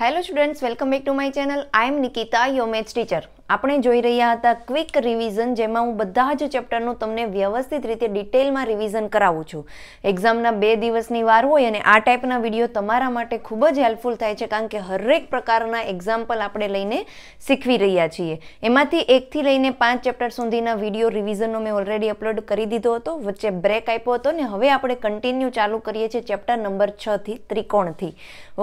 Hello students, welcome back to my channel. I am Nikita, your maths teacher. આપણે જોઈ રહ્યા હતા quick revision જેમાં હું બધા જ ચેપ્ટરનું તમને વ્યવસ્થિત રીતે ડિટેલમાં રિવિઝન કરાવું છું એક્ઝામના બે દિવસની વાર હોય અને આ ટાઈપના વિડીયો તમારા માટે ખૂબ જ હેલ્પફુલ થાય છે કારણ કે હરેક પ્રકારના એક્ઝામ્પલ આપણે લઈને શીખવી રહ્યા છીએ એમાંથી એકથી લઈને પાંચ ચેપ્ટર સુધીના વિડીયો રિવિઝનનો મેં ઓલરેડી અપલોડ કરી દીધો હતો વચ્ચે બ્રેક આપ્યો હતો ને હવે આપણે કન્ટિન્યુ ચાલુ કરીએ છીએ ચેપ્ટર નંબર છથી ત્રિકોણથી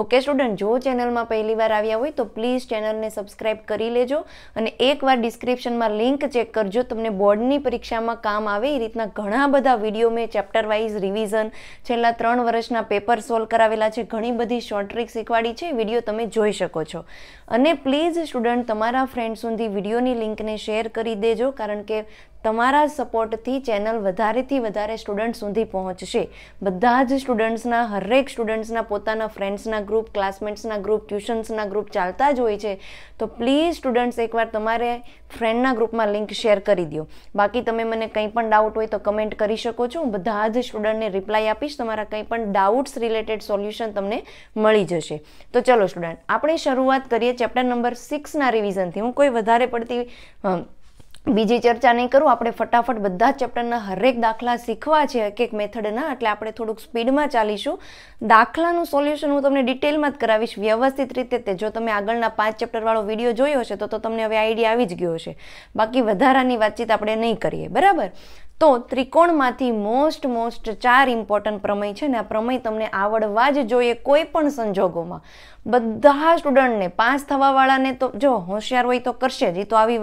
ઓકે સ્ટુડન્ટ જો ચેનલમાં પહેલી વાર આવ્યા હોય તો પ્લીઝ ચેનલને સબસ્ક્રાઈબ કરી લેજો અને એકવાર ડિસ્ક્રિપ્શનમાં લિંક ચેક કરજો તમને બોર્ડની પરીક્ષામાં કામ આવે એ રીતના ઘણા બધા વિડીયો મેં ચેપ્ટર વાઇઝ રિવિઝન છેલ્લા ત્રણ વર્ષના પેપર સોલ્વ કરાવેલા છે ઘણી બધી શોર્ટ ટ્રીક શીખવાડી છે વિડીયો તમે જોઈ શકો છો અને પ્લીઝ સ્ટુડન્ટ તમારા ફ્રેન્ડ સુધી વિડીયોની લિંકને શેર કરી દેજો કારણ કે તમારા સપોર્ટથી ચેનલ વધારેથી વધારે સ્ટુડન્ટ સુધી પહોંચશે બધા જ સ્ટુડન્ટ્સના હરેક સ્ટુડન્ટ્સના પોતાના ફ્રેન્ડ્સના ગ્રુપ ક્લાસમેટ્સના ગ્રુપ ટ્યુશન્સના ગ્રુપ ચાલતા જ હોય છે તો પ્લીઝ સ્ટુડન્ટ્સ એકવાર તમારે ફ્રેન્ડના ગ્રુપમાં લિંક શેર કરી દો બાકી તમે મને કંઈ પણ ડાઉટ હોય તો કમેન્ટ કરી શકો છો હું બધા જ સ્ટુડન્ટને રિપ્લાય આપીશ તમારા કંઈ પણ ડાઉટ્સ રિલેટેડ સોલ્યુશન તમને મળી જશે તો ચલો સ્ટુડન્ટ આપણે શરૂઆત કરીએ ચેપ્ટર નંબર સિક્સના રિવિઝનથી હું કોઈ વધારે પડતી બીજી ચર્ચા નહીં કરું આપણે ફટાફટ બધા જ ચેપ્ટરના હરેક દાખલા શીખવા છે એક એક મેથડના એટલે આપણે થોડુંક સ્પીડમાં ચાલીશું દાખલાનું સોલ્યુશન હું તમને ડિટેલમાં જ કરાવીશ વ્યવસ્થિત રીતે તે જો તમે આગળના પાંચ ચેપ્ટરવાળો વિડીયો જોયો હશે તો તો તમને હવે આઈડિયા આવી જ ગયો હશે બાકી વધારાની વાતચીત આપણે નહીં કરીએ બરાબર તો ત્રિકોણમાંથી મોસ્ટ મોસ્ટ ચાર ઇમ્પોર્ટન્ટ પ્રમેય છે ને આ પ્રમેય તમને આવડવા જ જોઈએ કોઈ પણ સંજોગોમાં બધા સ્ટુડન્ટને પાસ થવાવાળાને તો જો હોશિયાર હોય તો કરશે જ એ તો આવી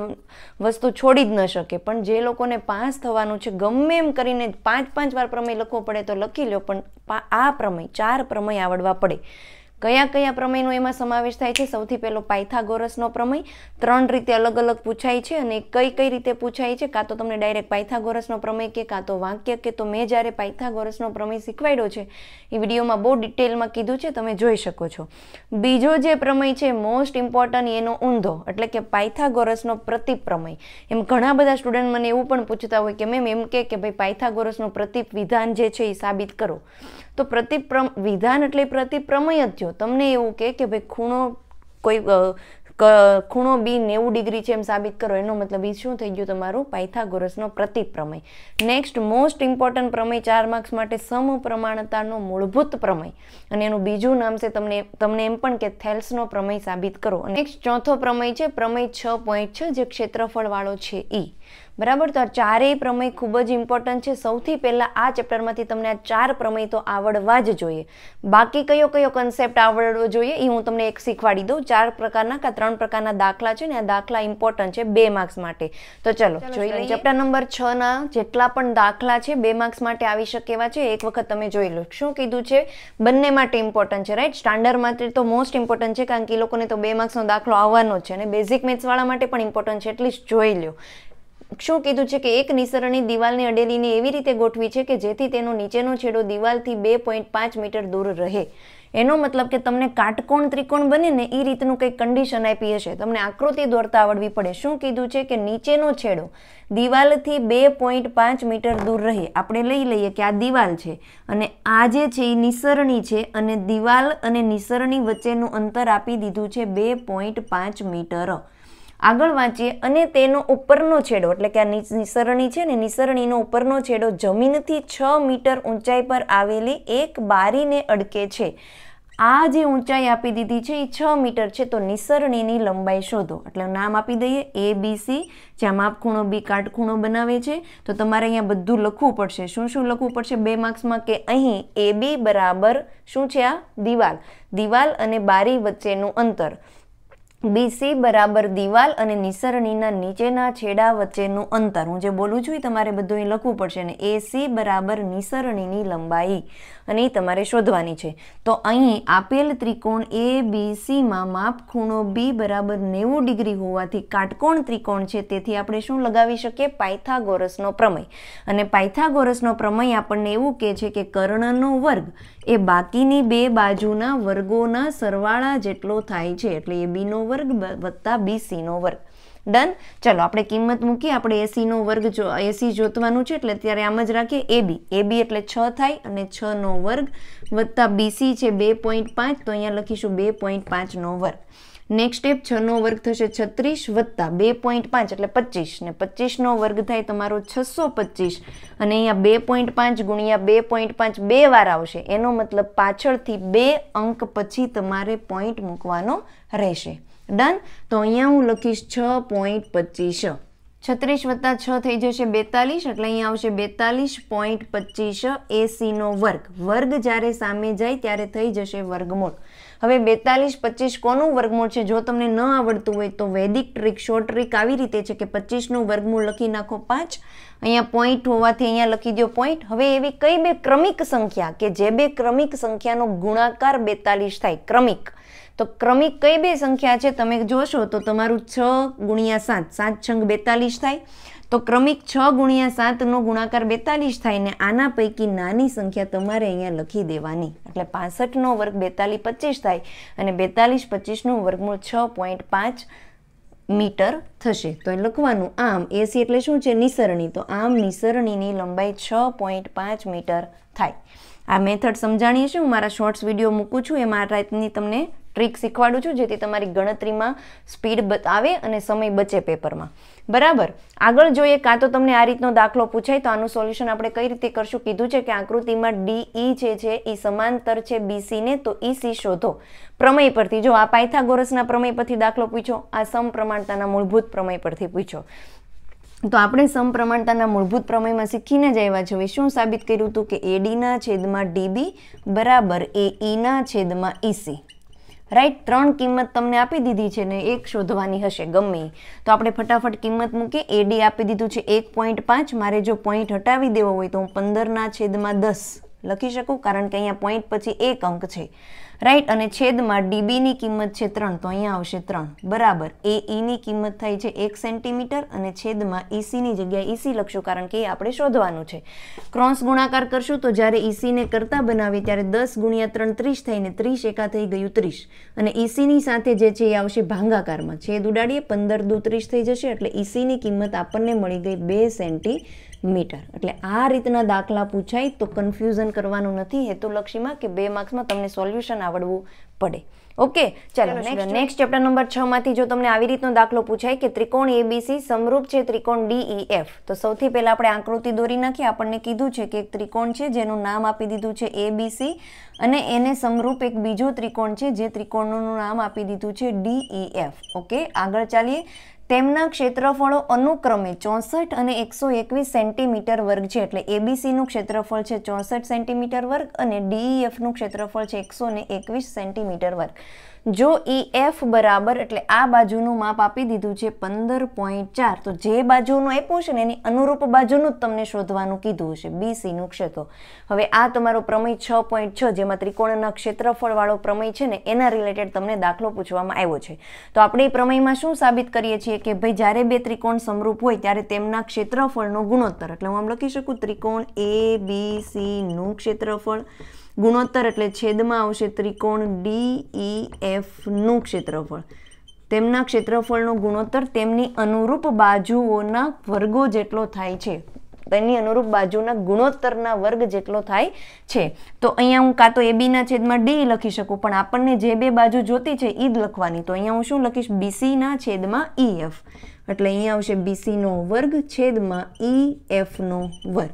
વસ્તુ છોડી જ ન શકે પણ જે લોકોને પાસ થવાનું છે ગમે એમ કરીને પાંચ પાંચ વાર પ્રમેય લખવો પડે તો લખી લો પણ આ પ્રમેય ચાર પ્રમેય આવડવા પડે કયા કયા પ્રમેયનો એમાં સમાવેશ થાય છે સૌથી પહેલો પાયથાગોરસનો પ્રમેય ત્રણ રીતે અલગ અલગ પૂછાય છે અને કઈ કઈ રીતે પૂછાય છે કાં તો તમને ડાયરેક્ટ પાયથાગોરસનો પ્રમેય કે કાં તો વાક્ય કે તો મેં જ્યારે પાયથાગોરસનો પ્રમેય શીખવાડ્યો છે એ વિડીયોમાં બહુ ડિટેલમાં કીધું છે તમે જોઈ શકો છો બીજો જે પ્રમેય છે મોસ્ટ ઇમ્પોર્ટન્ટ એનો ઊંધો એટલે કે પાયથાગોરસનો પ્રતિપ પ્રતિપ્રમેય એમ ઘણા બધા સ્ટુડન્ટ મને એવું પણ પૂછતા હોય કે મેમ એમ કે ભાઈ પાયથાગોરસનું પ્રતિપ વિધાન જે છે એ સાબિત કરો તો પ્રતિપ્રમ વિધાન એટલે પ્રતિપ્રમય જ થયો તમને એવું કહે કે ભાઈ ખૂણો કોઈ ખૂણો બી નેવું ડિગ્રી છે એમ સાબિત કરો એનો મતલબ એ શું થઈ ગયું તમારું પાયથાગોરસનો પ્રતિપ્રમય નેક્સ્ટ મોસ્ટ ઇમ્પોર્ટન્ટ પ્રમય ચાર માર્ક્સ માટે સમપ્રમાણતાનો મૂળભૂત પ્રમય અને એનું બીજું નામ છે તમને તમને એમ પણ કે થેલ્સનો પ્રમય સાબિત કરો નેક્સ્ટ ચોથો પ્રમય છે પ્રમય છ પોઈન્ટ છ જે ક્ષેત્રફળવાળો છે એ બરાબર તો આ ચારેય પ્રમેય ખૂબ જ ઇમ્પોર્ટન્ટ છે સૌથી પહેલાં આ ચેપ્ટરમાંથી તમને આ ચાર પ્રમેય તો આવડવા જ જોઈએ બાકી કયો કયો કન્સેપ્ટ આવડવો જોઈએ એ હું તમને એક શીખવાડી દઉં ચાર પ્રકારના કે ત્રણ પ્રકારના દાખલા છે ને આ દાખલા ઇમ્પોર્ટન્ટ છે બે માર્ક્સ માટે તો ચલો જોઈ લઈએ ચેપ્ટર નંબર છ ના જેટલા પણ દાખલા છે બે માર્ક્સ માટે આવી શકે એવા છે એક વખત તમે જોઈ લો શું કીધું છે બંને માટે ઇમ્પોર્ટન્ટ છે રાઈટ સ્ટાન્ડર્ડ માટે તો મોસ્ટ ઇમ્પોર્ટન્ટ છે કારણ કે એ લોકોને તો બે માર્ક્સનો દાખલો આવવાનો છે અને બેઝિક મેથ્સવાળા માટે પણ ઇમ્પોર્ટન્ટ છે એટલીસ્ટ જોઈ લો શું કીધું છે કે એક નિસરણી દિવાલની અડેલીને એવી રીતે ગોઠવી છે કે જેથી તેનો નીચેનો છેડો દિવાલથી બે પોઈન્ટ પાંચ મીટર દૂર રહે એનો મતલબ કે તમને કાટકોણ ત્રિકોણ બને ને એ રીતનું કંઈક કન્ડિશન આપી હશે તમને આકૃતિ દોરતા આવડવી પડે શું કીધું છે કે નીચેનો છેડો દિવાલથી બે પોઈન્ટ પાંચ મીટર દૂર રહે આપણે લઈ લઈએ કે આ દિવાલ છે અને આ જે છે એ નિસરણી છે અને દિવાલ અને નિસરણી વચ્ચેનું અંતર આપી દીધું છે બે પોઈન્ટ પાંચ મીટર આગળ વાંચીએ અને તેનો ઉપરનો છેડો એટલે કે આ નિસરણી છે ને નિસરણીનો ઉપરનો છેડો જમીનથી છ મીટર ઊંચાઈ પર આવેલી એક બારીને અડકે છે આ જે ઊંચાઈ આપી દીધી છે એ છ મીટર છે તો નિસરણીની લંબાઈ શોધો એટલે નામ આપી દઈએ એ બી સી જ્યાં માપખૂણો બી કાટખૂણો બનાવે છે તો તમારે અહીંયા બધું લખવું પડશે શું શું લખવું પડશે બે માર્ક્સમાં કે અહીં એ બી બરાબર શું છે આ દિવાલ દિવાલ અને બારી વચ્ચેનું અંતર બીસી બરાબર દિવાલ અને નિસરણીના નીચેના છેડા વચ્ચેનું અંતર હું જે બોલું છું એ તમારે બધું એ લખવું પડશે ને એસી બરાબર નિસરણીની લંબાઈ અને એ તમારે શોધવાની છે તો અહીં આપેલ ત્રિકોણ એ બી સીમાં માપ ખૂણો બી બરાબર નેવું ડિગ્રી હોવાથી કાટકોણ ત્રિકોણ છે તેથી આપણે શું લગાવી શકીએ પાયથાગોરસનો પ્રમેય અને પાયથાગોરસનો પ્રમેય આપણને એવું કહે છે કે કર્ણનો વર્ગ એ બાકીની બે બાજુના વર્ગોના સરવાળા જેટલો થાય છે એટલે એ બીનો વર્ગ વત્તા બી સીનો વર્ગ ડન ચલો આપણે કિંમત મૂકીએ આપણે એસીનો વર્ગ જો એસી જોતવાનું છે એટલે ત્યારે આમ જ રાખીએ એબી એબી એટલે છ થાય અને છનો વર્ગ વત્તા બીસી છે બે પોઈન્ટ પાંચ તો અહીંયા લખીશું બે પોઈન્ટ પાંચનો વર્ગ નેક્સ્ટ સ્ટેપ છનો વર્ગ થશે છત્રીસ વત્તા બે પોઈન્ટ પાંચ એટલે પચીસ ને પચીસનો વર્ગ થાય તમારો છસો પચીસ અને અહીંયા બે પોઈન્ટ પાંચ ગુણ્યા બે પોઈન્ટ પાંચ બે વાર આવશે એનો મતલબ પાછળથી બે અંક પછી તમારે પોઈન્ટ મૂકવાનો રહેશે ડન તો અહીંયા હું લખીશ છ પોઈન્ટ પચીસ છત્રીસ વત્તા છ થઈ જશે બેતાલીસ એટલે અહીંયા આવશે બેતાલીસ પોઈન્ટ પચીસ એસીનો વર્ગ વર્ગ જ્યારે સામે જાય ત્યારે થઈ જશે વર્ગમૂળ હવે બેતાલીસ પચીસ કોનું વર્ગમૂળ છે જો તમને ન આવડતું હોય તો વૈદિક ટ્રીક શોર્ટ ટ્રીક આવી રીતે છે કે પચીસનું વર્ગમૂળ લખી નાખો પાંચ અહીંયા પોઈન્ટ હોવાથી અહીંયા લખી દો પોઈન્ટ હવે એવી કઈ બે ક્રમિક સંખ્યા કે જે બે ક્રમિક સંખ્યાનો ગુણાકાર બેતાલીસ થાય ક્રમિક તો ક્રમિક કઈ બે સંખ્યા છે તમે જોશો તો તમારું છ ગુણ્યા સાત સાત છંગ બેતાલીસ થાય તો ક્રમિક છ ગુણ્યા સાતનો ગુણાકાર બેતાલીસ થાય ને આના પૈકી નાની સંખ્યા તમારે અહીંયા લખી દેવાની એટલે પાસઠનો વર્ગ બેતાલીસ પચીસ થાય અને બેતાલીસ પચીસનું વર્ગમૂળ છ પોઈન્ટ પાંચ મીટર થશે તો એ લખવાનું આમ એસી એટલે શું છે નિસરણી તો આમ નિસરણીની લંબાઈ છ પોઈન્ટ પાંચ મીટર થાય આ મેથડ સમજાણીએ છે હું મારા શોર્ટ્સ વિડીયો મૂકું છું એ મારા ટાઈપની તમને ટ્રીક શીખવાડું છું જેથી તમારી ગણતરીમાં સ્પીડ આવે અને સમય બચે પેપરમાં બરાબર આગળ જોઈએ કાં તો તમને આ રીતનો દાખલો પૂછાય તો આનું સોલ્યુશન આપણે કઈ રીતે કરશું કીધું છે કે આકૃતિમાં ડીઈ જે છે એ સમાંતર છે બીસીને તો ઈસી શોધો પ્રમેય પરથી જો આ પાયથાગોરસના પ્રમેય પરથી દાખલો પૂછો આ સમપ્રમાણતાના મૂળભૂત પ્રમેય પરથી પૂછો તો આપણે સમપ્રમાણતાના મૂળભૂત પ્રમેયમાં શીખીને જ આવ્યા છીએ શું સાબિત કર્યું હતું કે એડીના છેદમાં ડીબી બરાબર એ ઈના છેદમાં ઈસી રાઈટ ત્રણ કિંમત તમને આપી દીધી છે ને એક શોધવાની હશે ગમે તો આપણે ફટાફટ કિંમત મૂકીએ એડી આપી દીધું છે એક પોઈન્ટ પાંચ મારે જો પોઈન્ટ હટાવી દેવો હોય તો હું પંદરના છેદમાં દસ લખી શકું કારણ કે અહીંયા પોઈન્ટ પછી એક અંક છે રાઈટ અને છેદમાં ડીબીની કિંમત છે ત્રણ તો અહીંયા આવશે ત્રણ બરાબર એ ઈની કિંમત થાય છે એક સેન્ટીમીટર અને છેદમાં ઈસીની જગ્યાએ ઈસી લખશું કારણ કે એ આપણે શોધવાનું છે ક્રોસ ગુણાકાર કરશું તો જ્યારે ઈસીને કરતા બનાવીએ ત્યારે દસ ગુણ્યા ત્રણ ત્રીસ થઈને ત્રીસ એકા થઈ ગયું ત્રીસ અને ઈસીની સાથે જે છે એ આવશે ભાંગાકારમાં છેદ ઉડાડીએ પંદર દુ ત્રીસ થઈ જશે એટલે ઈસીની કિંમત આપણને મળી ગઈ બે સેન્ટી મીટર એટલે આ રીતના દાખલા પૂછાય તો કન્ફ્યુઝન કરવાનું નથી હેતુલક્ષીમાં કે બે માર્ક્સમાં તમને સોલ્યુશન આવડવું પડે ઓકે ચાલો નેક્સ્ટ ચેપ્ટર નંબર છ માંથી જો તમને આવી રીતનો દાખલો પૂછાય કે ત્રિકોણ એબીસી સમરૂપ છે ત્રિકોણ ડીઈ એફ e તો સૌથી પહેલા આપણે આકૃતિ દોરી નાખી આપણને કીધું છે કે એક ત્રિકોણ છે જેનું નામ આપી દીધું છે એબીસી અને એને સમરૂપ એક બીજો ત્રિકોણ છે જે ત્રિકોણનું નામ આપી દીધું છે ડીઈ એફ ઓકે આગળ ચાલીએ તેમના ક્ષેત્રફળો અનુક્રમે ચોસઠ અને એકસો એકવીસ સેન્ટીમીટર વર્ગ છે એટલે એબીસીનું ક્ષેત્રફળ છે ચોસઠ સેન્ટીમીટર વર્ગ અને ડીઈએફનું e ક્ષેત્રફળ છે એકસો ને એકવીસ સેન્ટીમીટર વર્ગ જો ઈ e એફ બરાબર એટલે આ બાજુનું માપ આપી દીધું છે પંદર પોઈન્ટ ચાર તો જે બાજુનું આપ્યું છે ને એની અનુરૂપ બાજુનું જ તમને શોધવાનું કીધું હશે બીસીનું ક્ષેત્ર હવે આ તમારો પ્રમેય છ પોઈન્ટ છ જેમાં ત્રિકોણના ક્ષેત્રફળવાળો પ્રમેય છે ને એના રિલેટેડ તમને દાખલો પૂછવામાં આવ્યો છે તો આપણે એ પ્રમેયમાં શું સાબિત કરીએ છીએ કે ભાઈ જ્યારે બે ત્રિકોણ સમરૂપ હોય ત્યારે તેમના ક્ષેત્રફળનો ગુણોત્તર એટલે હું આમ લખી શકું ત્રિકોણ એ બી સીનું ક્ષેત્રફળ ગુણોત્તર એટલે છેદમાં આવશે ત્રિકોણ ડી ઈ e, એફનું ક્ષેત્રફળ તેમના ક્ષેત્રફળનો ગુણોત્તર તેમની અનુરૂપ બાજુઓના વર્ગો જેટલો થાય છે તેની અનુરૂપ બાજુના ગુણોત્તરના વર્ગ જેટલો થાય છે તો અહીંયા હું કાં તો એ બીના છેદમાં ડી લખી શકું પણ આપણને જે બે બાજુ જોતી છે એ જ લખવાની તો અહીંયા હું શું લખીશ બીસીના છેદમાં ઈ e, એફ એટલે અહીંયા આવશે બીસીનો વર્ગ છેદમાં ઈ e, એફનો વર્ગ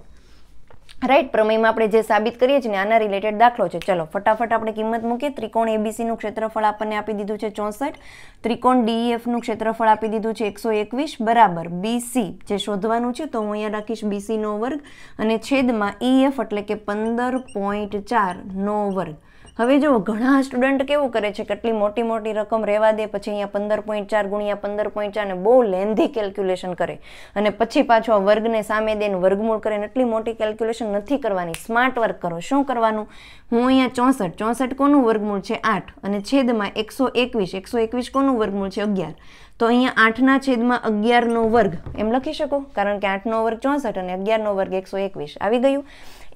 રાઈટ પ્રમેયમાં આપણે જે સાબિત કરીએ છીએ આના રિલેટેડ દાખલો છે ચલો ફટાફટ આપણે કિંમત મૂકીએ ત્રિકોણ એબીસીનું ક્ષેત્રફળ આપણને આપી દીધું છે ચોસઠ ત્રિકોણ ડીઈએફનું e ક્ષેત્રફળ આપી દીધું છે એકસો એકવીસ બરાબર બીસી જે શોધવાનું છે તો હું અહીંયા રાખીશ બીસીનો વર્ગ અને છેદમાં ઈએફ e એટલે કે પંદર પોઈન્ટ ચાર નો વર્ગ હવે જો ઘણા સ્ટુડન્ટ કેવું કરે છે કેટલી મોટી મોટી રકમ રહેવા દે પછી અહીંયા પંદર પોઈન્ટ ચાર ગુણ્યા પંદર પોઈન્ટ ચાર ને બહુ લેન્ધી કેલ્ક્યુલેશન કરે અને પછી પાછો આ વર્ગને સામે દઈને વર્ગમૂળ કરે એટલી મોટી કેલ્ક્યુલેશન નથી કરવાની સ્માર્ટ વર્ક કરો શું કરવાનું હું અહીંયા ચોસઠ ચોસઠ કોનું વર્ગમૂળ છે આઠ અને છેદમાં એકસો એકવીસ એકસો એકવીસ કોનું વર્ગમૂળ છે અગિયાર તો અહીંયા આઠના છેદમાં અગિયારનો વર્ગ એમ લખી શકો કારણ કે આઠનો વર્ગ ચોસઠ અને અગિયારનો વર્ગ એકસો એકવીસ આવી ગયું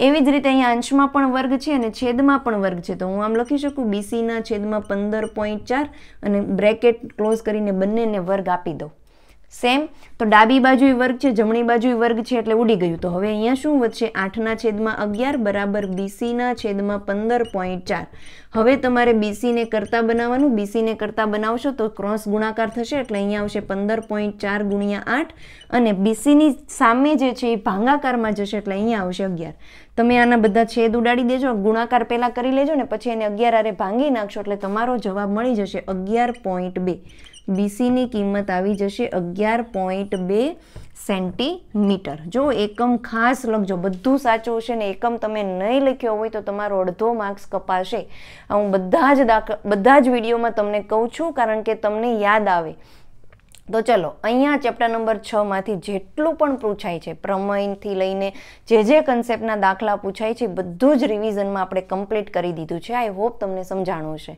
એવી જ રીતે અહીંયા અંશમાં પણ વર્ગ છે અને છેદમાં પણ વર્ગ છે તો હું આમ લખી શકું બીસીના છેદમાં પંદર પોઈન્ટ ચાર અને બ્રેકેટ ક્લોઝ કરીને બંનેને વર્ગ આપી દઉં સેમ તો ડાબી બાજુ વર્ગ છે જમણી બાજુ વર્ગ છે એટલે ઉડી ગયું તો હવે અહીંયા શું વધશે આઠના છેદમાં અગિયાર બરાબર બીસીના છેદમાં પંદર પોઈન્ટ ચાર હવે તમારે બીસીને કરતાં બનાવવાનું બીસીને કરતાં બનાવશો તો ક્રોસ ગુણાકાર થશે એટલે અહીંયા આવશે પંદર પોઈન્ટ ચાર ગુણ્યા આઠ અને બીસીની સામે જે છે એ ભાંગાકારમાં જશે એટલે અહીંયા આવશે અગિયાર તમે આના બધા છેદ ઉડાડી દેજો ગુણાકાર પહેલાં કરી લેજો ને પછી એને અગિયાર આરે ભાંગી નાખશો એટલે તમારો જવાબ મળી જશે અગિયાર પોઈન્ટ બે બીસીની કિંમત આવી જશે અગિયાર પોઈન્ટ બે સેન્ટીમીટર જો એકમ ખાસ લખજો બધું સાચું હશે ને એકમ તમે નહીં લખ્યો હોય તો તમારો અડધો માર્ક્સ કપાશે હું બધા જ દાખલા બધા જ વિડીયોમાં તમને કહું છું કારણ કે તમને યાદ આવે તો ચલો અહીંયા ચેપ્ટર નંબર છમાંથી જેટલું પણ પૂછાય છે પ્રમેયથી લઈને જે જે કન્સેપ્ટના દાખલા પૂછાય છે બધું જ રિવિઝનમાં આપણે કમ્પ્લીટ કરી દીધું છે આઈ હોપ તમને સમજાણું છે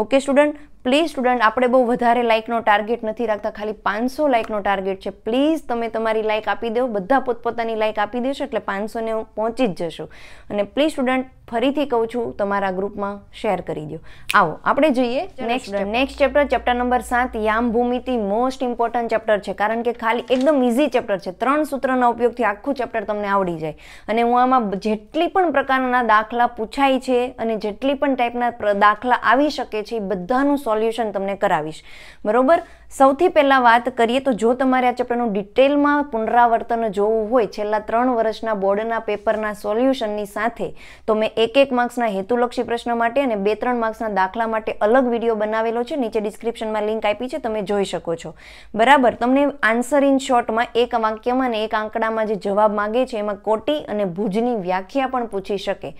ઓકે સ્ટુડન્ટ પ્લીઝ સ્ટુડન્ટ આપણે બહુ વધારે લાઇકનો ટાર્ગેટ નથી રાખતા ખાલી પાંચસો લાઇકનો ટાર્ગેટ છે પ્લીઝ તમે તમારી લાઇક આપી દો બધા પોતપોતાની લાઇક આપી દેશો એટલે પાંચસોને હું પહોંચી જ જશું અને પ્લીઝ સ્ટુડન્ટ ફરીથી કહું છું તમારા ગ્રુપમાં શેર કરી દો આવો આપણે જોઈએ next next chapter chapter number સાત યામ ભૂમિતિ મોસ્ટ ઇમ્પોર્ટન્ટ ચેપ્ટર છે કારણ કે ખાલી એકદમ ઇઝી ચેપ્ટર છે ત્રણ સૂત્રના ઉપયોગથી આખું ચેપ્ટર તમને આવડી જાય અને હું આમાં જેટલી પણ પ્રકારના દાખલા પૂછાય છે અને જેટલી પણ ટાઈપના દાખલા આવી શકે છે એ બધાનું સોલ્યુશન તમને કરાવીશ બરાબર સૌથી પહેલાં વાત કરીએ તો જો તમારે આ ચેપ્ટરનું ડિટેલમાં પુનરાવર્તન જોવું હોય છેલ્લા ત્રણ વર્ષના બોર્ડના પેપરના સોલ્યુશનની સાથે તો મેં એક એક માર્ક્સના હેતુલક્ષી પ્રશ્ન માટે અને બે ત્રણ માર્ક્સના દાખલા માટે અલગ વિડીયો બનાવેલો છે નીચે ડિસ્ક્રિપ્શનમાં લિંક આપી છે તમે જોઈ શકો છો બરાબર તમને આન્સર ઇન શોર્ટમાં એક વાક્યમાં અને એક આંકડામાં જે જવાબ માગે છે એમાં કોટી અને ભુજની વ્યાખ્યા પણ પૂછી શકે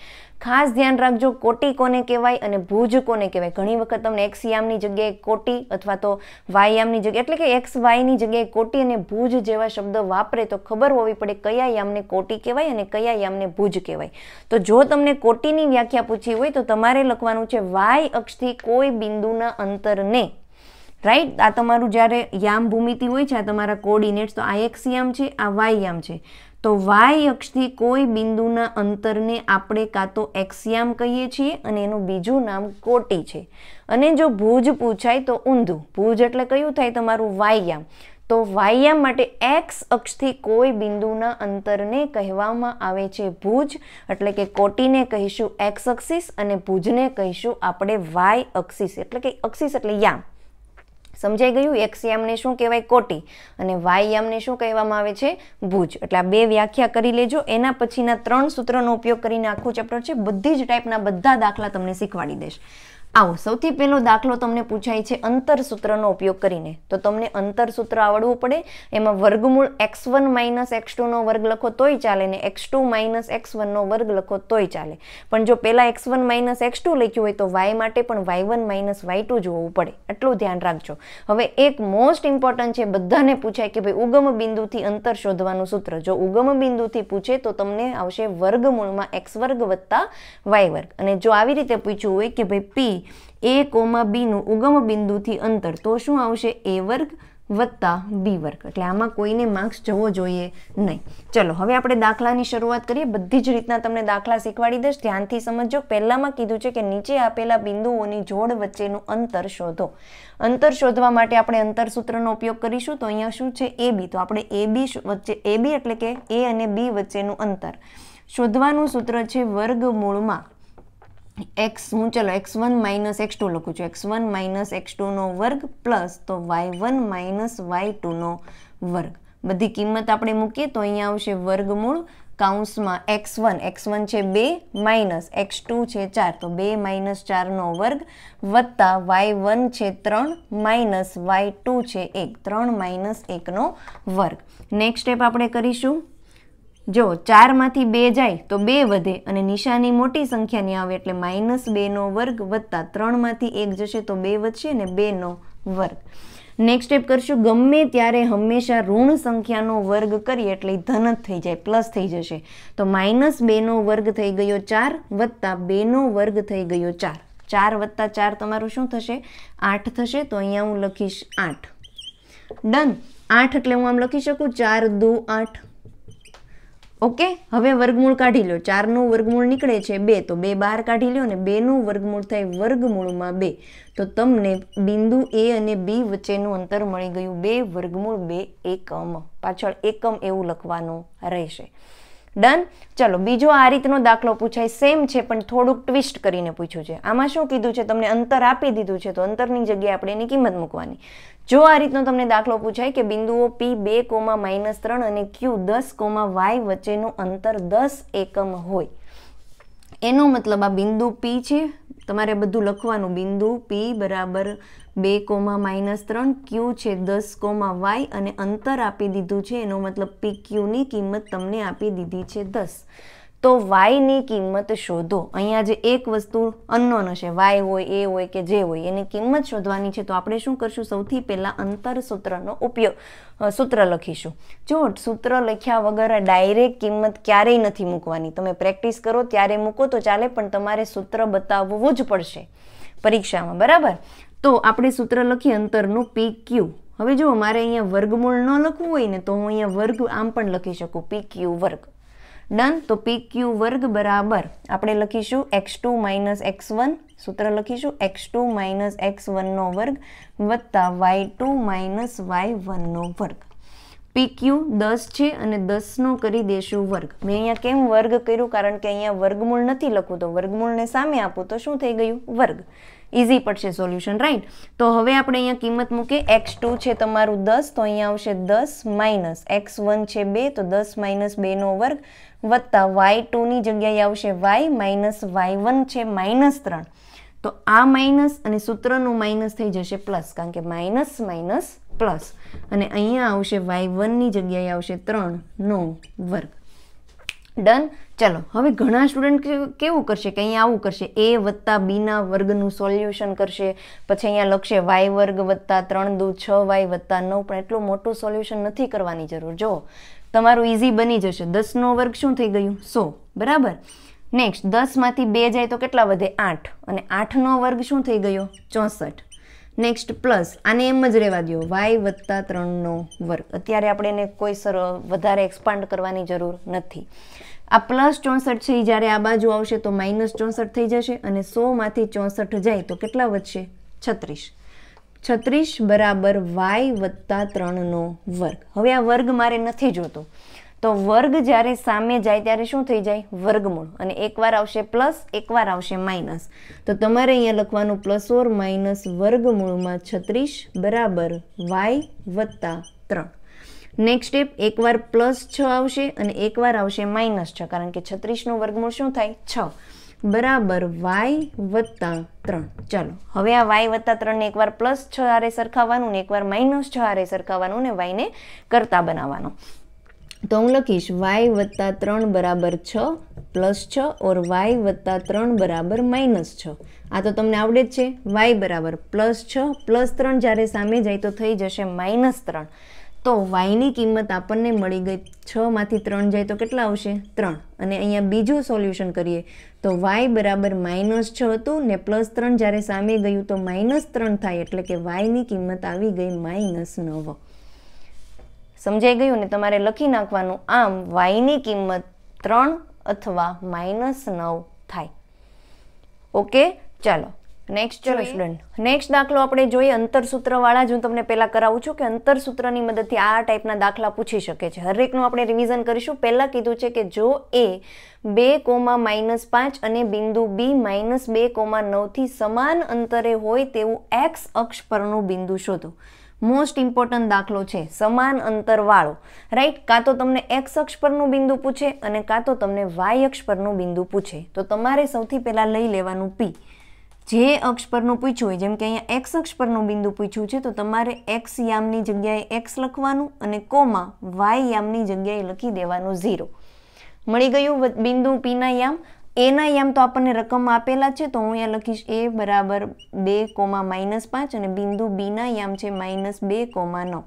ખાસ ધ્યાન રાખજો કોટી કોને કહેવાય અને ભુજ કોને કહેવાય ઘણી વખત તમને એક્સિયામની જગ્યાએ કોટી અથવા તો વાયા યામની જગ્યા એટલે કે એક્સ વાયની જગ્યાએ કોટી અને ભુજ જેવા શબ્દ વાપરે તો ખબર હોવી પડે કયા યામને કોટી કહેવાય અને કયા યામને ભુજ કહેવાય તો જો તમને કોટીની વ્યાખ્યા પૂછી હોય તો તમારે લખવાનું છે વાય અક્ષથી કોઈ બિંદુના અંતરને રાઈટ આ તમારું જ્યારે યામ ભૂમિતિ હોય છે આ તમારા કોર્ડિનેટ્સ તો આ એક્સ યામ છે આ વાય યામ છે તો વાય અક્ષથી કોઈ બિંદુના અંતરને આપણે કાં તો એક્સિયામ કહીએ છીએ અને એનું બીજું નામ કોટી છે અને જો ભુજ પૂછાય તો ઊંધું ભુજ એટલે કયું થાય તમારું વાયામ તો વાયામ માટે એક્સ અક્ષથી કોઈ બિંદુના અંતરને કહેવામાં આવે છે ભુજ એટલે કે કોટીને કહીશું એક્સ અક્ષિસ અને ભુજને કહીશું આપણે વાય અક્ષિસ એટલે કે અક્ષિસ એટલે યામ સમજાઈ ગયું એક્સ યામને શું કહેવાય કોટી અને વાય યામને શું કહેવામાં આવે છે ભુજ એટલે આ બે વ્યાખ્યા કરી લેજો એના પછીના ત્રણ સૂત્રનો ઉપયોગ કરીને આખું ચેપ્ટર છે બધી જ ટાઈપના બધા દાખલા તમને શીખવાડી દેશ આવો સૌથી પહેલો દાખલો તમને પૂછાય છે અંતર સૂત્રનો ઉપયોગ કરીને તો તમને અંતર સૂત્ર આવડવું પડે એમાં વર્ગમૂળ એક્સ વન માઇનસ એક્સ ટુનો વર્ગ લખો તોય ચાલે ને એક્સ ટુ માઇનસ એક્સ વનનો વર્ગ લખો તોય ચાલે પણ જો પહેલાં x one minus x two લખ્યું હોય તો વાય માટે પણ y one minus y two જોવું પડે એટલું ધ્યાન રાખજો હવે એક મોસ્ટ ઇમ્પોર્ટન્ટ છે બધાને પૂછાય કે ભાઈ ઉગમ બિંદુથી અંતર શોધવાનું સૂત્ર જો ઉગમ બિંદુથી પૂછે તો તમને આવશે વર્ગમૂળમાં એક્સ વર્ગ વત્તા વાય વર્ગ અને જો આવી રીતે પૂછ્યું હોય કે ભાઈ પી એ કોમા બીનું ઉગમ બિંદુથી અંતર તો શું આવશે એ વર્ગ વત્તા બી વર્ગ એટલે આમાં કોઈને માર્ક્સ જવો જોઈએ નહીં ચલો હવે આપણે દાખલાની શરૂઆત કરીએ બધી જ રીતના તમને દાખલા શીખવાડી દઈશ ધ્યાનથી સમજો પહેલામાં કીધું છે કે નીચે આપેલા બિંદુઓની જોડ વચ્ચેનું અંતર શોધો અંતર શોધવા માટે આપણે અંતર સૂત્રનો ઉપયોગ કરીશું તો અહીંયા શું છે એ બી તો આપણે એ બી વચ્ચે એ બી એટલે કે એ અને બી વચ્ચેનું અંતર શોધવાનું સૂત્ર છે વર્ગમૂળમાં એક્સ હું ચલો x one minus x two લખું છું એક્સ વન માઇનસ એક્સ નો વર્ગ પ્લસ તો વાય વન માઇનસ વાય ટુનો વર્ગ બધી કિંમત આપણે મૂકીએ તો અહીંયા આવશે વર્ગમૂળ કાઉન્સમાં એક્સ વન એક્સ વન છે બે માઇનસ એક્સ ટુ છે ચાર તો બે માઇનસ ચારનો વર્ગ વત્તા વાય વન છે ત્રણ માઇનસ વાય ટુ છે એક ત્રણ માઇનસ એકનો વર્ગ નેક્સ્ટ સ્ટેપ આપણે કરીશું જો ચારમાંથી બે જાય તો બે વધે અને નિશાની મોટી સંખ્યાની આવે એટલે માઇનસ બેનો વર્ગ વત્તા ત્રણમાંથી એક જશે તો બે વધશે ને બેનો વર્ગ નેક્સ્ટ સ્ટેપ કરશું ગમે ત્યારે હંમેશા ઋણ સંખ્યાનો વર્ગ કરીએ એટલે ધન જ થઈ જાય પ્લસ થઈ જશે તો માઇનસ બેનો વર્ગ થઈ ગયો ચાર વત્તા બેનો વર્ગ થઈ ગયો ચાર ચાર વત્તા ચાર તમારું શું થશે આઠ થશે તો અહીંયા હું લખીશ આઠ ડન આઠ એટલે હું આમ લખી શકું ચાર દુ આઠ ઓકે હવે વર્ગમૂળ કાઢી લો ચારનું વર્ગમૂળ નીકળે છે બે તો બે બહાર કાઢી લો ને બેનું વર્ગમૂળ થાય વર્ગમૂળમાં બે તો તમને બિંદુ એ અને બી વચ્ચેનું અંતર મળી ગયું બે વર્ગમૂળ બે એકમ પાછળ એકમ એવું લખવાનું રહેશે ડન ચલો બીજો આ રીતનો દાખલો પૂછાય સેમ છે પણ થોડુંક ટ્વિસ્ટ કરીને પૂછ્યું છે આમાં શું કીધું છે તમને અંતર આપી દીધું છે તો અંતરની જગ્યાએ આપણે એની કિંમત મૂકવાની જો આ રીતનો તમને દાખલો પૂછાય કે બિંદુઓ પી બે કોમા માઇનસ ત્રણ અને ક્યુ દસ કોમા વાય વચ્ચેનું અંતર દસ એકમ હોય એનો મતલબ આ બિંદુ પી છે તમારે બધું લખવાનું બિંદુ પી બરાબર બે કોમા માઇનસ ત્રણ ક્યુ છે દસ કોમા વાય અને અંતર આપી દીધું છે એનો મતલબ પી ક્યુની કિંમત તમને આપી દીધી છે દસ તો વાયની કિંમત શોધો અહીંયા જે એક વસ્તુ અનનોન હશે વાય હોય એ હોય કે જે હોય એની કિંમત શોધવાની છે તો આપણે શું કરશું સૌથી પહેલાં અંતર સૂત્રનો ઉપયોગ સૂત્ર લખીશું જો સૂત્ર લખ્યા વગર ડાયરેક્ટ કિંમત ક્યારેય નથી મૂકવાની તમે પ્રેક્ટિસ કરો ત્યારે મૂકો તો ચાલે પણ તમારે સૂત્ર બતાવવું જ પડશે પરીક્ષામાં બરાબર તો આપણે સૂત્ર લખીએ અંતરનું પી ક્યુ હવે જો મારે અહીંયા વર્ગમૂળ ન લખવું હોય ને તો હું અહીંયા વર્ગ આમ પણ લખી શકું પી ક્યુ વર્ગ ડન તો પી ક્યુ વર્ગ બરાબર આપણે લખીશું x two minus x one સૂત્ર લખીશું એક્સ ટુ માઇનસ એક્સ વનનો વર્ગ વત્તા વાય ટુ માઇનસ વાય વનનો વર્ગ પી ક્યુ દસ છે અને દસનો કરી દેશું વર્ગ મેં અહીંયા કેમ વર્ગ કર્યું કારણ કે અહીંયા વર્ગમૂળ નથી લખું તો વર્ગમૂળને સામે આપું તો શું થઈ ગયું વર્ગ ઇઝી પડશે સોલ્યુશન રાઈટ તો હવે આપણે અહીંયા કિંમત મૂકીએ એક્સ ટુ છે તમારું દસ તો અહીંયા આવશે દસ માઇનસ એક્સ વન છે બે તો દસ માઇનસ બેનો વર્ગ વત્તા વાય ટુની જગ્યાએ આવશે વાય માઇનસ વાય વન છે માઇનસ ત્રણ તો આ માઇનસ અને સૂત્રનું માઇનસ થઈ જશે પ્લસ કારણ કે માઇનસ માઇનસ પ્લસ અને અહીંયા આવશે વાય વનની જગ્યાએ આવશે ત્રણનો વર્ગ ડન ચાલો હવે ઘણા સ્ટુડન્ટ કેવું કરશે કે અહીંયા આવું કરશે એ વત્તા બીના વર્ગનું સોલ્યુશન કરશે પછી અહીંયા લખશે વાય વર્ગ વત્તા ત્રણ દુ છ વાય વત્તા નવ પણ એટલું મોટું સોલ્યુશન નથી કરવાની જરૂર જો તમારું ઇઝી બની જશે દસનો વર્ગ શું થઈ ગયું સો બરાબર નેક્સ્ટ દસમાંથી બે જાય તો કેટલા વધે આઠ અને આઠનો વર્ગ શું થઈ ગયો ચોસઠ નેક્સ્ટ પ્લસ આને એમ જ રહેવા દો વાય વત્તા ત્રણનો વર્ગ અત્યારે આપણે એને કોઈ સર વધારે એક્સપાન્ડ કરવાની જરૂર નથી આ પ્લસ ચોસઠ છે એ જ્યારે આ બાજુ આવશે તો માઇનસ ચોસઠ થઈ જશે અને સોમાંથી ચોસઠ જાય તો કેટલા વધશે છત્રીસ છત્રીસ બરાબર વાય વત્તા ત્રણનો વર્ગ હવે આ વર્ગ મારે નથી જોતો તો વર્ગ જ્યારે સામે જાય ત્યારે શું થઈ જાય વર્ગમૂળ અને એકવાર આવશે પ્લસ એકવાર આવશે માઇનસ તો તમારે અહીંયા લખવાનું પ્લસ ઓર માઇનસ વર્ગમૂળમાં છત્રીસ બરાબર વાય વત્તા ત્રણ નેક્સ્ટ સ્ટેપ એકવાર પ્લસ છ આવશે અને એકવાર આવશે માઇનસ છ કારણ કે છત્રીસનું વર્ગમૂળ શું થાય છ બરાબર વાય વત્તા ત્રણ ચાલો હવે આ વાય વત્તા ત્રણને એકવાર પ્લસ છ આરે સરખાવાનું ને એકવાર માઇનસ છ આરે સરખાવાનું ને વાયને કરતા બનાવવાનો તો હું લખીશ વાય વત્તા ત્રણ બરાબર છ પ્લસ છ ઓર વાય વત્તા ત્રણ બરાબર માઇનસ છ આ તો તમને આવડે જ છે વાય બરાબર પ્લસ છ પ્લસ ત્રણ જ્યારે સામે જાય તો થઈ જશે માઇનસ ત્રણ તો વાયની કિંમત આપણને મળી ગઈ છમાંથી ત્રણ જાય તો કેટલા આવશે ત્રણ અને અહીંયા બીજું સોલ્યુશન કરીએ તો વાય બરાબર માઇનસ છ હતું ને પ્લસ ત્રણ જ્યારે સામે ગયું તો માઇનસ ત્રણ થાય એટલે કે વાયની કિંમત આવી ગઈ માઇનસ નવ સમજાઈ ગયું ને તમારે લખી નાખવાનું આમ વાયની કિંમત ત્રણ અથવા માઇનસ નવ થાય ઓકે ચાલો નેક્સ્ટ ચલો સ્ટુડન્ટ નેક્સ્ટ દાખલો આપણે જોઈએ અંતરસૂત્રવાળા જ હું તમને પહેલાં કરાવું છું કે અંતરસૂત્રની મદદથી આ ટાઈપના દાખલા પૂછી શકે છે હરેકનું આપણે રિવિઝન કરીશું પહેલાં કીધું છે કે જો એ બે કોમા માઇનસ પાંચ અને બિંદુ બી માઇનસ બે કોમા નવથી સમાન અંતરે હોય તેવું એક્સ અક્ષ પરનું બિંદુ શોધો મોસ્ટ ઇમ્પોર્ટન્ટ દાખલો છે સમાન અંતરવાળો રાઈટ કાં તો તમને એક્સ અક્ષ પરનું બિંદુ પૂછે અને કાં તો તમને વાય અક્ષ પરનું બિંદુ પૂછે તો તમારે સૌથી પહેલાં લઈ લેવાનું પી જે અક્ષ પરનું પૂછ્યું હોય જેમ કે અહીંયા એક્સ અક્ષ પરનું બિંદુ પૂછ્યું છે તો તમારે એક્સ યામની જગ્યાએ એક્સ લખવાનું અને કોમાં વાય યામની જગ્યાએ લખી દેવાનું ઝીરો મળી ગયું બિંદુ પીના યામ એના યામ તો આપણને રકમ આપેલા છે તો હું અહીંયા લખીશ એ બરાબર બે કોમા માઇનસ પાંચ અને બિંદુ બીના યામ છે માઇનસ બે કોમા નવ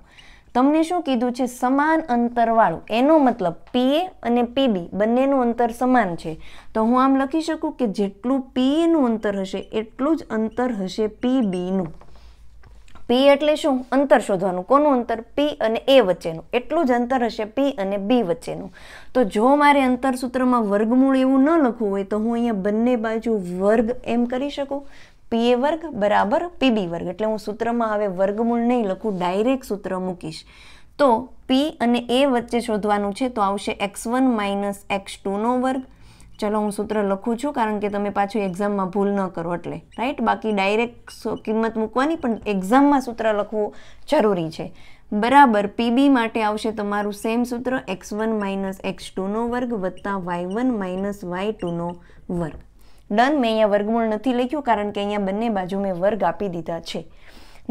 તમને શું કીધું છે સમાન અંતરવાળું એનો મતલબ પીએ અને પીબી બંનેનું અંતર સમાન છે તો હું આમ લખી શકું કે જેટલું પીએનું અંતર હશે એટલું જ અંતર હશે પીબીનું પી એટલે શું અંતર શોધવાનું કોનું અંતર પી અને એ વચ્ચેનું એટલું જ અંતર હશે પી અને બી વચ્ચેનું તો જો મારે અંતર સૂત્રમાં વર્ગમૂળ એવું ન લખવું હોય તો હું અહીંયા બંને બાજુ વર્ગ એમ કરી શકું પીએ વર્ગ બરાબર પીબી વર્ગ એટલે હું સૂત્રમાં હવે વર્ગમૂળ નહીં લખું ડાયરેક્ટ સૂત્ર મૂકીશ તો પી અને એ વચ્ચે શોધવાનું છે તો આવશે એક્સ વન માઇનસ એક્સ ટુનો વર્ગ ચલો હું સૂત્ર લખું છું કારણ કે તમે પાછું એક્ઝામમાં ભૂલ ન કરો એટલે રાઈટ બાકી ડાયરેક્ટ કિંમત મૂકવાની પણ એક્ઝામમાં સૂત્ર લખવું જરૂરી છે બરાબર પીબી માટે આવશે તમારું સેમ સૂત્ર એક્સ વન માઇનસ એક્સ ટુનો વર્ગ વત્તા વાય વન માઇનસ વાય ટુનો વર્ગ ડન મેં અહીંયા વર્ગમૂળ નથી લખ્યું કારણ કે અહીંયા બંને બાજુ મેં વર્ગ આપી દીધા છે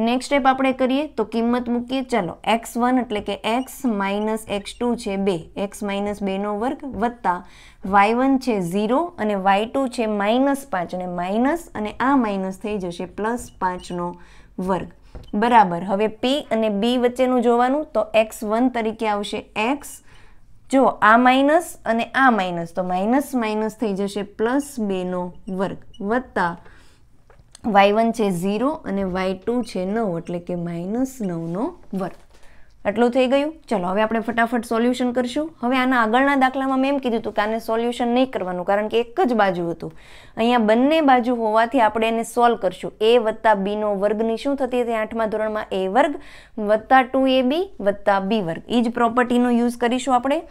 નેક્સ્ટ સ્ટેપ આપણે કરીએ તો કિંમત મૂકીએ ચાલો એક્સ વન એટલે કે એક્સ માઇનસ એક્સ ટુ છે બે એક્સ માઇનસ બેનો વર્ગ વત્તા વાય વન છે ઝીરો અને વાય ટુ છે માઇનસ પાંચ અને માઇનસ અને આ માઇનસ થઈ જશે પ્લસ પાંચનો વર્ગ બરાબર હવે પી અને બી વચ્ચેનું જોવાનું તો એક્સ વન તરીકે આવશે એક્સ જો આ માઇનસ અને આ માઇનસ તો માઇનસ માઇનસ થઈ જશે પ્લસ બેનો વર્ગ વત્તા વાય વન છે ઝીરો અને વાય ટુ છે નવ એટલે કે માઇનસ નવનો વર્ગ આટલું થઈ ગયું ચલો હવે આપણે ફટાફટ સોલ્યુશન કરશું હવે આના આગળના દાખલામાં મેં એમ કીધું હતું કે આને સોલ્યુશન નહીં કરવાનું કારણ કે એક જ બાજુ હતું અહીંયા બંને બાજુ હોવાથી આપણે એને સોલ્વ કરશું એ વત્તા બીનો વર્ગની શું થતી હતી આઠમા ધોરણમાં એ વર્ગ વત્તા ટુ એ બી વત્તા બી વર્ગ એ જ પ્રોપર્ટીનો યુઝ કરીશું આપણે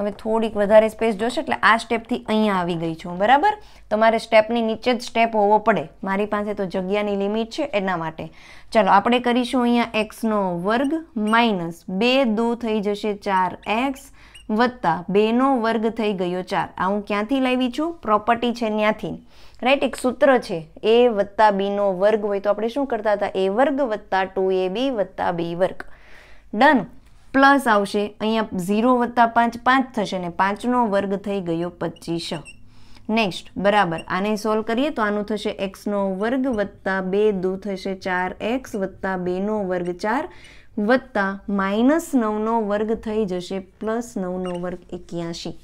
હવે થોડીક વધારે સ્પેસ જોશે એટલે આ સ્ટેપથી અહીંયા આવી ગઈ છું બરાબર તમારે સ્ટેપની નીચે જ સ્ટેપ હોવો પડે મારી પાસે તો જગ્યાની લિમિટ છે એના માટે ચલો આપણે કરીશું અહીંયા એક્સનો વર્ગ માઇનસ બે દો થઈ જશે ચાર એક્સ વત્તા બેનો વર્ગ થઈ ગયો ચાર આ હું ક્યાંથી લાવી છું પ્રોપર્ટી છે ત્યાંથી રાઈટ એક સૂત્ર છે એ વત્તા બીનો વર્ગ હોય તો આપણે શું કરતા હતા એ વર્ગ વત્તા ટુ એ બી વત્તા બી વર્ગ ડન પ્લસ આવશે અહીંયા ઝીરો વત્તા પાંચ પાંચ થશે ને પાંચનો વર્ગ થઈ ગયો પચીસ નેક્સ્ટ બરાબર આને સોલ્વ કરીએ તો આનું થશે એક્સનો વર્ગ વત્તા બે દુ થશે ચાર એક્સ વત્તા બેનો વર્ગ ચાર વત્તા માઇનસ નવનો વર્ગ થઈ જશે પ્લસ નવનો વર્ગ એક્યાસી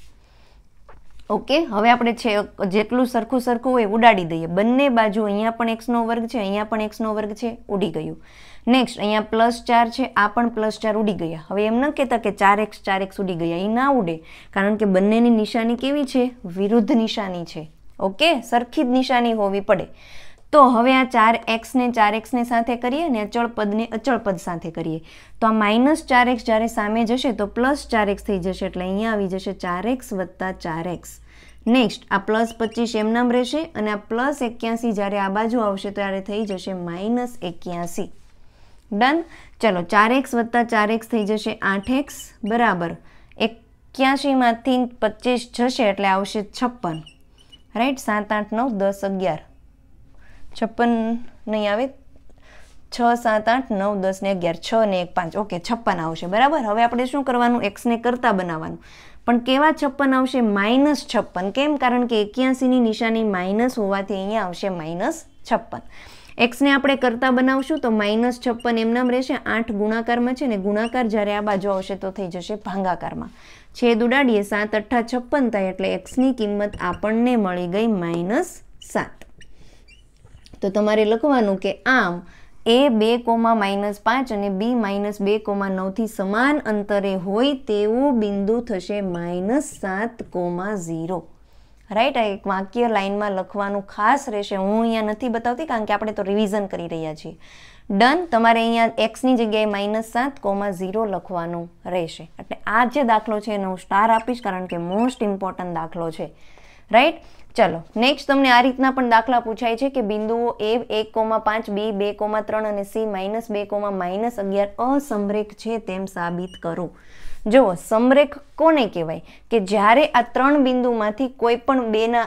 ઓકે હવે આપણે છે જેટલું સરખું સરખું હોય ઉડાડી દઈએ બંને બાજુ અહીંયા પણ એક્સનો વર્ગ છે અહીંયા પણ એક્સનો વર્ગ છે ઉડી ગયું નેક્સ્ટ અહીંયા પ્લસ ચાર છે આ પણ પ્લસ ચાર ઉડી ગયા હવે એમ ન કહેતા કે ચાર એક્સ ચાર એક્સ ઉડી ગયા એ ના ઉડે કારણ કે બંનેની નિશાની કેવી છે વિરુદ્ધ નિશાની છે ઓકે સરખી જ નિશાની હોવી પડે તો હવે આ ચાર એક્સને ચાર એક્સને સાથે કરીએ અને અચળ પદને અચળ પદ સાથે કરીએ તો આ માઇનસ ચાર એક્સ જ્યારે સામે જશે તો પ્લસ ચાર એક્સ થઈ જશે એટલે અહીંયા આવી જશે ચાર એક્સ વત્તા ચાર એક્સ નેક્સ્ટ આ પ્લસ પચીસ એમનામ રહેશે અને આ પ્લસ એક્યાસી જ્યારે આ બાજુ આવશે ત્યારે થઈ જશે માઇનસ એક્યાસી ડન ચલો ચાર એક્સ વત્તા ચાર એક્સ થઈ જશે આઠ એક્સ બરાબર એક્યાસીમાંથી પચીસ જશે એટલે આવશે છપ્પન રાઈટ સાત આઠ નવ દસ અગિયાર છપ્પન નહીં આવે છ સાત આઠ નવ દસ ને અગિયાર છ ને એક પાંચ ઓકે છપ્પન આવશે બરાબર હવે આપણે શું કરવાનું એક્સને કરતાં બનાવવાનું પણ કેવા છપ્પન આવશે માઇનસ છપ્પન કેમ કારણ કે એક્યાસીની નિશાની માઇનસ હોવાથી અહીંયા આવશે માઇનસ છપ્પન એક્સને આપણે કરતા બનાવશું તો માઇનસ છપ્પન એમનામ રહેશે આઠ ગુણાકારમાં છે ને ગુણાકાર જ્યારે આ બાજુ આવશે તો થઈ જશે ભાંગાકારમાં છેદ ઉડાડીએ સાત અઠ્ઠા છપ્પન થાય એટલે એક્સની કિંમત આપણને મળી ગઈ માઇનસ સાત તો તમારે લખવાનું કે આમ એ બે કોમા માઇનસ પાંચ અને બી માઇનસ બે કોમા નવથી સમાન અંતરે હોય તેવું બિંદુ થશે માઇનસ સાત કોમા ઝીરો રાઈટ આ એક વાક્ય લાઇનમાં લખવાનું ખાસ રહેશે હું અહીંયા નથી બતાવતી કારણ કે આપણે તો રિવિઝન કરી રહ્યા છીએ ડન તમારે અહીંયા એક્સની જગ્યાએ માઇનસ સાત કોમા ઝીરો લખવાનું રહેશે એટલે આ જે દાખલો છે એનો હું સ્ટાર આપીશ કારણ કે મોસ્ટ ઇમ્પોર્ટન્ટ દાખલો છે રાઈટ ચલો નેક્સ્ટ તમને આ રીતના પણ દાખલા પૂછાય છે કે બિંદુઓ એ એક કોમા પાંચ બી બે કોમા ત્રણ અને સી માઇનસ બે કોમા માઇનસ અગિયાર અસંભ્રેક છે તેમ સાબિત કરો જુઓ સમરેખ કોને કહેવાય કે જ્યારે આ ત્રણ બિંદુમાંથી કોઈ પણ બેના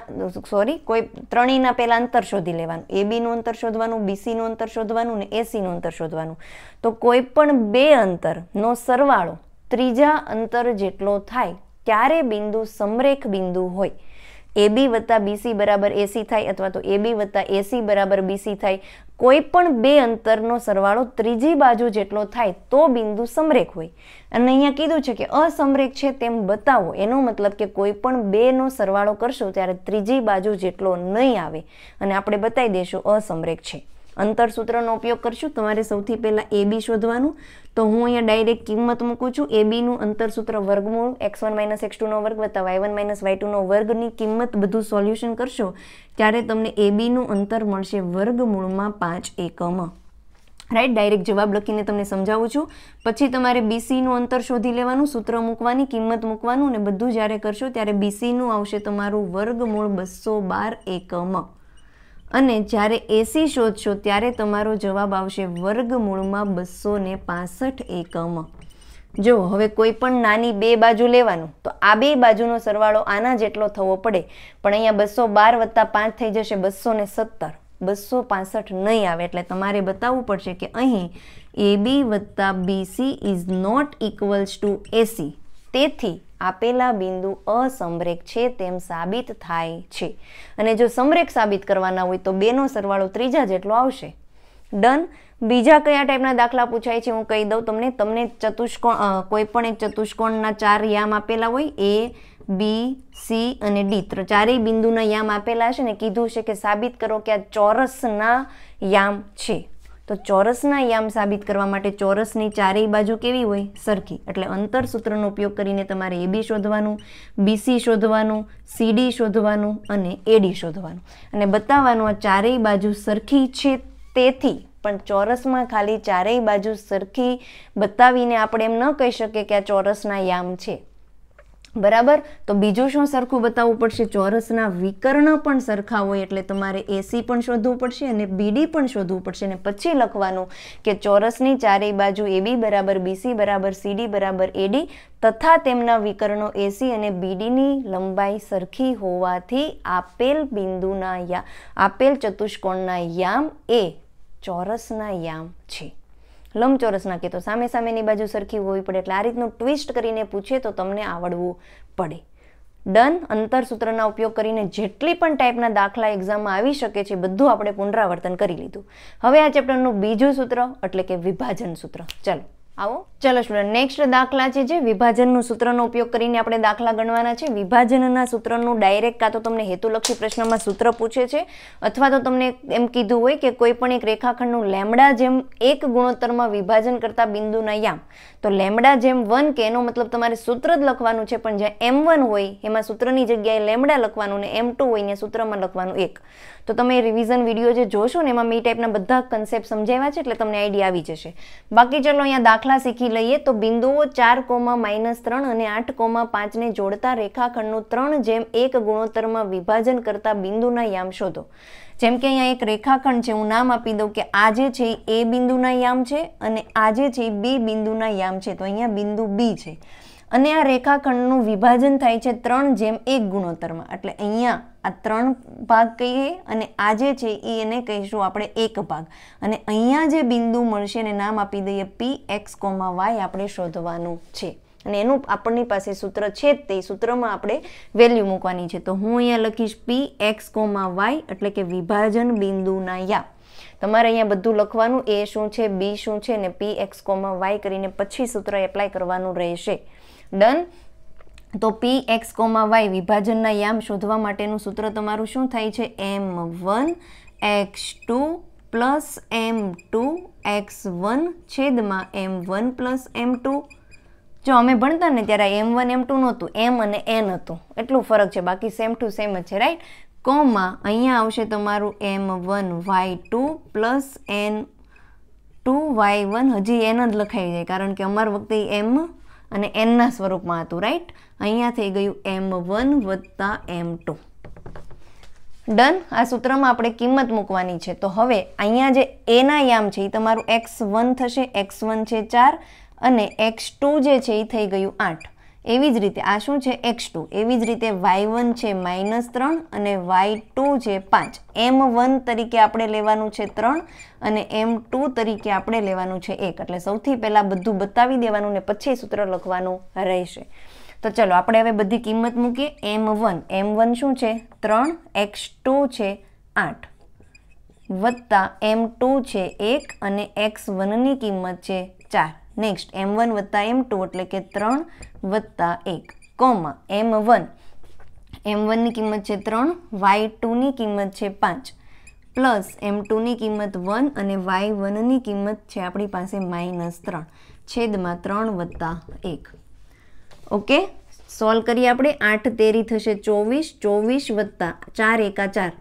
સોરી કોઈ ત્રણેયના પહેલાં અંતર શોધી લેવાનું એ બીનું અંતર શોધવાનું બીસીનું અંતર શોધવાનું ને એસીનું અંતર શોધવાનું તો કોઈ પણ બે અંતરનો સરવાળો ત્રીજા અંતર જેટલો થાય ત્યારે બિંદુ સમરેખ બિંદુ હોય એબી વત્તા બીસી બરાબર એસી થાય અથવા તો એબી વત્તા એસી બરાબર બીસી થાય કોઈ પણ બે અંતરનો સરવાળો ત્રીજી બાજુ જેટલો થાય તો બિંદુ સમરેખ હોય અને અહીંયા કીધું છે કે અસમરેખ છે તેમ બતાવો એનો મતલબ કે કોઈ પણ બેનો સરવાળો કરશો ત્યારે ત્રીજી બાજુ જેટલો નહીં આવે અને આપણે બતાવી દઈશું અસમરેખ છે અંતર સૂત્રનો ઉપયોગ કરશું તમારે સૌથી પહેલાં એ બી શોધવાનું તો હું અહીંયા ડાયરેક્ટ કિંમત મૂકું છું એ બીનું અંતરસૂત્ર વર્ગમૂળ એક્સ વન માઇનસ એક્સ ટુનો વર્ગ વત્તા વાય વન માઇનસ વાય ટુનો વર્ગની કિંમત બધું સોલ્યુશન કરશો ત્યારે તમને એ બીનું અંતર મળશે વર્ગમૂળમાં પાંચ એકમ રાઈટ ડાયરેક્ટ જવાબ લખીને તમને સમજાવું છું પછી તમારે બીસીનું અંતર શોધી લેવાનું સૂત્ર મૂકવાની કિંમત મૂકવાનું ને બધું જ્યારે કરશો ત્યારે બીસીનું આવશે તમારું વર્ગમૂળ બસો બાર એકમ અને જ્યારે એસી શોધશો ત્યારે તમારો જવાબ આવશે વર્ગમૂળમાં બસો ને પાસઠ એકમ જો હવે કોઈ પણ નાની બે બાજુ લેવાનું તો આ બે બાજુનો સરવાળો આના જેટલો થવો પડે પણ અહીંયા બસો બાર વત્તા પાંચ થઈ જશે બસો ને સત્તર બસો પાસઠ નહીં આવે એટલે તમારે બતાવવું પડશે કે અહીં એ બી વત્તા BC is not equals to AC તેથી આપેલા બિંદુ અસમરેખ છે તેમ સાબિત થાય છે અને જો સમરેખ સાબિત કરવાના હોય તો બેનો સરવાળો ત્રીજા જેટલો આવશે ડન બીજા કયા ટાઈપના દાખલા પૂછાય છે હું કહી દઉં તમને તમને ચતુષ્કોણ કોઈ પણ એક ચતુષ્કોણના ચાર યામ આપેલા હોય એ બી સી અને ડી ચારેય બિંદુના યામ આપેલા છે ને કીધું છે કે સાબિત કરો કે આ ચોરસના યામ છે તો ચોરસના યામ સાબિત કરવા માટે ચોરસની ચારેય બાજુ કેવી હોય સરખી એટલે અંતર સૂત્રનો ઉપયોગ કરીને તમારે એબી શોધવાનું બીસી શોધવાનું સીડી શોધવાનું અને એડી શોધવાનું અને બતાવવાનું આ ચારેય બાજુ સરખી છે તેથી પણ ચોરસમાં ખાલી ચારેય બાજુ સરખી બતાવીને આપણે એમ ન કહી શકીએ કે આ ચોરસના યામ છે બરાબર તો બીજું શું સરખું બતાવવું પડશે ચોરસના વિકર્ણ પણ સરખા હોય એટલે તમારે એસી પણ શોધવું પડશે અને બીડી પણ શોધવું પડશે અને પછી લખવાનું કે ચોરસની ચારેય બાજુ એબી બરાબર બીસી બરાબર સીડી બરાબર એડી તથા તેમના વિકર્ણો એસી અને બીડીની લંબાઈ સરખી હોવાથી આપેલ બિંદુના યા આપેલ ચતુષ્કોણના યામ એ ચોરસના યામ છે લંબચોરસના કે તો સામે સામેની બાજુ સરખી હોવી પડે એટલે આ રીતનું ટ્વિસ્ટ કરીને પૂછે તો તમને આવડવું પડે ડન અંતર સૂત્રના ઉપયોગ કરીને જેટલી પણ ટાઈપના દાખલા એક્ઝામમાં આવી શકે છે બધું આપણે પુનરાવર્તન કરી લીધું હવે આ ચેપ્ટરનું બીજું સૂત્ર એટલે કે વિભાજન સૂત્ર ચાલો આવો ચલો સ્ટુડન્ટ નેક્સ્ટ દાખલા છે જે વિભાજનનું સૂત્રનો ઉપયોગ કરીને આપણે દાખલા ગણવાના છે વિભાજનના સૂત્રનું ડાયરેક્ટ કાં તો તમને હેતુલક્ષી પ્રશ્નમાં સૂત્ર પૂછે છે અથવા તો તમને એમ કીધું હોય કે કોઈ પણ એક રેખાખંડનું લેમડા જેમ એક ગુણોત્તરમાં વિભાજન કરતા બિંદુના યામ તો લેમડા જેમ વન કે એનો મતલબ તમારે સૂત્ર જ લખવાનું છે પણ જ્યાં એમ વન હોય એમાં સૂત્રની જગ્યાએ લેમડા લખવાનું ને એમ ટુ હોય ને સૂત્રમાં લખવાનું એક તો તમે રિવિઝન વિડીયો જે જોશો ને એમાં મેં ટાઈપના બધા કન્સેપ્ટ સમજાવ્યા છે એટલે તમને આઈડિયા આવી જશે બાકી ચલો અહીંયા દાખલા શીખી લઈએ તો બિંદુઓ ચાર કોમા માઇનસ ત્રણ અને આઠ કોમા પાંચને જોડતા રેખાખંડનું ત્રણ જેમ એક ગુણોત્તરમાં વિભાજન કરતા બિંદુના યામ શોધો જેમ કે અહીંયા એક રેખાખંડ છે હું નામ આપી દઉં કે આ જે છે એ બિંદુના યામ છે અને આ જે છે બી બિંદુના યામ છે તો અહીંયા બિંદુ બી છે અને આ રેખાખંડનું વિભાજન થાય છે ત્રણ જેમ એક ગુણોત્તરમાં એટલે અહીંયા આ ત્રણ ભાગ કહીએ અને આ જે છે એ એને કહીશું આપણે એક ભાગ અને અહીંયા જે બિંદુ મળશે એને નામ આપી દઈએ પી એક્સ કોમા વાય આપણે શોધવાનું છે અને એનું આપણની પાસે સૂત્ર છે તે સૂત્રમાં આપણે વેલ્યુ મૂકવાની છે તો હું અહીંયા લખીશ પી એક્સ કોમા વાય એટલે કે વિભાજન બિંદુના યા તમારે અહીંયા બધું લખવાનું એ શું છે બી શું છે ને પી એક્સ કોમા વાય કરીને પછી સૂત્ર એપ્લાય કરવાનું રહેશે ડન તો પી એક્સ કોમા વાય વિભાજનના યામ શોધવા માટેનું સૂત્ર તમારું શું થાય છે m one x two plus m two x one છેદમાં m one plus m two જો અમે ભણતા ને ત્યારે એમ વન એમ ટુ નહોતું એમ અને એન હતું એટલું ફરક છે બાકી સેમ ટુ સેમ જ છે રાઈટ કોમાં અહીંયા આવશે તમારું m one y two plus n two y one હજી એન જ લખાઈ જાય કારણ કે અમાર વખતે એમ અને એનના સ્વરૂપમાં હતું રાઈટ અહીંયા થઈ ગયું એમ વન વત્તા એમ ટુ ડન આ સૂત્રમાં આપણે કિંમત મૂકવાની છે તો હવે અહીંયા જે એના યામ છે એ તમારું એક્સ વન થશે એક્સ વન છે ચાર અને એક્સ ટુ જે છે એ થઈ ગયું આઠ એવી જ રીતે આ શું છે એક્સ ટુ એવી જ રીતે વાય વન છે માઇનસ ત્રણ અને વાય ટુ છે પાંચ એમ વન તરીકે આપણે લેવાનું છે ત્રણ અને એમ ટુ તરીકે આપણે લેવાનું છે એક એટલે સૌથી પહેલાં બધું બતાવી દેવાનું ને પછી સૂત્ર લખવાનું રહેશે તો ચલો આપણે હવે બધી કિંમત મૂકીએ એમ વન એમ વન શું છે ત્રણ એક્સ ટુ છે આઠ વત્તા એમ ટુ છે એક અને એક્સ વનની કિંમત છે ચાર નેક્સ્ટ એમ વન વત્તા એમ ટુ એટલે કે ત્રણ વત્તા એક કોમા એમ વન એમ વનની કિંમત છે ત્રણ વાય ટુની કિંમત છે પાંચ પ્લસ એમ ટુની કિંમત વન અને વાય વનની કિંમત છે આપણી પાસે માઇનસ ત્રણ છેદમાં ત્રણ વત્તા એક ઓકે સોલ્વ કરીએ આપણે આઠ તેરી થશે ચોવીસ ચોવીસ વત્તા ચાર એકા ચાર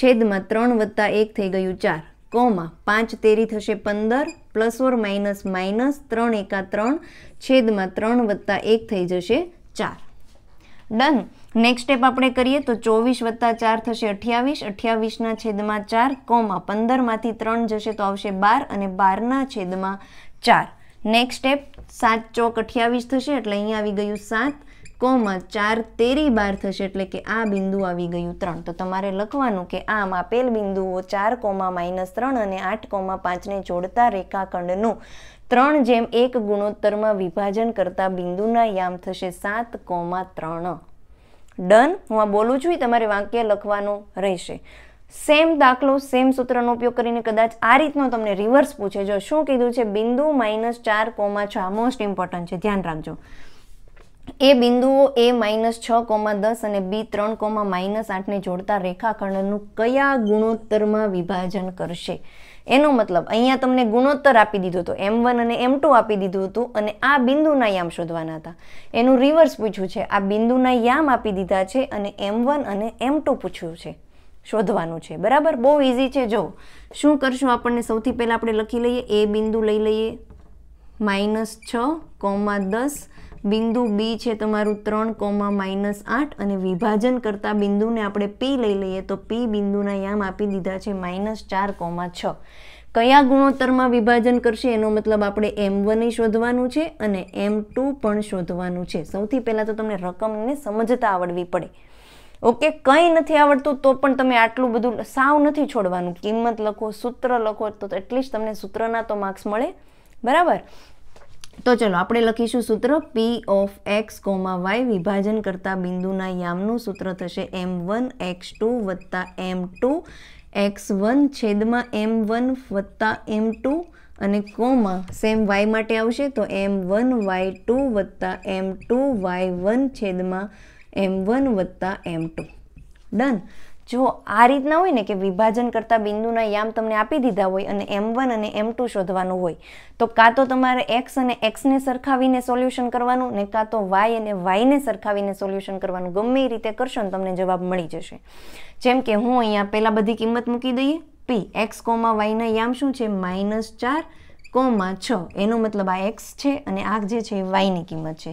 છેદમાં ત્રણ વત્તા એક થઈ ગયું ચાર કોમાં પાંચ તેરી થશે પંદર પ્લસ ઓર માઇનસ માઇનસ ત્રણ એકા ત્રણ છેદમાં ત્રણ વત્તા એક થઈ જશે ચાર ડન નેક્સ્ટ સ્ટેપ આપણે કરીએ તો ચોવીસ વત્તા ચાર થશે અઠ્યાવીસ અઠ્યાવીસના છેદમાં ચાર કોમા પંદરમાંથી ત્રણ જશે તો આવશે બાર અને બારના છેદમાં ચાર નેક્સ્ટ સ્ટેપ સાત ચોક અઠ્યાવીસ થશે એટલે અહીંયા આવી ગયું સાત કોમા ચાર તેરી બાર થશે એટલે કે આ બિંદુ આવી ગયું ત્રણ તો તમારે લખવાનું કે આમ આપેલ બિંદુઓ ચાર કોમા માઇનસ ત્રણ અને આઠ કોમા પાંચને જોડતા રેખાખંડનું ત્રણ જેમ એક ગુણોત્તરમાં વિભાજન કરતા બિંદુના યામ થશે સાત કોમા ત્રણ ડન હું આ બોલું છું તમારે વાક્ય લખવાનું રહેશે સેમ દાખલો સેમ સૂત્રનો ઉપયોગ કરીને કદાચ આ રીતનો તમને રિવર્સ પૂછે જો શું કીધું છે બિંદુ માઇનસ ચાર કોમા છ મોસ્ટ ઇમ્પોર્ટન્ટ છે ધ્યાન રાખજો એ બિંદુઓ એ માઇનસ છ કોમા દસ અને બી ત્રણ કોમા માઇનસ આઠને જોડતા રેખાખંડનું કયા ગુણોત્તરમાં વિભાજન કરશે એનો મતલબ અહીંયા તમને ગુણોત્તર આપી દીધો હતો એમ વન અને એમ ટુ આપી દીધું હતું અને આ બિંદુના યામ શોધવાના હતા એનું રિવર્સ પૂછ્યું છે આ બિંદુના યામ આપી દીધા છે અને એમ વન અને એમ ટુ પૂછ્યું છે શોધવાનું છે બરાબર બહુ ઇઝી છે જો શું કરશું આપણને સૌથી પહેલાં આપણે લખી લઈએ એ બિંદુ લઈ લઈએ માઇનસ છ કોમા દસ બિંદુ બી છે તમારું ત્રણ કોમા માઇનસ આઠ અને વિભાજન કરતા બિંદુને આપણે પી લઈ લઈએ તો પી બિંદુના યામ આપી દીધા છે માઇનસ ચાર કોમા છ કયા ગુણોત્તરમાં વિભાજન કરશે એનો મતલબ આપણે એમ વન શોધવાનું છે અને એમ ટુ પણ શોધવાનું છે સૌથી પહેલાં તો તમને રકમને સમજતા આવડવી પડે ઓકે કંઈ નથી આવડતું તો પણ તમે આટલું બધું સાવ નથી છોડવાનું કિંમત લખો સૂત્ર લખો તો એટલીસ્ટ તમને સૂત્રના તો માર્ક્સ મળે બરાબર તો ચલો આપણે લખીશું સૂત્ર P of x comma y વિભાજન કરતા બિંદુના યામનું સૂત્ર થશે એમ વન એક્સ ટુ વત્તા એમ ટુ એક્સ વન છેદમાં એમ વન વત્તા એમ ટુ અને કોમા સેમ વાય માટે આવશે તો એમ વન વાય ટુ વત્તા એમ ટુ વાય વન છેદમાં એમ વન વત્તા એમ ટુ ડન જો આ રીતના હોય ને કે વિભાજન કરતા બિંદુના યામ તમને આપી દીધા હોય અને એમ વન અને એમ ટુ શોધવાનું હોય તો કાં તો તમારે એક્સ અને એક્સને સરખાવીને સોલ્યુશન કરવાનું ને કાં તો વાય અને વાયને સરખાવીને સોલ્યુશન કરવાનું ગમે એ રીતે કરશો ને તમને જવાબ મળી જશે જેમ કે હું અહીંયા પહેલાં બધી કિંમત મૂકી દઈએ પી એક્સ કોમા વાયના યામ શું છે માઇનસ ચાર કોમા છ એનો મતલબ આ એક્સ છે અને આ જે છે એ વાયની કિંમત છે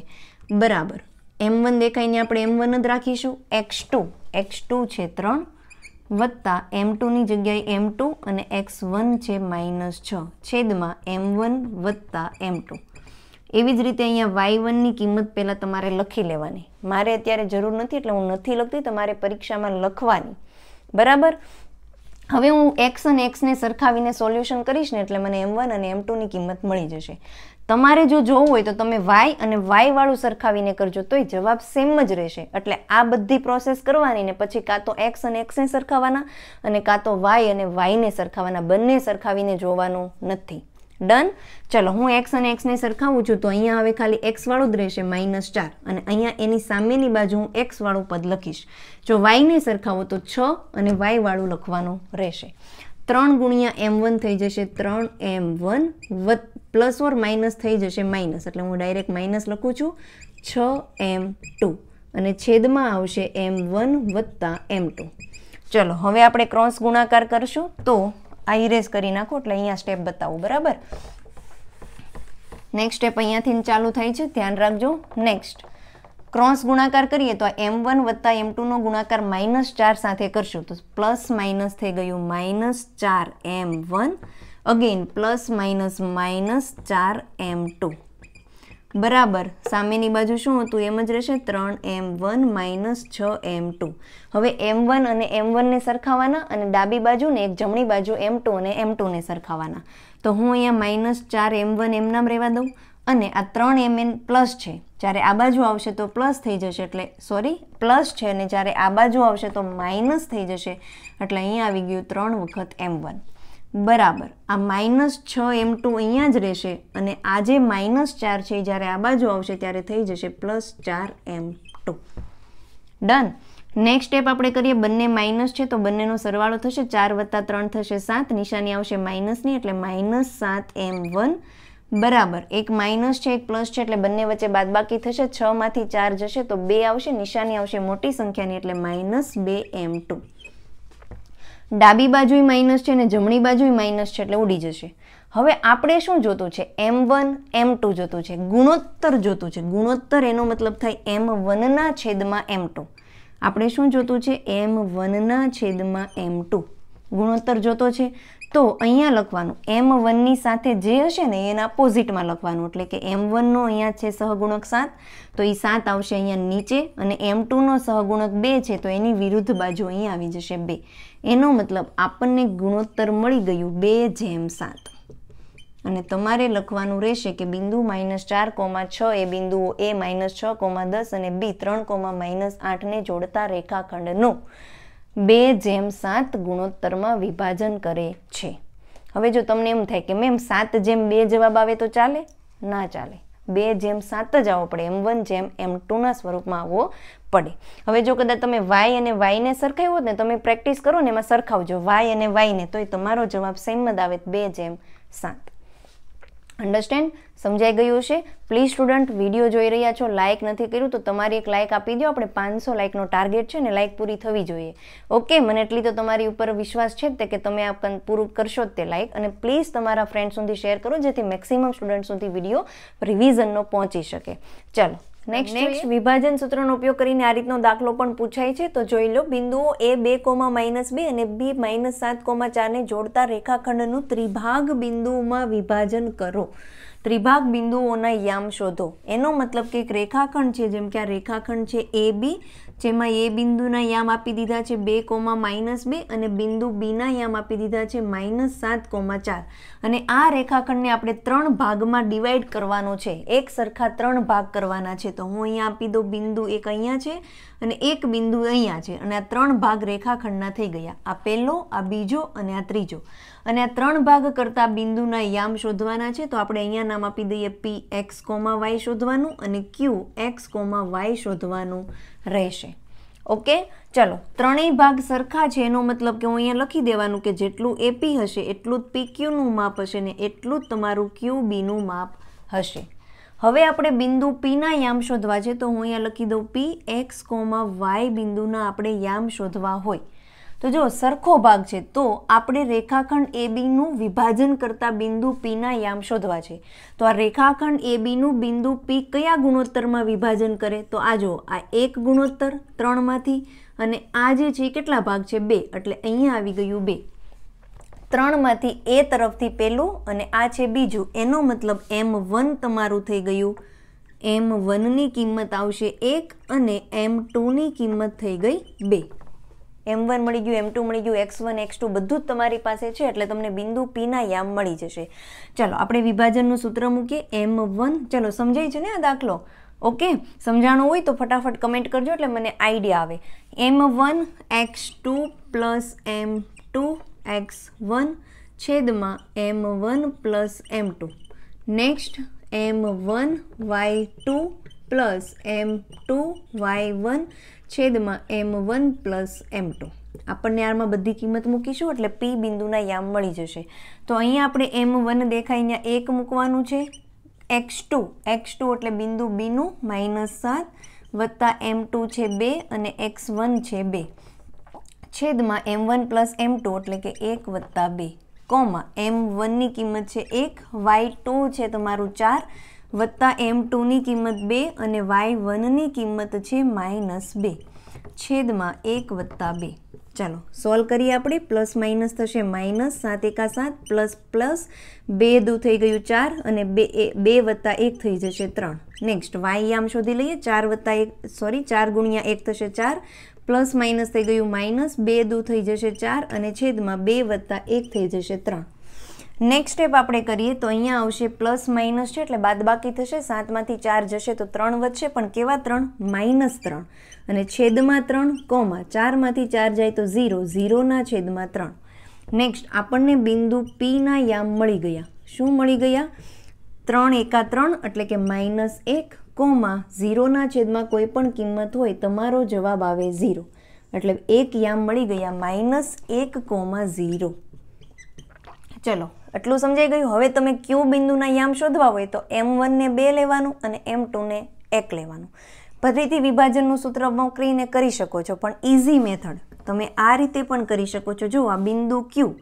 બરાબર એમ વન દેખાઈને આપણે એમ વન જ રાખીશું એક્સ ટુ એક્સ ટુ છે ત્રણ વત્તા એમ ટુની જગ્યાએ એમ ટુ અને એક્સ વન છે માઇનસ છ છેદમાં એમ વન વત્તા એમ ટુ એવી જ રીતે અહીંયા વાય વનની કિંમત પહેલાં તમારે લખી લેવાની મારે અત્યારે જરૂર નથી એટલે હું નથી લખતી તમારે પરીક્ષામાં લખવાની બરાબર હવે હું એક્સ અને એક્સને સરખાવીને સોલ્યુશન કરીશ ને એટલે મને એમ વન અને એમ ટુની કિંમત મળી જશે તમારે જો જોવું હોય તો તમે વાય અને વાયવાળું સરખાવીને કરજો તોય જવાબ સેમ જ રહેશે એટલે આ બધી પ્રોસેસ કરવાની ને પછી કાં તો એક્સ અને એક્સને સરખાવાના અને કાં તો વાય અને વાયને સરખાવાના બંને સરખાવીને જોવાનું નથી ડન ચલો હું એક્સ અને એક્સને સરખાવું છું તો અહીંયા હવે ખાલી એક્સવાળું જ રહેશે માઇનસ ચાર અને અહીંયા એની સામેની બાજુ હું એક્સવાળું પદ લખીશ જો વાયને સરખાવો તો છ અને વાયવાળું લખવાનું રહેશે ત્રણ ગુણ્યા એમ વન થઈ જશે ત્રણ m one plus or minus થઈ જશે માઇનસ એટલે હું ડાયરેક્ટ માઇનસ લખું છું છ એમ ટુ અને છેદમાં આવશે એમ વન વત્તા એમ ટુ ચલો હવે આપણે ક્રોસ ગુણાકાર કરશું તો આ ઇરેઝ કરી નાખો એટલે અહીંયા સ્ટેપ બતાવું બરાબર નેક્સ્ટ સ્ટેપ અહીંયાથી ચાલુ થાય છે ધ્યાન રાખજો નેક્સ્ટ ક્રોસ ગુણાકાર કરીએ તો એમ વન વત્તા એમ ટુનો ગુણાકાર માઇનસ ચાર સાથે કરશું તો પ્લસ માઇનસ થઈ ગયું માઇનસ ચાર m one again plus minus minus ચાર એમ ટુ બરાબર સામેની બાજુ શું હતું એમ જ રહેશે ત્રણ એમ વન માઇનસ છ એમ ટુ હવે એમ વન અને એમ વનને સરખાવાના અને ડાબી બાજુને એક જમણી બાજુ એમ ટુ અને એમ ટુને સરખાવાના તો હું અહીંયા માઇનસ ચાર એમ વન એમ નામ રહેવા દઉં અને આ ત્રણ એમએન પ્લસ છે જ્યારે આ બાજુ આવશે તો પ્લસ થઈ જશે એટલે સોરી પ્લસ છે અને જ્યારે આ બાજુ આવશે તો માઇનસ થઈ જશે એટલે અહીંયા આવી ગયું ત્રણ વખત એમ વન બરાબર આ માઇનસ છ એમ ટુ અહીંયા જ રહેશે અને આજે માઇનસ ચાર છે જ્યારે આ બાજુ આવશે ત્યારે થઈ જશે પ્લસ ચાર m two done next step આપણે કરીએ બંને માઇનસ છે તો બંનેનો સરવાળો થશે ચાર વત્તા ત્રણ થશે સાત નિશાની આવશે માઇનસની એટલે માઇનસ સાત એમ વન બરાબર એક માઇનસ છે એક પ્લસ છે એટલે બંને વચ્ચે બાદબાકી થશે છ માંથી ચાર જશે તો બે આવશે નિશાની આવશે મોટી સંખ્યાની એટલે માઇનસ બે એમ ટુ ડાબી બાજુએ માઇનસ છે અને જમણી બાજુએ માઇનસ છે એટલે ઉડી જશે હવે આપણે શું જોતું છે એમ વન એમ ટુ જોતું છે ગુણોત્તર જોતું છે ગુણોત્તર એનો મતલબ થાય એમ વનના છેદમાં એમ ટુ આપણે શું જોતું છે એમ વનના છેદમાં એમ ટુ ગુણોત્તર જોતો છે તો અહીંયા લખવાનું એમ વનની સાથે જે હશે ને એના અપોઝિટમાં લખવાનું એટલે કે એમ વનનો અહીંયા છે સહગુણક સાત તો એ સાત આવશે અહીંયા નીચે અને એમ ટુનો સહગુણક બે છે તો એની વિરુદ્ધ બાજુ અહીંયા આવી જશે બે એનો મતલબ આપણને ગુણોત્તર મળી ગયું બે જેમ સાત અને તમારે લખવાનું રહેશે કે બિંદુ માઇનસ ચાર કોમા છ એ બિંદુઓ એ માઇનસ છ કોમા દસ અને બી ત્રણ કોમા માઇનસ આઠને જોડતા રેખાખંડનો બે જેમ સાત ગુણોત્તરમાં વિભાજન કરે છે હવે જો તમને એમ થાય કે મેમ સાત જેમ બે જવાબ આવે તો ચાલે ના ચાલે બે જેમ સાત જ આવવો પડે એમ વન જેમ એમ ટુના સ્વરૂપમાં આવવો પડે હવે જો કદાચ તમે વાય અને વાયને સરખાવ્યો હોત ને તમે પ્રેક્ટિસ કરો ને એમાં સરખાવજો વાય અને વાયને તોય તમારો જવાબ સેમ જ આવે બે જેમ સાત અન્ડરસ્ટેન્ડ સમજાઈ ગયું છે પ્લીઝ સ્ટુડન્ટ વિડીયો જોઈ રહ્યા છો લાઇક નથી કર્યું તો તમારી એક લાઇક આપી દો આપણે પાંચસો લાઇકનો ટાર્ગેટ છે ને લાઇક પૂરી થવી જોઈએ ઓકે મને એટલી તો તમારી ઉપર વિશ્વાસ છે જ કે તમે આ પૂરું કરશો તે લાઇક અને પ્લીઝ તમારા ફ્રેન્ડ સુધી શેર કરો જેથી મેક્સિમમ સ્ટુડન્ટ સુધી વિડીયો રિવિઝનનો પહોંચી શકે ચાલો નેક્સ્ટ વિભાજન સૂત્રનો ઉપયોગ કરીને આ રીતનો દાખલો પણ પૂછાય છે તો જોઈ લો બિંદુઓ એ બે કોમા માઇનસ બે અને બી માઇનસ સાત કોમા ચારને જોડતા રેખાખંડનું ત્રિભાગ બિંદુઓમાં વિભાજન કરો ત્રિભાગ બિંદુઓના યામ શોધો એનો મતલબ કે એક રેખાખંડ છે જેમ કે આ રેખાખંડ છે એ બી જેમાં એ બિંદુના યામ આપી દીધા છે બે કોમા માઇનસ બે અને બિંદુ બીના યામ આપી દીધા છે માઇનસ સાત કોમા ચાર અને આ રેખાખંડને આપણે ત્રણ ભાગમાં ડિવાઈડ કરવાનો છે એક સરખા ત્રણ ભાગ કરવાના છે તો હું અહીંયા આપી દઉં બિંદુ એક અહીંયા છે અને એક બિંદુ અહીંયા છે અને આ ત્રણ ભાગ રેખાખંડના થઈ ગયા આ પહેલો આ બીજો અને આ ત્રીજો અને આ ત્રણ ભાગ કરતા બિંદુના યામ શોધવાના છે તો આપણે અહીંયા નામ આપી દઈએ પી એક્સ કોમા વાય શોધવાનું અને ક્યુ એક્સ કોમા વાય શોધવાનું રહેશે ઓકે ચલો ત્રણેય ભાગ સરખા છે એનો મતલબ કે હું અહીંયા લખી દેવાનું કે જેટલું એપી હશે એટલું જ પી ક્યુનું માપ હશે ને એટલું જ તમારું ક્યુ બીનું માપ હશે હવે આપણે બિંદુ પીના યામ શોધવા છે તો હું અહીંયા લખી દઉં પી એક્સ કોમા વાય બિંદુના આપણે યામ શોધવા હોય તો જો સરખો ભાગ છે તો આપણે રેખાખંડ એ બીનું વિભાજન કરતા બિંદુ પીના યામ શોધવા છે તો આ રેખાખંડ એ બીનું બિંદુ પી કયા ગુણોત્તરમાં વિભાજન કરે તો આ જો આ એક ગુણોત્તર ત્રણમાંથી અને આ જે છે કેટલા ભાગ છે બે એટલે અહીંયા આવી ગયું બે ત્રણમાંથી એ તરફથી પહેલું અને આ છે બીજું એનો મતલબ એમ વન તમારું થઈ ગયું એમ વનની કિંમત આવશે એક અને એમ ટુની કિંમત થઈ ગઈ બે એમ વન મળી ગયું એમ ટુ મળી ગયું એક્સ વન એક્સ ટુ બધું જ તમારી પાસે છે એટલે તમને બિંદુ પીના યામ મળી જશે ચાલો આપણે વિભાજનનું સૂત્ર મૂકીએ એમ વન ચાલો સમજાય છે ને આ દાખલો ઓકે સમજાણું હોય તો ફટાફટ કમેન્ટ કરજો એટલે મને આઈડિયા આવે m one x two plus m two x one છેદમાં m one plus m two next m one y two plus m two y one છેદમાં m one plus m two આપણને આમાં બધી કિંમત મૂકીશું એટલે પી બિંદુના યામ મળી જશે તો અહીંયા આપણે એમ વન દેખાય અહીંયા એક મૂકવાનું છે એક્સ ટુ એક્સ ટુ એટલે બિંદુ બીનું માઇનસ સાત વત્તા એમ ટુ છે બે અને એક્સ વન છે બે છેદમાં m one plus m two એટલે કે એક વત્તા બે કોમા એમ વનની કિંમત છે એક વાય ટુ છે તમારું ચાર વત્તા એમ ટુની કિંમત બે અને વાય વનની કિંમત છે માઇનસ બે છેદમાં એક વત્તા બે ચાલો સોલ્વ કરીએ આપણે પ્લસ માઇનસ થશે માઇનસ સાત એકા સાત પ્લસ પ્લસ બે દુ થઈ ગયું ચાર અને બે બે વત્તા એક થઈ જશે ત્રણ નેક્સ્ટ વાય આમ શોધી લઈએ ચાર વત્તા એક સોરી ચાર ગુણ્યા એક થશે ચાર પ્લસ માઇનસ થઈ ગયું માઇનસ બે દૂ થઈ જશે ચાર અને છેદમાં બે વત્તા એક થઈ જશે ત્રણ નેક્સ્ટ સ્ટેપ આપણે કરીએ તો અહીંયા આવશે પ્લસ માઇનસ છે એટલે બાદબાકી થશે સાતમાંથી ચાર જશે તો ત્રણ વધશે પણ કેવા ત્રણ માઇનસ ત્રણ અને છેદમાં ત્રણ કોમાં ચારમાંથી ચાર જાય તો ઝીરો ઝીરોના છેદમાં ત્રણ નેક્સ્ટ આપણને બિંદુ પીના યામ મળી ગયા શું મળી ગયા ત્રણ એકા ત્રણ એટલે કે માઇનસ એક કોમાં ઝીરોના છેદમાં કોઈ પણ કિંમત હોય તમારો જવાબ આવે ઝીરો એટલે એક યામ મળી ગયા માઇનસ એક કોમા ઝીરો ચલો એટલું સમજાઈ ગયું હવે તમે ક્યુ બિંદુના યામ શોધવા હોય તો એમ વનને બે લેવાનું અને એમ ટુને એક લેવાનું ફરીથી વિભાજનનું સૂત્ર મોકરીને કરી શકો છો પણ ઇઝી મેથડ તમે આ રીતે પણ કરી શકો છો જુઓ આ બિંદુ ક્યુ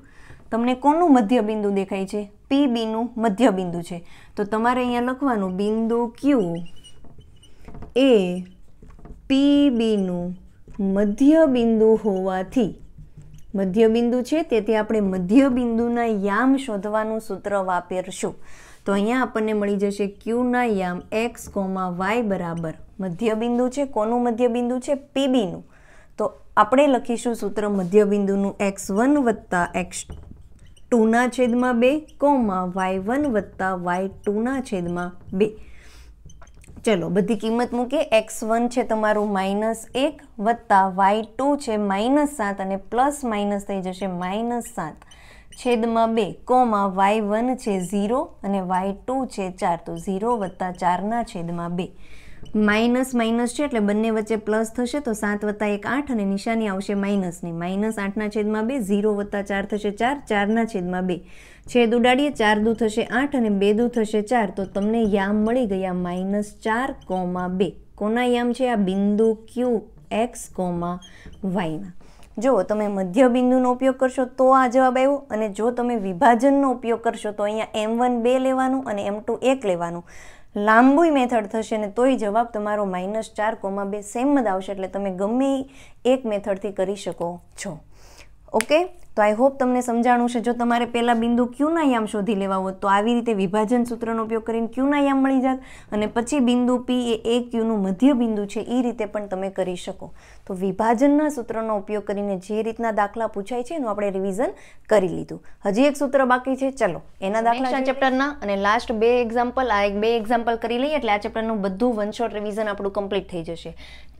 તમને કોનું મધ્ય બિંદુ દેખાય છે પી બીનું મધ્ય બિંદુ છે તો તમારે અહીંયા લખવાનું બિંદુ ક્યુ એ પીબીનું મધ્ય બિંદુ હોવાથી મધ્ય બિંદુ છે તેથી આપણે મધ્ય બિંદુના યામ શોધવાનું સૂત્ર વાપરશું તો અહીંયા આપણને મળી જશે ક્યુના યામ એક્સ કોમા વાય બરાબર મધ્ય બિંદુ છે કોનું મધ્ય બિંદુ છે પીબીનું તો આપણે લખીશું સૂત્ર મધ્ય બિંદુનું એક્સ વન વત્તા એક્સ ટુના છેદમાં બે કોમા વાય વન વત્તા વાય ટુના છેદમાં બે ચલો બધી કિંમત મૂકીએ એક્સ વન છે તમારું માઇનસ એક વત્તા વાય ટુ છે માઇનસ સાત અને પ્લસ માઇનસ થઈ જશે માઇનસ સાત છેદમાં બે કોમાં વાય વન છે ઝીરો અને વાય ટુ છે ચાર તો ઝીરો વત્તા ચારના છેદમાં બે માઇનસ માઇનસ છે એટલે બંને વચ્ચે પ્લસ થશે તો સાત વત્તા એક આઠ અને નિશાની આવશે માઇનસની માઇનસ આઠના છેદમાં બે ઝીરો વત્તા ચાર થશે ચાર ચારના છેદમાં બે છે દુડાડીએ ચાર દૂ થશે આઠ અને બે દૂ થશે ચાર તો તમને યામ મળી ગયા માઇનસ ચાર કોમા બે કોના યામ છે આ બિંદુ ક્યુ એક્સ કોમા વાયના જો તમે મધ્ય બિંદુનો ઉપયોગ કરશો તો આ જવાબ આવ્યો અને જો તમે વિભાજનનો ઉપયોગ કરશો તો અહીંયા એમ વન બે લેવાનું અને એમ ટુ એક લેવાનું લાંબુય મેથડ થશે ને તોય જવાબ તમારો માઇનસ ચાર કોમા બે સેમ જ આવશે એટલે તમે ગમે એક મેથડથી કરી શકો છો ઓકે તો આઈ હોપ તમને સમજાણું છે જો તમારે પહેલાં બિંદુ ક્યુના યામ શોધી લેવા હોત તો આવી રીતે વિભાજન સૂત્રનો ઉપયોગ કરીને ક્યુના યામ મળી જાત અને પછી બિંદુ પી એ એ ક્યુનું મધ્ય બિંદુ છે એ રીતે પણ તમે કરી શકો તો વિભાજનના સૂત્રનો ઉપયોગ કરીને જે રીતના દાખલા પૂછાય છે એનું આપણે રિવિઝન કરી લીધું હજી એક સૂત્ર બાકી છે ચલો એના દાખલા ચેપ્ટરના અને લાસ્ટ બે એક્ઝામ્પલ આ એક બે એક્ઝામ્પલ કરી લઈએ એટલે આ ચેપ્ટરનું બધું વન રિવિઝન આપણું કમ્પ્લીટ થઈ જશે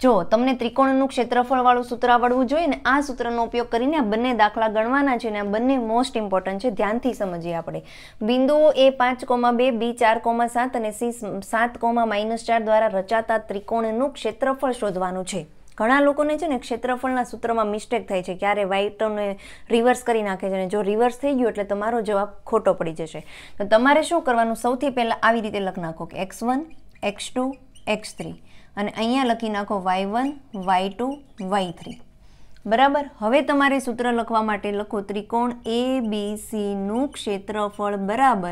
જો તમને ત્રિકોણનું ક્ષેત્રફળવાળું સૂત્ર આવડવું જોઈએ ને આ સૂત્રનો ઉપયોગ કરીને આ બંને દાખલા ગણ જાણવાના છે ને આ બંને મોસ્ટ ઇમ્પોર્ટન્ટ છે ધ્યાનથી સમજીએ આપણે બિંદુઓ એ પાંચ કોમા બે બી ચાર કોમા સાત અને સી સાત કોમા માઇનસ ચાર દ્વારા રચાતા ત્રિકોણનું ક્ષેત્રફળ શોધવાનું છે ઘણા લોકોને છે ને ક્ષેત્રફળના સૂત્રમાં મિસ્ટેક થાય છે ક્યારે વાઇટને રિવર્સ કરી નાખે છે અને જો રિવર્સ થઈ ગયું એટલે તમારો જવાબ ખોટો પડી જશે તો તમારે શું કરવાનું સૌથી પહેલાં આવી રીતે લખી નાખો કે x one x two x three અને અહીંયા લખી નાખો y one y two y three બરાબર હવે તમારે સૂત્ર લખવા માટે લખો ત્રિકોણ એ બી સીનું ક્ષેત્રફળ બરાબર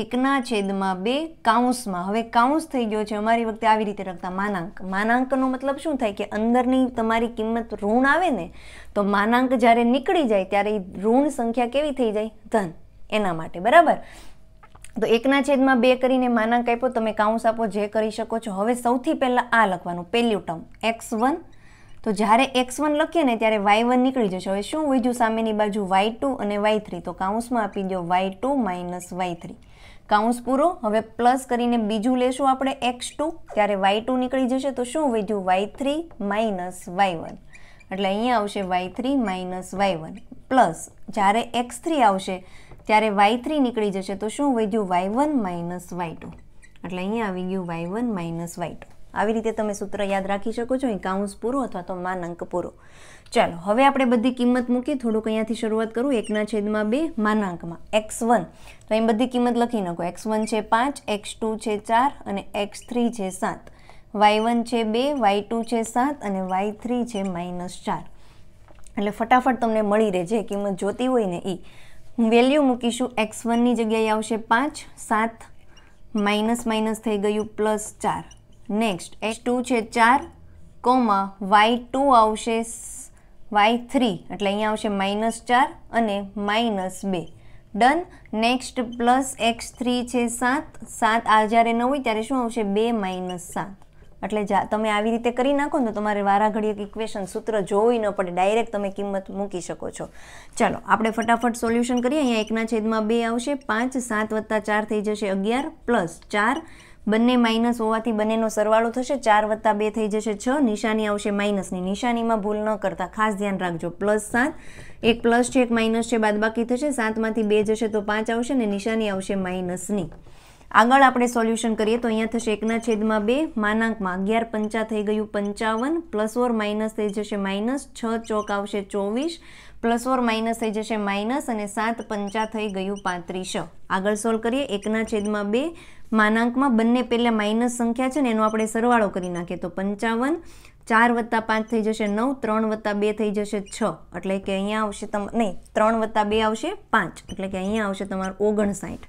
એકના છેદમાં બે કાઉન્સમાં હવે કાઉન્સ થઈ ગયો છે અમારી વખતે આવી રીતે લખતા માનાંક માનાંકનો મતલબ શું થાય કે અંદરની તમારી કિંમત ઋણ આવે ને તો માનાંક જ્યારે નીકળી જાય ત્યારે એ ઋણ સંખ્યા કેવી થઈ જાય ધન એના માટે બરાબર તો એકના છેદમાં બે કરીને માનાંક આપ્યો તમે કાઉન્સ આપો જે કરી શકો છો હવે સૌથી પહેલાં આ લખવાનું પહેલું ટર્મ એક્સ વન તો જ્યારે એક્સ વન લખીએ ને ત્યારે વાય વન નીકળી જશે હવે શું વધ્યું સામેની બાજુ વાય ટુ અને વાય થ્રી તો કાઉન્સમાં આપી દો y two minus y three કાઉન્સ પૂરો હવે પ્લસ કરીને બીજું લેશું આપણે એક્સ ટુ ત્યારે વાય ટુ નીકળી જશે તો શું વધ્યું y three minus y one એટલે અહીંયા આવશે y three minus y one plus જ્યારે એક્સ થ્રી આવશે ત્યારે વાય થ્રી નીકળી જશે તો શું વધ્યું y one minus y two એટલે અહીંયા આવી ગયું y one minus y two આવી રીતે તમે સૂત્ર યાદ રાખી શકો છો અહીં કાઉન્સ પૂરો અથવા તો માન અંક પૂરો ચાલો હવે આપણે બધી કિંમત મૂકી થોડુંક અહીંયાથી શરૂઆત કરું એકના છેદમાં બે માનાંકમાં એક્સ વન તો અહીં બધી કિંમત લખી નાખો એક્સ વન છે પાંચ એક્સ ટુ છે ચાર અને એક્સ થ્રી છે સાત વાય વન છે બે વાય ટુ છે સાત અને વાય થ્રી છે માઇનસ ચાર એટલે ફટાફટ તમને મળી રહે જે કિંમત જોતી હોય ને એ હું વેલ્યુ મૂકીશું એક્સ વનની જગ્યાએ આવશે પાંચ સાત માઇનસ માઇનસ થઈ ગયું પ્લસ ચાર નેક્સ્ટ એચ ટુ છે ચાર કોમા વાય ટુ આવશે વાય થ્રી એટલે અહીંયા આવશે માઇનસ ચાર અને માઇનસ બે done next plus x three છે સાત સાત આ જ્યારે ન હોય ત્યારે શું આવશે બે માઇનસ સાત એટલે જા તમે આવી રીતે કરી નાખો ને તો તમારે વારાઘડી એક ઇક્વેશન સૂત્ર જોવી ન પડે ડાયરેક્ટ તમે કિંમત મૂકી શકો છો ચાલો આપણે ફટાફટ સોલ્યુશન કરીએ અહીંયા એકના છેદમાં બે આવશે પાંચ સાત વત્તા ચાર થઈ જશે અગિયાર પ્લસ ચાર બંને માઇનસ હોવાથી બંનેનો સરવાળો થશે ચાર વત્તા બે થઈ જશે છ નિશાની આવશે માઇનસની નિશાનીમાં ભૂલ ન કરતા ખાસ ધ્યાન રાખજો પ્લસ સાત એક પ્લસ છે એક માઇનસ છે બાદબાકી થશે સાતમાંથી બે જશે તો પાંચ આવશે ને નિશાની આવશે માઇનસની આગળ આપણે સોલ્યુશન કરીએ તો અહીંયા થશે એકના છેદમાં બે માનાંકમાં અગિયાર પંચા થઈ ગયું પંચાવન પ્લસ ઓર માઇનસ થઈ જશે માઇનસ છ ચોક આવશે ચોવીસ પ્લસ ફોર માઇનસ થઈ જશે માઇનસ અને સાત પંચા થઈ ગયું પાંત્રીસ આગળ સોલ્વ કરીએ એકના છેદમાં બે માનાંકમાં બંને પહેલાં માઇનસ સંખ્યા છે ને એનો આપણે સરવાળો કરી નાખીએ તો પંચાવન ચાર વત્તા પાંચ થઈ જશે નવ ત્રણ વત્તા બે થઈ જશે છ એટલે કે અહીંયા આવશે તમ નહીં ત્રણ વત્તા બે આવશે પાંચ એટલે કે અહીંયા આવશે તમારું ઓગણસાઠ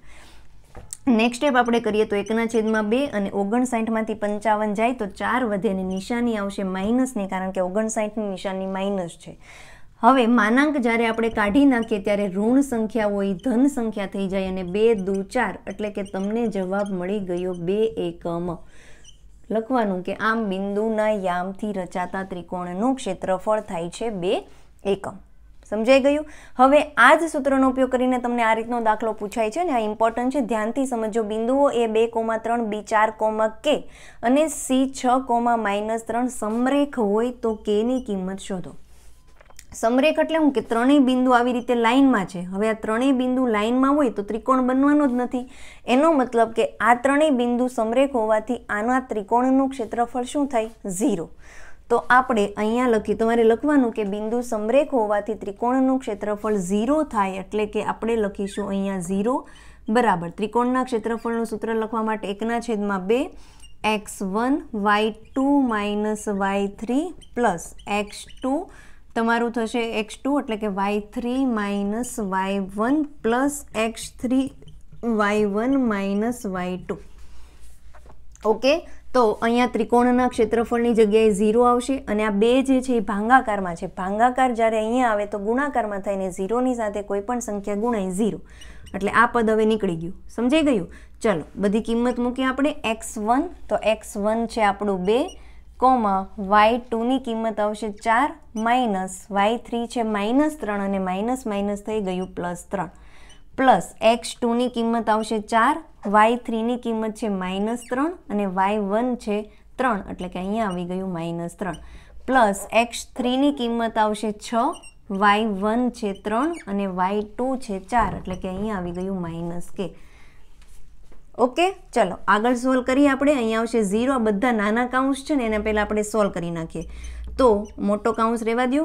નેક્સ્ટ સ્ટેપ આપણે કરીએ તો એકના છેદમાં બે અને ઓગણસાઠમાંથી પંચાવન જાય તો ચાર વધે અને નિશાની આવશે માઇનસની કારણ કે ઓગણસાઠની નિશાની માઇનસ છે હવે માનાંક જ્યારે આપણે કાઢી નાખીએ ત્યારે ઋણ સંખ્યા હોય ધન સંખ્યા થઈ જાય અને બે દૂ ચાર એટલે કે તમને જવાબ મળી ગયો બે એકમ લખવાનું કે આમ બિંદુના યામથી રચાતા ત્રિકોણનું ક્ષેત્રફળ થાય છે બે એકમ સમજાઈ ગયું હવે આ જ સૂત્રનો ઉપયોગ કરીને તમને આ રીતનો દાખલો પૂછાય છે ને આ ઇમ્પોર્ટન્ટ છે ધ્યાનથી સમજો બિંદુઓ એ બે કોમા ત્રણ બી ચાર કોમા કે અને સી છ કોમા માઇનસ ત્રણ સમરેખ હોય તો કેની કિંમત શોધો સમરેખ એટલે હું કે ત્રણેય બિંદુ આવી રીતે લાઇનમાં છે હવે આ ત્રણેય બિંદુ લાઇનમાં હોય તો ત્રિકોણ બનવાનો જ નથી એનો મતલબ કે આ ત્રણેય બિંદુ સમરેખ હોવાથી આના ત્રિકોણનું ક્ષેત્રફળ શું થાય ઝીરો તો આપણે અહીંયા લખી તમારે લખવાનું કે બિંદુ સમરેખ હોવાથી ત્રિકોણનું ક્ષેત્રફળ ઝીરો થાય એટલે કે આપણે લખીશું અહીંયા ઝીરો બરાબર ત્રિકોણના ક્ષેત્રફળનું સૂત્ર લખવા માટે એકના છેદમાં બે x one y two minus y three plus x two તમારું થશે એક્સ ટુ એટલે કે y three minus y one plus x three y one minus y two okay તો અહીંયા ત્રિકોણના ક્ષેત્રફળની જગ્યાએ ઝીરો આવશે અને આ બે જે છે એ ભાંગાકારમાં છે ભાંગાકાર જ્યારે અહીંયા આવે તો ગુણાકારમાં થઈને ઝીરોની સાથે કોઈ પણ સંખ્યા ગુણાય ઝીરો એટલે આ પદ હવે નીકળી ગયું સમજાઈ ગયું ચલો બધી કિંમત મૂકી આપણે એક્સ વન તો એક્સ વન છે આપણું બે કોમા વાય ટુની કિંમત આવશે ચાર માઇનસ વાય થ્રી છે માઇનસ ત્રણ અને માઇનસ માઇનસ થઈ ગયું પ્લસ ત્રણ પ્લસ એક્સ ટુની કિંમત આવશે ચાર વાય થ્રીની કિંમત છે માઇનસ ત્રણ અને વાય વન છે ત્રણ એટલે કે અહીંયા આવી ગયું માઇનસ ત્રણ પ્લસ એક્સ થ્રીની કિંમત આવશે છ વાય વન છે ત્રણ અને વાય ટુ છે ચાર એટલે કે અહીંયા આવી ગયું માઇનસ કે ઓકે ચલો આગળ સોલ્વ કરીએ આપણે અહીંયા આવશે ઝીરો આ બધા નાના કાઉન્સ છે ને એના પહેલાં આપણે સોલ્વ કરી નાખીએ તો મોટો કાઉન્સ રહેવા દો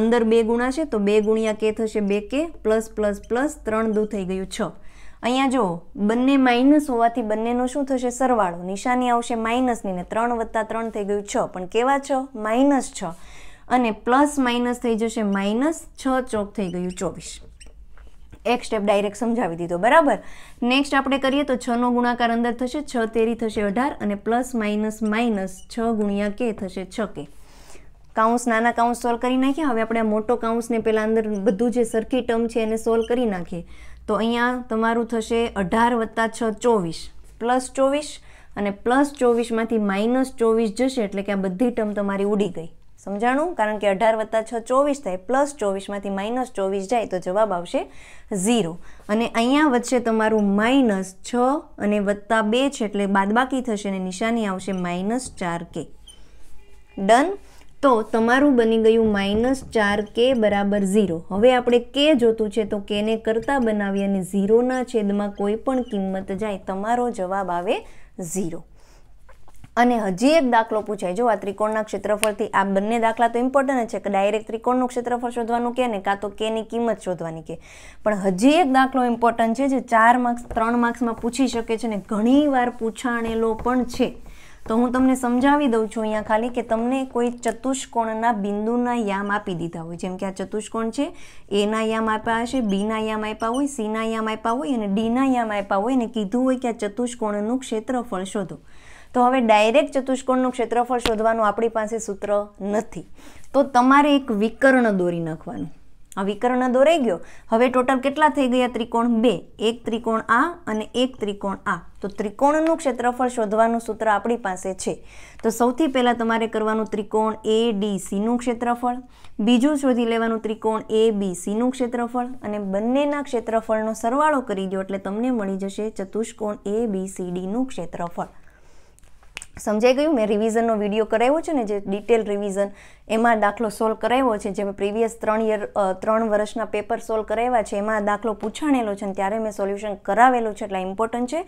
અંદર બે ગુણા છે તો બે ગુણ્યા કે થશે બે કે પ્લસ પ્લસ પ્લસ ત્રણ દૂ થઈ ગયું છ અહીંયા જુઓ બંને માઇનસ હોવાથી બંનેનો શું થશે સરવાળો નિશાની આવશે માઇનસની ને ત્રણ વત્તા ત્રણ થઈ ગયું છ પણ કેવા છ માઇનસ છ અને પ્લસ માઇનસ થઈ જશે માઇનસ છ ચોક થઈ ગયું ચોવીસ એક સ્ટેપ ડાયરેક્ટ સમજાવી દીધો બરાબર નેક્સ્ટ આપણે કરીએ તો છનો ગુણાકાર અંદર થશે છ તેરી થશે અઢાર અને પ્લસ માઇનસ માઇનસ છ ગુણ્યા કે થશે છ કે કાઉન્સ નાના કાઉન્સ સોલ્વ કરી નાખીએ હવે આપણે આ મોટો કાઉન્સને પહેલાં અંદર બધું જે સરખી ટર્મ છે એને સોલ્વ કરી નાખીએ તો અહીંયા તમારું થશે અઢાર વત્તા છ ચોવીસ પ્લસ ચોવીસ અને પ્લસ ચોવીસમાંથી માઇનસ ચોવીસ જશે એટલે કે આ બધી ટર્મ તમારી ઉડી ગઈ સમજાણું કારણ કે અઢાર વત્તા છ ચોવીસ થાય પ્લસ ચોવીસમાંથી માઇનસ ચોવીસ જાય તો જવાબ આવશે ઝીરો અને અહીંયા વચ્ચે તમારું માઇનસ છ અને વત્તા બે છે એટલે બાદબાકી થશે અને નિશાની આવશે માઇનસ ચાર કે ડન તો તમારું બની ગયું માઇનસ ચાર કે બરાબર ઝીરો હવે આપણે કે જોતું છે તો કેને કરતાં બનાવીએ અને ઝીરોના છેદમાં કોઈ પણ કિંમત જાય તમારો જવાબ આવે ઝીરો અને હજી એક દાખલો પૂછાય જો આ ત્રિકોણના ક્ષેત્રફળથી આ બંને દાખલા તો ઇમ્પોર્ટન્ટ છે કે ડાયરેક્ટ ત્રિકોણનું ક્ષેત્રફળ શોધવાનું કે ને કાં તો કેની કિંમત શોધવાની કે પણ હજી એક દાખલો ઇમ્પોર્ટન્ટ છે જે ચાર માર્ક્સ ત્રણ માર્ક્સમાં પૂછી શકે છે ને ઘણી ઘણીવાર પૂછાણેલો પણ છે તો હું તમને સમજાવી દઉં છું અહીંયા ખાલી કે તમને કોઈ ચતુષ્કોણના બિંદુના યામ આપી દીધા હોય જેમ કે આ ચતુષ્કોણ છે એના યામ આપ્યા હશે બીના યામ આપ્યા હોય સીના યામ આપ્યા હોય અને ડીના યામ આપ્યા હોય અને કીધું હોય કે આ ચતુષ્કોણનું ક્ષેત્રફળ શોધો તો હવે ડાયરેક્ટ ચતુષ્કોણનું ક્ષેત્રફળ શોધવાનું આપણી પાસે સૂત્ર નથી તો તમારે એક વિકર્ણ દોરી નાખવાનું આ વિકર્ણ દોરાઈ ગયો હવે ટોટલ કેટલા થઈ ગયા ત્રિકોણ બે એક ત્રિકોણ આ અને એક ત્રિકોણ આ તો ત્રિકોણનું ક્ષેત્રફળ શોધવાનું સૂત્ર આપણી પાસે છે તો સૌથી પહેલાં તમારે કરવાનું ત્રિકોણ એ ડી સીનું ક્ષેત્રફળ બીજું શોધી લેવાનું ત્રિકોણ એ બી સીનું ક્ષેત્રફળ અને બંનેના ક્ષેત્રફળનો સરવાળો કરી દો એટલે તમને મળી જશે ચતુષ્કોણ એ બી સી ડીનું ક્ષેત્રફળ સમજાઈ ગયું મેં રિવિઝનનો વિડીયો કરાવ્યો છે ને જે ડિટેલ રિવિઝન એમાં દાખલો સોલ્વ કરાવ્યો છે જે મેં પ્રીવિયસ ત્રણ યર ત્રણ વર્ષના પેપર સોલ્વ કરાવ્યા છે એમાં દાખલો પૂછાણેલો છે ને ત્યારે મેં સોલ્યુશન કરાવેલું છે એટલે ઇમ્પોર્ટન્ટ છે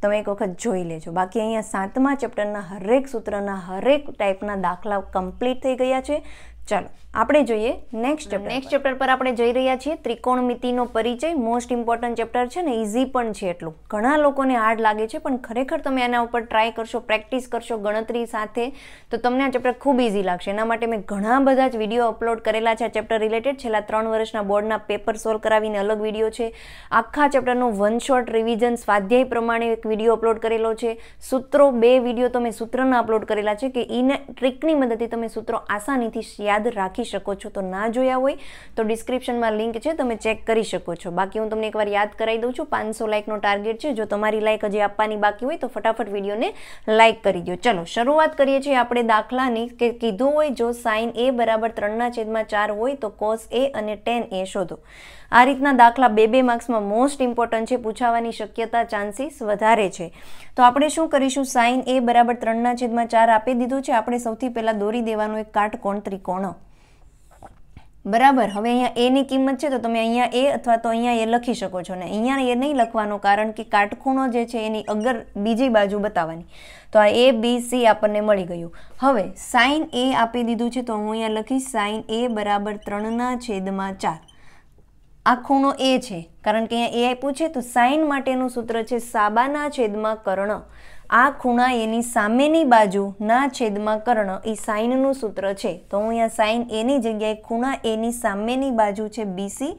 તમે એક વખત જોઈ લેજો બાકી અહીંયા સાતમા ચેપ્ટરના હરેક સૂત્રના હરેક ટાઈપના દાખલા કમ્પ્લીટ થઈ ગયા છે ચાલો આપણે જોઈએ નેક્સ્ટ ચેપ્ટર નેક્સ્ટ ચેપ્ટર પર આપણે જઈ રહ્યા છીએ ત્રિકોણમિતિનો પરિચય મોસ્ટ ઇમ્પોર્ટન્ટ ચેપ્ટર છે ને ઇઝી પણ છે એટલું ઘણા લોકોને હાર્ડ લાગે છે પણ ખરેખર તમે આના ઉપર ટ્રાય કરશો પ્રેક્ટિસ કરશો ગણતરી સાથે તો તમને આ ચેપ્ટર ખૂબ ઇઝી લાગશે એના માટે મેં ઘણા બધા જ વિડીયો અપલોડ કરેલા છે આ ચેપ્ટર રિલેટેડ છેલ્લા ત્રણ વર્ષના બોર્ડના પેપર સોલ્વ કરાવીને અલગ વિડીયો છે આખા ચેપ્ટરનો વન શોટ રિવિઝન સ્વાધ્યાય પ્રમાણે એક વિડીયો અપલોડ કરેલો છે સૂત્રો બે વિડીયો તમે સૂત્રના અપલોડ કરેલા છે કે ઈને ટ્રીકની મદદથી તમે સૂત્રો આસાનીથી યાદ રાખી રાખી શકો છો તો ના જોયા હોય તો ડિસ્ક્રિપ્શનમાં લિંક છે તમે ચેક કરી શકો છો બાકી હું તમને એકવાર યાદ કરાવી દઉં છું પાંચસો લાઇકનો ટાર્ગેટ છે જો તમારી લાઇક હજી આપવાની બાકી હોય તો ફટાફટ વિડીયોને લાઇક કરી દો ચલો શરૂઆત કરીએ છીએ આપણે દાખલાની કે કીધું હોય જો સાઇન એ બરાબર ત્રણના છેદમાં ચાર હોય તો કોસ એ અને ટેન એ શોધો આ રીતના દાખલા બે બે માર્ક્સમાં મોસ્ટ ઇમ્પોર્ટન્ટ છે પૂછાવાની શક્યતા ચાન્સીસ વધારે છે તો આપણે શું કરીશું સાઇન એ બરાબર ત્રણના છેદમાં ચાર આપી દીધું છે આપણે સૌથી પહેલાં દોરી દેવાનું એક કાટકોણ ત્રિકોણ બરાબર હવે અહીંયા એની કિંમત છે તો તમે અહીંયા એ અથવા તો અહીંયા એ લખી શકો છો ને અહીંયા એ નહીં લખવાનું કારણ કે કાટખૂણો જે છે એની અગર બીજી બાજુ બતાવવાની તો આ એ બી સી આપણને મળી ગયું હવે સાઈન એ આપી દીધું છે તો હું અહીંયા લખીશ સાઇન એ બરાબર ત્રણના છેદમાં ચાર આ ખૂણો એ છે કારણ કે અહીંયા એ આપ્યું છે તો સાઇન માટેનું સૂત્ર છે સાબાના છેદમાં કર્ણ આ ખૂણા એની સામેની બાજુ ના છેદમાં કર્ણ એ સાઈનનું સૂત્ર છે તો હું અહીંયા સાઇન એની જગ્યાએ ખૂણા એની સામેની બાજુ છે બીસી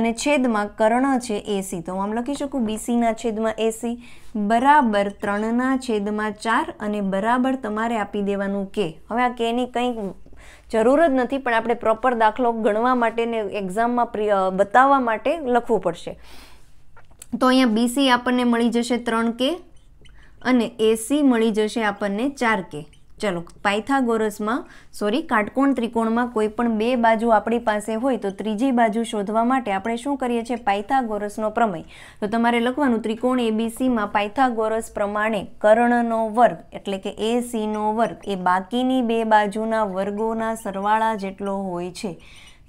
અને છેદમાં કર્ણ છે એસી તો હું આમ લખી શકું બીસીના છેદમાં એસી બરાબર ત્રણના છેદમાં ચાર અને બરાબર તમારે આપી દેવાનું કે હવે આ કેની કંઈક જરૂર જ નથી પણ આપણે પ્રોપર દાખલો ગણવા માટે ને એક્ઝામમાં બતાવવા માટે લખવું પડશે તો અહીંયા બીસી આપણને મળી જશે ત્રણ કે અને એસી મળી જશે આપણને ચાર કે ચલો પાયથાગોરસમાં સોરી કાટકોણ ત્રિકોણમાં કોઈ પણ બે બાજુ આપણી પાસે હોય તો ત્રીજી બાજુ શોધવા માટે આપણે શું કરીએ છીએ પાયથાગોરસનો પ્રમેય તો તમારે લખવાનું ત્રિકોણ એબીસીમાં પાયથાગોરસ પ્રમાણે કર્ણનો વર્ગ એટલે કે એ સીનો વર્ગ એ બાકીની બે બાજુના વર્ગોના સરવાળા જેટલો હોય છે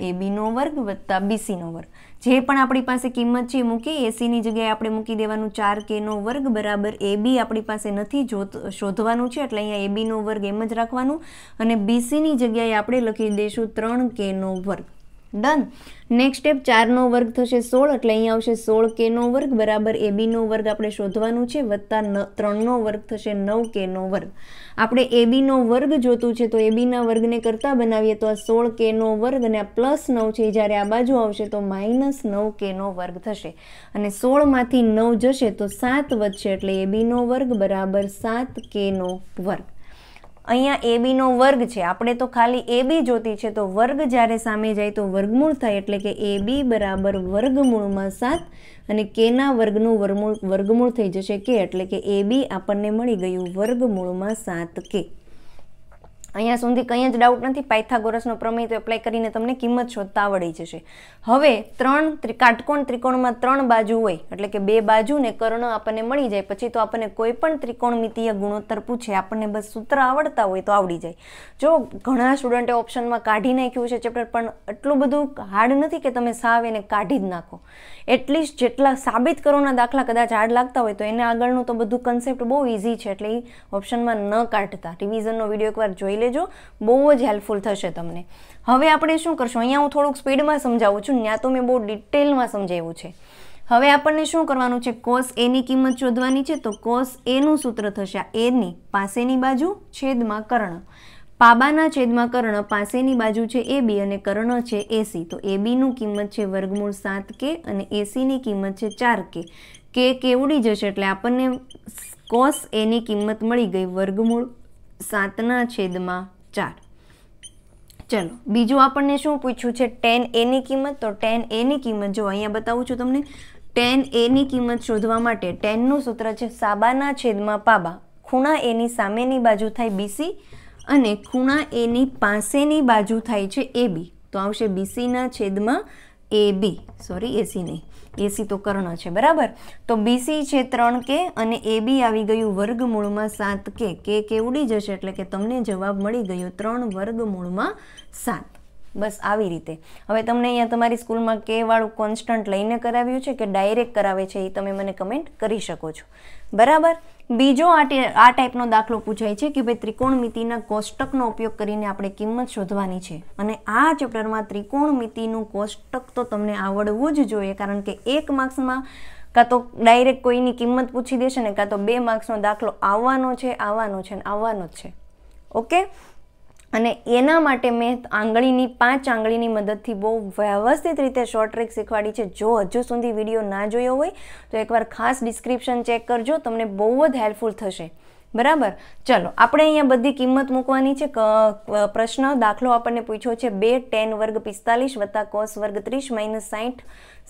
એ બીનો વર્ગ વત્તા બીસીનો વર્ગ જે પણ આપણી પાસે કિંમત છે મૂકી એસીની જગ્યાએ આપણે મૂકી દેવાનું ચાર કેનો વર્ગ બરાબર એ બી આપણી પાસે નથી જોત શોધવાનું છે એટલે અહીંયા એ બીનો વર્ગ એમ જ રાખવાનું અને બીસીની જગ્યાએ આપણે લખી દઈશું ત્રણ કેનો વર્ગ ડન નેક્સ્ટ સ્ટેપ ચારનો વર્ગ થશે સોળ એટલે અહીંયા આવશે સોળ કેનો વર્ગ બરાબર એ બીનો વર્ગ આપણે શોધવાનું છે વત્તા ત્રણનો વર્ગ થશે નવ કેનો વર્ગ આપણે એ બીનો વર્ગ જોતું છે તો એ બીના વર્ગને કરતાં બનાવીએ તો આ સોળ કેનો વર્ગ અને આ પ્લસ નવ છે જ્યારે આ બાજુ આવશે તો માઇનસ નવ કેનો વર્ગ થશે અને સોળમાંથી નવ જશે તો સાત વધશે એટલે એ બીનો વર્ગ બરાબર સાત કેનો વર્ગ અહીંયા એ બીનો વર્ગ છે આપણે તો ખાલી એ બી જોતી છે તો વર્ગ જ્યારે સામે જાય તો વર્ગમૂળ થાય એટલે કે એ બી બરાબર વર્ગમૂળમાં સાત અને કેના વર્ગનું વર્ગમૂળ વર્ગમૂળ થઈ જશે કે એટલે કે એ બી આપણને મળી ગયું વર્ગમૂળમાં સાત કે અહીંયા સુધી કંઈ જ ડાઉટ નથી પાયથાગોરસનો પ્રમેય તો એપ્લાય કરીને તમને કિંમત શોધતા આવડી જશે હવે ત્રણ કાટકોણ ત્રિકોણમાં ત્રણ બાજુ હોય એટલે કે બે બાજુ ને કર્ણ આપણને મળી જાય પછી તો આપણને કોઈ પણ ત્રિકોણમિતીય ગુણોત્તર પૂછે આપણને બસ સૂત્ર આવડતા હોય તો આવડી જાય જો ઘણા સ્ટુડન્ટે ઓપ્શનમાં કાઢી નાખ્યું છે ચેપ્ટર પણ એટલું બધું હાર્ડ નથી કે તમે સાવ એને કાઢી જ નાખો એટલીસ્ટ જેટલા સાબિત કરોના દાખલા કદાચ હાર્ડ લાગતા હોય તો એને આગળનું તો બધું કન્સેપ્ટ બહુ ઇઝી છે એટલે ઓપ્શનમાં ન કાઢતા રિવિઝનનો વિડીયો એકવાર જોઈ લેજો બહુ જ હેલ્પફુલ થશે તમને હવે આપણે શું કરશું અહીંયા હું થોડુંક સ્પીડમાં સમજાવું છું ત્યાં તો મેં બહુ ડિટેલમાં સમજાવ્યું છે હવે આપણને શું કરવાનું છે કોસ એની કિંમત શોધવાની છે તો કોસ એનું સૂત્ર થશે એની પાસેની બાજુ છેદમાં કર્ણ પાબાના છેદમાં કર્ણ પાસેની બાજુ છે એ બી અને કર્ણ છે એસી તો એ બીનું કિંમત છે વર્ગમૂળ સાત કે અને એસીની કિંમત છે ચાર કે કે કે જશે એટલે આપણને કોસ એની કિંમત મળી ગઈ વર્ગમૂળ સાતના છેદમાં ચાર ચલો બીજું આપણને શું પૂછ્યું છે ટેન એની કિંમત તો ટેન એની કિંમત જો અહીંયા બતાવું છું તમને ટેન એની કિંમત શોધવા માટે ટેનનું સૂત્ર છે સાબાના છેદમાં પાબા ખૂણા એની સામેની બાજુ થાય બીસી અને ખૂણા એની પાસેની બાજુ થાય છે એ તો આવશે બીસીના છેદમાં એ બી સોરી એસી નહીં એસી તો કર્ણ છે બરાબર તો બીસી છે ત્રણ કે અને એ બી આવી ગયું વર્ગમૂળમાં સાત કે કે કે ઉડી જશે એટલે કે તમને જવાબ મળી ગયો ત્રણ વર્ગમૂળમાં સાત બસ આવી રીતે હવે તમને અહીંયા તમારી સ્કૂલમાં કે વાળું કોન્સ્ટન્ટ લઈને કરાવ્યું છે કે ડાયરેક્ટ કરાવે છે એ તમે મને કમેન્ટ કરી શકો છો બરાબર બીજો આ ટાઈપનો દાખલો પૂછાય છે કે ભાઈ ત્રિકોણમિતિના કોષ્ટકનો ઉપયોગ કરીને આપણે કિંમત શોધવાની છે અને આ ચેપ્ટરમાં ત્રિકોણમિતિનું કોષ્ટક તો તમને આવડવું જ જોઈએ કારણ કે એક માર્ક્સમાં કાં તો ડાયરેક્ટ કોઈની કિંમત પૂછી દેશે ને કાં તો બે માર્ક્સનો દાખલો આવવાનો છે આવવાનો છે ને આવવાનો જ છે ઓકે અને એના માટે મેં આંગળીની પાંચ આંગળીની મદદથી બહુ વ્યવસ્થિત રીતે શોર્ટ ટ્રીક શીખવાડી છે જો હજુ સુધી વિડીયો ના જોયો હોય તો એકવાર ખાસ ડિસ્ક્રિપ્શન ચેક કરજો તમને બહુ જ હેલ્પફુલ થશે બરાબર ચલો આપણે અહીંયા બધી કિંમત મૂકવાની છે પ્રશ્ન દાખલો આપણને પૂછ્યો છે બે ટેન વર્ગ પિસ્તાલીસ વત્તા કોસ વર્ગ ત્રીસ માઇનસ સાઠ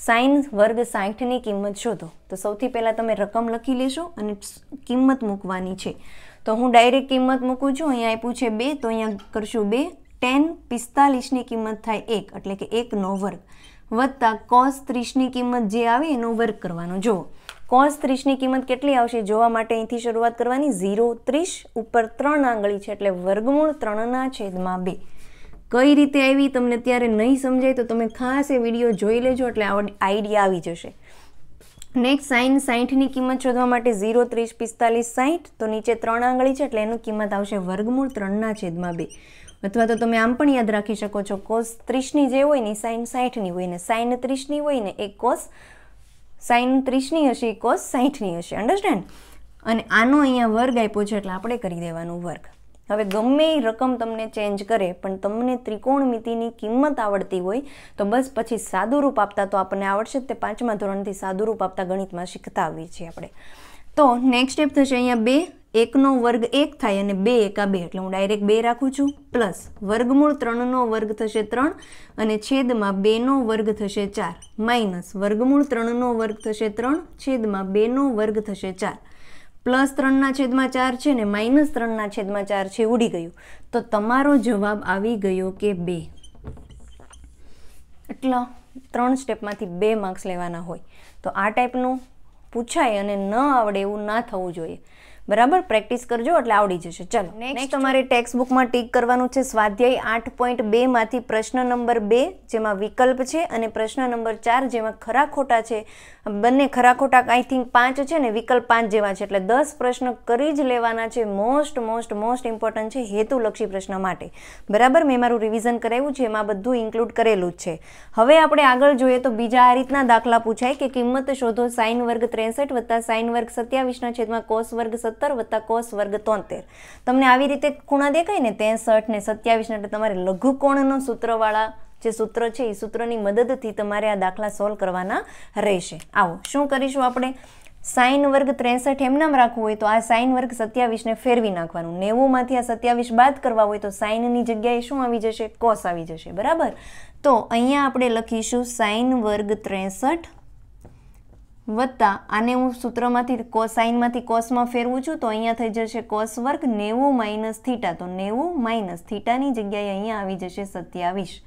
સાઇન વર્ગ સાઠની કિંમત શોધો તો સૌથી પહેલાં તમે રકમ લખી લેશો અને કિંમત મૂકવાની છે તો હું ડાયરેક્ટ કિંમત મૂકું છું અહીંયા આપ્યું છે બે તો અહીંયા કરશું બે ટેન પિસ્તાલીસની કિંમત થાય એક એટલે કે એકનો વર્ગ વત્તા કોસ ત્રીસની કિંમત જે આવે એનો વર્ગ કરવાનો જુઓ કોસ ત્રીસની કિંમત કેટલી આવશે જોવા માટે અહીંથી શરૂઆત કરવાની ઝીરો ત્રીસ ઉપર ત્રણ આંગળી છે એટલે વર્ગમૂળ ત્રણના છેદમાં બે કઈ રીતે આવી તમને ત્યારે નહીં સમજાય તો તમે ખાસ એ વિડીયો જોઈ લેજો એટલે આઈડિયા આવી જશે નેક્સ્ટ સાઈન સાઠની કિંમત શોધવા માટે ઝીરો ત્રીસ પિસ્તાલીસ સાઠ તો નીચે ત્રણ આંગળી છે એટલે એનું કિંમત આવશે વર્ગમૂળ ત્રણના છેદમાં બે અથવા તો તમે આમ પણ યાદ રાખી શકો છો કોસ ત્રીસની જે હોય ને સાઇન સાઠની હોય ને સાઇન ત્રીસની હોય ને એ કોસ સાઇન ત્રીસની હશે એ કોસ સાઠની હશે અન્ડરસ્ટેન્ડ અને આનો અહીંયા વર્ગ આપ્યો છે એટલે આપણે કરી દેવાનું વર્ગ હવે ગમે એ રકમ તમને ચેન્જ કરે પણ તમને ત્રિકોણમિતિની કિંમત આવડતી હોય તો બસ પછી સાદુરૂપ આપતા તો આપણને આવડશે તે પાંચમા ધોરણથી સાદુરૂપ આપતા ગણિતમાં શીખતા આવીએ છીએ આપણે તો નેક્સ્ટ સ્ટેપ થશે અહીંયા બે એકનો વર્ગ એક થાય અને બે એકા બે એટલે હું ડાયરેક્ટ બે રાખું છું પ્લસ વર્ગમૂળ ત્રણનો વર્ગ થશે ત્રણ અને છેદમાં બેનો વર્ગ થશે ચાર માઇનસ વર્ગમૂળ ત્રણનો વર્ગ થશે ત્રણ છેદમાં બેનો વર્ગ થશે ચાર પ્લસ ત્રણના છેદમાં ચાર છે ને માઇનસ ત્રણના છેદમાં ચાર છે ઉડી ગયું તો તમારો જવાબ આવી ગયો કે બે એટલા ત્રણ સ્ટેપમાંથી બે માર્ક્સ લેવાના હોય તો આ ટાઈપનું પૂછાય અને ન આવડે એવું ના થવું જોઈએ બરાબર પ્રેક્ટિસ કરજો એટલે આવડી જશે ચાલો નેક્સ્ટ તમારે ટેક્સ્ટ બુકમાં ટીક કરવાનું છે સ્વાધ્યાય આઠ પોઈન્ટ બેમાંથી પ્રશ્ન નંબર બે જેમાં વિકલ્પ છે અને પ્રશ્ન નંબર ચાર જેમાં ખરા ખોટા છે બંને ખરાખોટા આઈ થિંક પાંચ છે ને વિકલ્પ પાંચ જેવા છે એટલે દસ પ્રશ્ન કરી જ લેવાના છે મોસ્ટ મોસ્ટ મોસ્ટ ઇમ્પોર્ટન્ટ છે હેતુલક્ષી પ્રશ્ન માટે બરાબર મેં મારું રિવિઝન કરાવ્યું છે એમાં બધું ઇન્ક્લુડ કરેલું જ છે હવે આપણે આગળ જોઈએ તો બીજા આ રીતના દાખલા પૂછાય કે કિંમત શોધો સાઇન વર્ગ ત્રેસઠ વત્તા સાઈન વર્ગ સત્યાવીસના છેદમાં કોસ વર્ગ સત્તર વત્તા કોસ વર્ગ તોતેર તમને આવી રીતે ખૂણા દેખાય ને ત્રેસઠ ને સત્યાવીસ એટલે તમારે લઘુકોણનો સૂત્રવાળા જે સૂત્ર છે એ સૂત્રની મદદથી તમારે આ દાખલા સોલ્વ કરવાના રહેશે આવો શું કરીશું આપણે સાઈન વર્ગ ત્રેસઠ એમનામ રાખવું હોય તો આ સાઈન વર્ગ સત્યાવીસને ફેરવી નાખવાનું નેવુંમાંથી આ સત્યાવીસ બાદ કરવા હોય તો સાઈનની જગ્યાએ શું આવી જશે કોસ આવી જશે બરાબર તો અહીંયા આપણે લખીશું સાઈન વર્ગ ત્રેસઠ વત્તા આને હું સૂત્રમાંથી કોસાઇનમાંથી કોસમાં ફેરવું છું તો અહીંયા થઈ જશે કોસ વર્ગ નેવું માઇનસ થીટા તો નેવું માઇનસ થીટાની જગ્યાએ અહીંયા આવી જશે સત્યાવીસ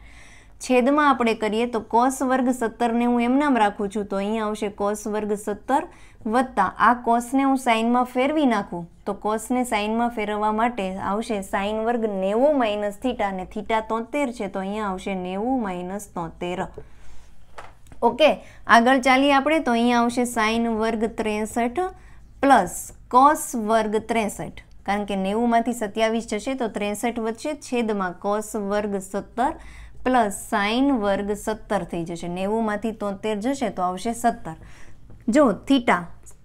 છેદમાં આપણે કરીએ તો કોસ વર્ગ સત્તરને હું એમ નામ રાખું છું તો અહીંયા આવશે કોસ વર્ગ સત્તર વત્તા આ કોસને હું સાઇનમાં ફેરવી નાખું તો કોસને સાઇનમાં ફેરવવા માટે આવશે સાઇન વર્ગ નેવું માઇનસ થીટા ને થીટા તોતેર છે તો અહીંયા આવશે નેવું માઇનસ તોતેર ઓકે આગળ ચાલીએ આપણે તો અહીંયા આવશે સાઇન વર્ગ ત્રેસઠ પ્લસ કોસ વર્ગ ત્રેસઠ કારણ કે નેવુંમાંથી સત્યાવીસ જશે તો ત્રેસઠ વચ્ચે છેદમાં કોસ વર્ગ સત્તર પ્લસ સાઇન વર્ગ સત્તર થઈ જશે નેવુંમાંથી તોતેર જશે તો આવશે સત્તર જો થીટા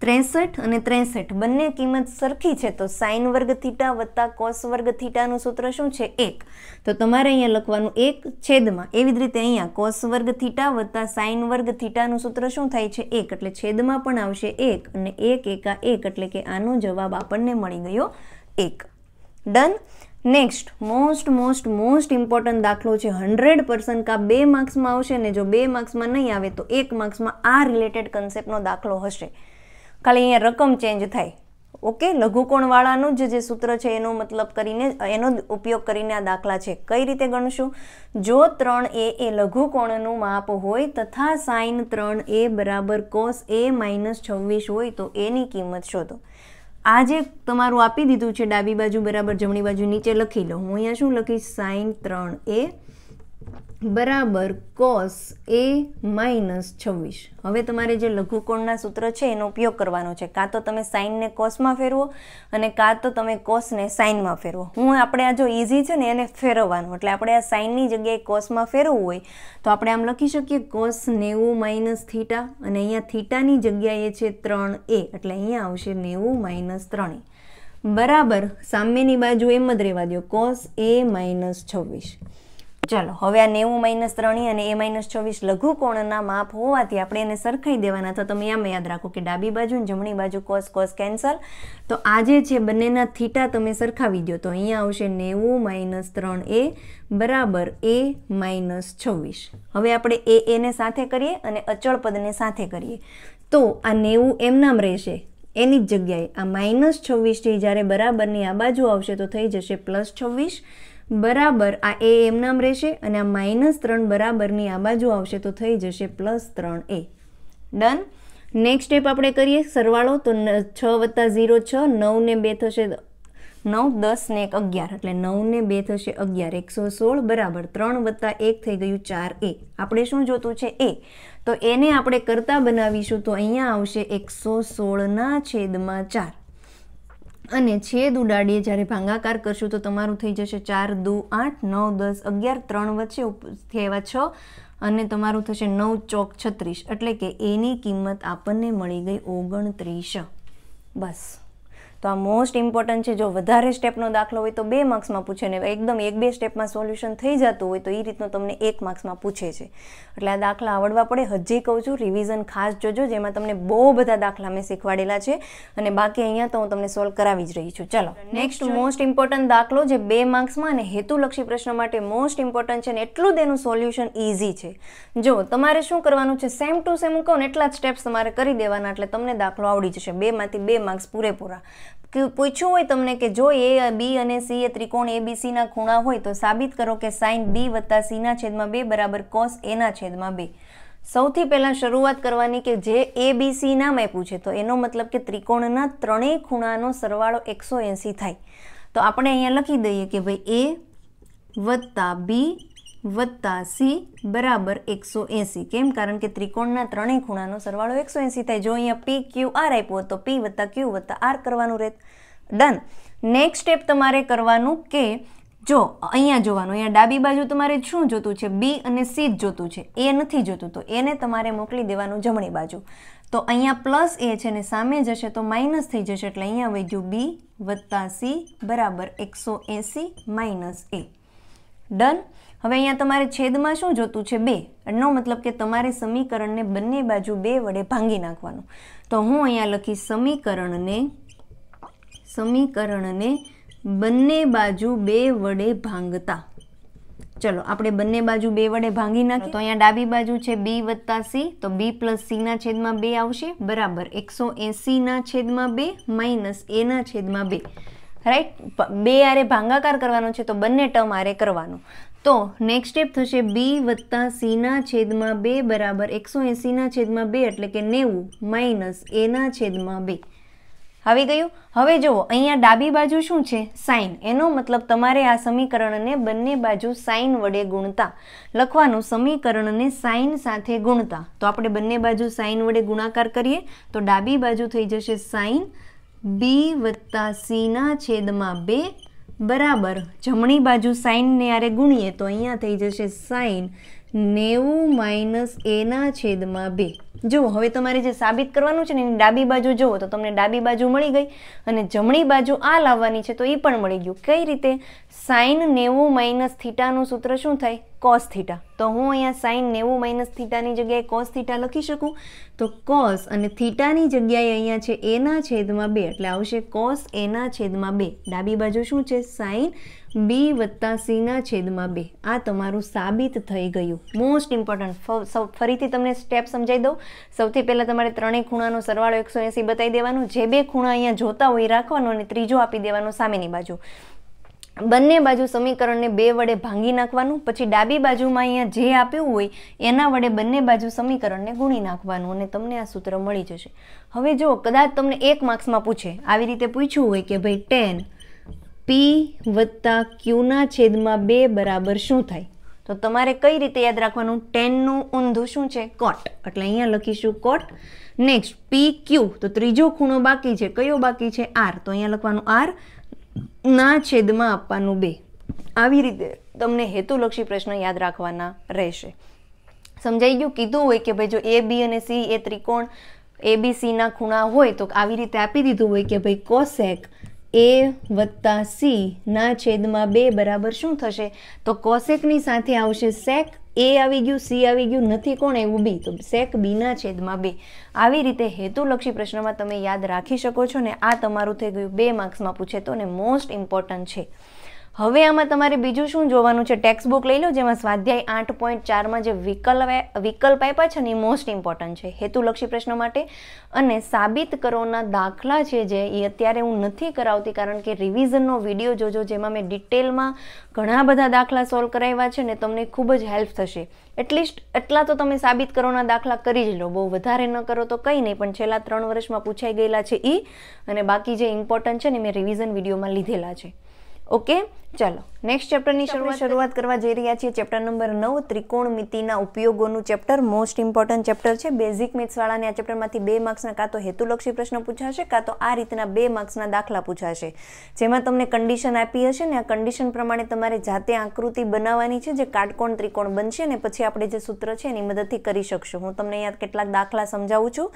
ત્રેસઠ અને ત્રેસઠ બંને કિંમત સરખી છે તો સાઇન વર્ગ થીટા વત્તા કોસ વર્ગ થીટાનું સૂત્ર શું છે એક તો તમારે અહીંયા લખવાનું એક છેદમાં એવી જ રીતે અહીંયા કોસ વર્ગ થીટા વત્તા સાઇન વર્ગ થીટાનું સૂત્ર શું થાય છે એક એટલે છેદમાં પણ આવશે એક અને એક એકા એક એટલે કે આનો જવાબ આપણને મળી ગયો એક done next most most most important દાખલો છે હંડ્રેડ પર્સન્ટ કા બે માર્ક્સમાં આવશે ને જો બે માર્ક્સમાં નહીં આવે તો એક માર્ક્સમાં આ રિલેટેડ કન્સેપ્ટનો દાખલો હશે ખાલી અહીંયા રકમ ચેન્જ થાય ઓકે લઘુકોણવાળાનું જ જે સૂત્ર છે એનો મતલબ કરીને એનો ઉપયોગ કરીને આ દાખલા છે કઈ રીતે ગણશું જો ત્રણ એ એ લઘુકોણનું માપ હોય તથા સાઇન ત્રણ એ બરાબર કોસ એ માઇનસ છવ્વીસ હોય તો એની કિંમત શોધો આ જે તમારું આપી દીધું છે ડાબી બાજુ બરાબર જમણી બાજુ નીચે લખી લો હું અહીંયા શું લખીશ સાઇન ત્રણ એ બરાબર કોસ એ માઇનસ છવ્વીસ હવે તમારે જે લઘુકોણના સૂત્ર છે એનો ઉપયોગ કરવાનો છે કાં તો તમે સાઇનને કોસમાં ફેરવો અને કાં તો તમે કોસને સાઇનમાં ફેરવો હું આપણે આ જો ઇઝી છે ને એને ફેરવવાનું એટલે આપણે આ સાઇનની જગ્યાએ કોસમાં ફેરવવું હોય તો આપણે આમ લખી શકીએ કોસ નેવું માઇનસ થીટા અને અહીંયા થીટાની જગ્યાએ છે ત્રણ એ એટલે અહીંયા આવશે નેવું માઇનસ ત્રણે બરાબર સામેની બાજુ એમ જ રહેવા દો કોસ એ માઇનસ છવ્વીસ ચાલો હવે આ નેવું માઇનસ ત્રણી અને એ માઇનસ છવ્વીસ લઘુ કોણના માપ હોવાથી આપણે એને સરખાઈ દેવાના તો તમે એમ યાદ રાખો કે ડાબી બાજુ જમણી બાજુ કોસ કોસ કેન્સલ તો આજે છે બંનેના થીટા તમે સરખાવી દો તો અહીંયા આવશે નેવું માઇનસ ત્રણ એ બરાબર એ માઇનસ છવ્વીસ હવે આપણે એ એને સાથે કરીએ અને અચળ પદને સાથે કરીએ તો આ નેવું એમનામ રહેશે એની જ જગ્યાએ આ માઇનસ છવ્વીસથી જ્યારે બરાબરની આ બાજુ આવશે તો થઈ જશે પ્લસ છવ્વીસ બરાબર આ એ એમ નામ રહેશે અને આ માઇનસ ત્રણ બરાબરની આ બાજુ આવશે તો થઈ જશે પ્લસ ત્રણ એ ડન નેક્સ્ટ સ્ટેપ આપણે કરીએ સરવાળો તો છ વત્તા ઝીરો છ નવને બે થશે નવ દસ ને એક અગિયાર એટલે નવને બે થશે અગિયાર એકસો સોળ બરાબર ત્રણ વત્તા એક થઈ ગયું ચાર એ આપણે શું જોતું છે એ તો એને આપણે કરતાં બનાવીશું તો અહીંયા આવશે એકસો સોળના છેદમાં ચાર અને છેદ ઉડાડીએ જ્યારે ભાંગાકાર કરશું તો તમારું થઈ જશે ચાર દુ આઠ નવ દસ અગિયાર ત્રણ વચ્ચે થયા છ અને તમારું થશે નવ ચોક છત્રીસ એટલે કે એની કિંમત આપણને મળી ગઈ ઓગણત્રીસ બસ તો આ મોસ્ટ ઇમ્પોર્ટન્ટ છે જો વધારે સ્ટેપનો દાખલો હોય તો બે માર્ક્સમાં પૂછે ને એકદમ એક બે સ્ટેપમાં સોલ્યુશન થઈ જતું હોય તો એ રીતનું તમને એક માર્ક્સમાં પૂછે છે એટલે આ દાખલા આવડવા પડે હજી કહું છું રિવિઝન ખાસ જોજો જેમાં તમને બહુ બધા દાખલા મેં શીખવાડેલા છે અને બાકી અહીંયા તો હું તમને સોલ્વ કરાવી જ રહી છું ચલો નેક્સ્ટ મોસ્ટ ઇમ્પોર્ટન્ટ દાખલો જે બે માર્ક્સમાં અને હેતુલક્ષી પ્રશ્ન માટે મોસ્ટ ઇમ્પોર્ટન્ટ છે ને એટલું તેનું સોલ્યુશન ઇઝી છે જો તમારે શું કરવાનું છે સેમ ટુ સેમ હું કહું ને એટલા જ સ્ટેપ્સ તમારે કરી દેવાના એટલે તમને દાખલો આવડી જશે બેમાંથી બે માર્ક્સ પૂરેપૂરા પૂછ્યું હોય તમને કે જો એ બી અને સી એ ત્રિકોણ એબીસીના ખૂણા હોય તો સાબિત કરો કે સાઇન બી વત્તા સીના છેદમાં બે બરાબર કોસ એના છેદમાં બે સૌથી પહેલાં શરૂઆત કરવાની કે જે એ બી સી નામ આપ્યું છે તો એનો મતલબ કે ત્રિકોણના ત્રણેય ખૂણાનો સરવાળો એકસો એંસી થાય તો આપણે અહીંયા લખી દઈએ કે ભાઈ એ વત્તા બી વત્તા સી બરાબર એકસો એંસી કેમ કારણ કે ત્રિકોણના ત્રણેય ખૂણાનો સરવાળો એકસો એંસી થાય જો અહીંયા પી ક્યુ આર આપ્યો તો પી વત્તા ક્યુ વત્તા આર કરવાનું રહેત ડન નેક્સ્ટ સ્ટેપ તમારે કરવાનું કે જો અહીંયા જોવાનું અહીંયા ડાબી બાજુ તમારે શું જોતું છે બી અને સી જ જોતું છે એ નથી જોતું તો એને તમારે મોકલી દેવાનું જમણી બાજુ તો અહીંયા પ્લસ એ છે ને સામે જશે તો માઇનસ થઈ જશે એટલે અહીંયા વધ્યું બી વત્તા સી બરાબર એકસો એંસી માઇનસ એ ડન હવે અહીંયા તમારે છેદમાં શું જોતું છે બે નો મતલબ કે તમારે સમીકરણને બંને બાજુ બે વડે ભાંગી નાખવાનું તો હું અહીંયા લખીશ સમીકરણને સમીકરણને બંને બાજુ બે વડે ભાંગતા ચલો આપણે બંને બાજુ બે વડે ભાંગી નાખીએ તો અહીંયા ડાબી બાજુ છે બી વત્તા સી તો બી પ્લસ સીના છેદમાં બે આવશે બરાબર એકસો એંસીના છેદમાં બે માઇનસ એના છેદમાં બે રાઈટ બે આરે ભાંગાકાર કરવાનો છે તો બંને ટર્મ આરે કરવાનો તો નેક્સ્ટ સ્ટેપ થશે બી વત્તા સીના છેદમાં બે બરાબર એકસો એંસીના છેદમાં બે એટલે કે નેવું માઇનસ એના છેદમાં બે આવી ગયું હવે જુઓ અહીંયા ડાબી બાજુ શું છે સાઇન એનો મતલબ તમારે આ સમીકરણને બંને બાજુ સાઇન વડે ગુણતા લખવાનું સમીકરણને સાઇન સાથે ગુણતા તો આપણે બંને બાજુ સાઇન વડે ગુણાકાર કરીએ તો ડાબી બાજુ થઈ જશે સાઇન બી વત્તા સીના છેદમાં બે બરાબર જમણી બાજુ સાઇનને આરે ગુણીએ તો અહીંયા થઈ જશે સાઈન નેવું માઇનસ એના છેદમાં બે જુઓ હવે તમારે જે સાબિત કરવાનું છે ને એની ડાબી બાજુ જુઓ તો તમને ડાબી બાજુ મળી ગઈ અને જમણી બાજુ આ લાવવાની છે તો એ પણ મળી ગયું કઈ રીતે સાઇન નેવું માઇનસ થીટાનું સૂત્ર શું થાય કોસ થીટા તો હું અહીંયા સાઇન નેવું માઇનસ થીટાની જગ્યાએ કોસ થીટા લખી શકું તો કોસ અને થીટાની જગ્યાએ અહીંયા છે એના છેદમાં બે એટલે આવશે કોસ એના છેદમાં બે ડાબી બાજુ શું છે સાઇન બી વત્તા સીના છેદમાં બે આ તમારું સાબિત થઈ ગયું મોસ્ટ ઇમ્પોર્ટન્ટ ફરીથી તમને સ્ટેપ સમજાઈ દઉં સૌથી પહેલાં તમારે ત્રણેય ખૂણાનો સરવાળો એકસો એંસી બતાવી દેવાનું જે બે ખૂણા અહીંયા જોતા હોય રાખવાનો અને ત્રીજો આપી દેવાનો સામેની બાજુ બંને બાજુ સમીકરણને બે વડે ભાંગી નાખવાનું પછી ડાબી બાજુમાં અહીંયા જે આપ્યું હોય એના વડે બંને બાજુ સમીકરણને ગુણી નાખવાનું અને તમને આ સૂત્ર મળી જશે હવે જો કદાચ તમને એક માર્ક્સમાં પૂછે આવી રીતે પૂછ્યું હોય કે ભાઈ ટેન પી વત્તા ક્યુના છેદમાં બે બરાબર શું થાય તો તમારે કઈ રીતે યાદ રાખવાનું ટેનનું ઊંધું શું છે કોટ એટલે અહીંયા લખીશું કોટ નેક્સ્ટ પી ક્યુ તો ત્રીજો ખૂણો બાકી છે કયો બાકી છે આર તો અહીંયા લખવાનું આર ના છેદમાં આપવાનું બે આવી રીતે તમને હેતુલક્ષી પ્રશ્ન યાદ રાખવાના રહેશે સમજાઈ ગયું કીધું હોય કે ભાઈ જો એ બી અને સી એ ત્રિકોણ એ બી સીના ખૂણા હોય તો આવી રીતે આપી દીધું હોય કે ભાઈ કોસેક એ વત્તા સી ના છેદમાં બે બરાબર શું થશે તો કોસેકની સાથે આવશે સેક એ આવી ગયું સી આવી ગયું નથી કોણ એવું બી તો સેક બીના છેદમાં બે આવી રીતે હેતુલક્ષી પ્રશ્નમાં તમે યાદ રાખી શકો છો ને આ તમારું થઈ ગયું બે માર્ક્સમાં પૂછે તો ને મોસ્ટ ઇમ્પોર્ટન્ટ છે હવે આમાં તમારે બીજું શું જોવાનું છે ટેક્સ્ટ બુક લઈ લો જેમાં સ્વાધ્યાય આઠ પોઈન્ટ ચારમાં જે વિકલ્પ વિકલ્પ આપ્યા છે ને એ મોસ્ટ ઇમ્પોર્ટન્ટ છે હેતુલક્ષી પ્રશ્નો માટે અને સાબિત કરોના દાખલા છે જે એ અત્યારે હું નથી કરાવતી કારણ કે રિવિઝનનો વિડીયો જોજો જેમાં મેં ડિટેલમાં ઘણા બધા દાખલા સોલ્વ કરાવ્યા છે ને તમને ખૂબ જ હેલ્પ થશે એટલીસ્ટ એટલા તો તમે સાબિત કરોના દાખલા કરી જ લો બહુ વધારે ન કરો તો કંઈ નહીં પણ છેલ્લા ત્રણ વર્ષમાં પૂછાઈ ગયેલા છે એ અને બાકી જે ઇમ્પોર્ટન્ટ છે ને મેં રિવિઝન વિડીયોમાં લીધેલા છે ઓકે ચાલો નેક્સ્ટ ચેપ્ટરની શરૂઆત શરૂઆત કરવા જઈ રહ્યા છીએ ચેપ્ટર નંબર નવ ત્રિકોણ મિતિના ઉપયોગોનું ચેપ્ટર મોસ્ટ ઇમ્પોર્ટન્ટ ચેપ્ટર છે બેઝિક મેથ્સવાળાને આ ચેપ્ટરમાંથી બે માર્ક્સના કાં તો હેતુલક્ષી પ્રશ્ન પૂછાશે કાં તો આ રીતના બે માર્ક્સના દાખલા પૂછાશે જેમાં તમને કંડિશન આપી હશે ને આ કંડિશન પ્રમાણે તમારે જાતે આકૃતિ બનાવવાની છે જે કાટકોણ ત્રિકોણ બનશે ને પછી આપણે જે સૂત્ર છે એની મદદથી કરી શકશું હું તમને અહીંયા કેટલાક દાખલા સમજાવું છું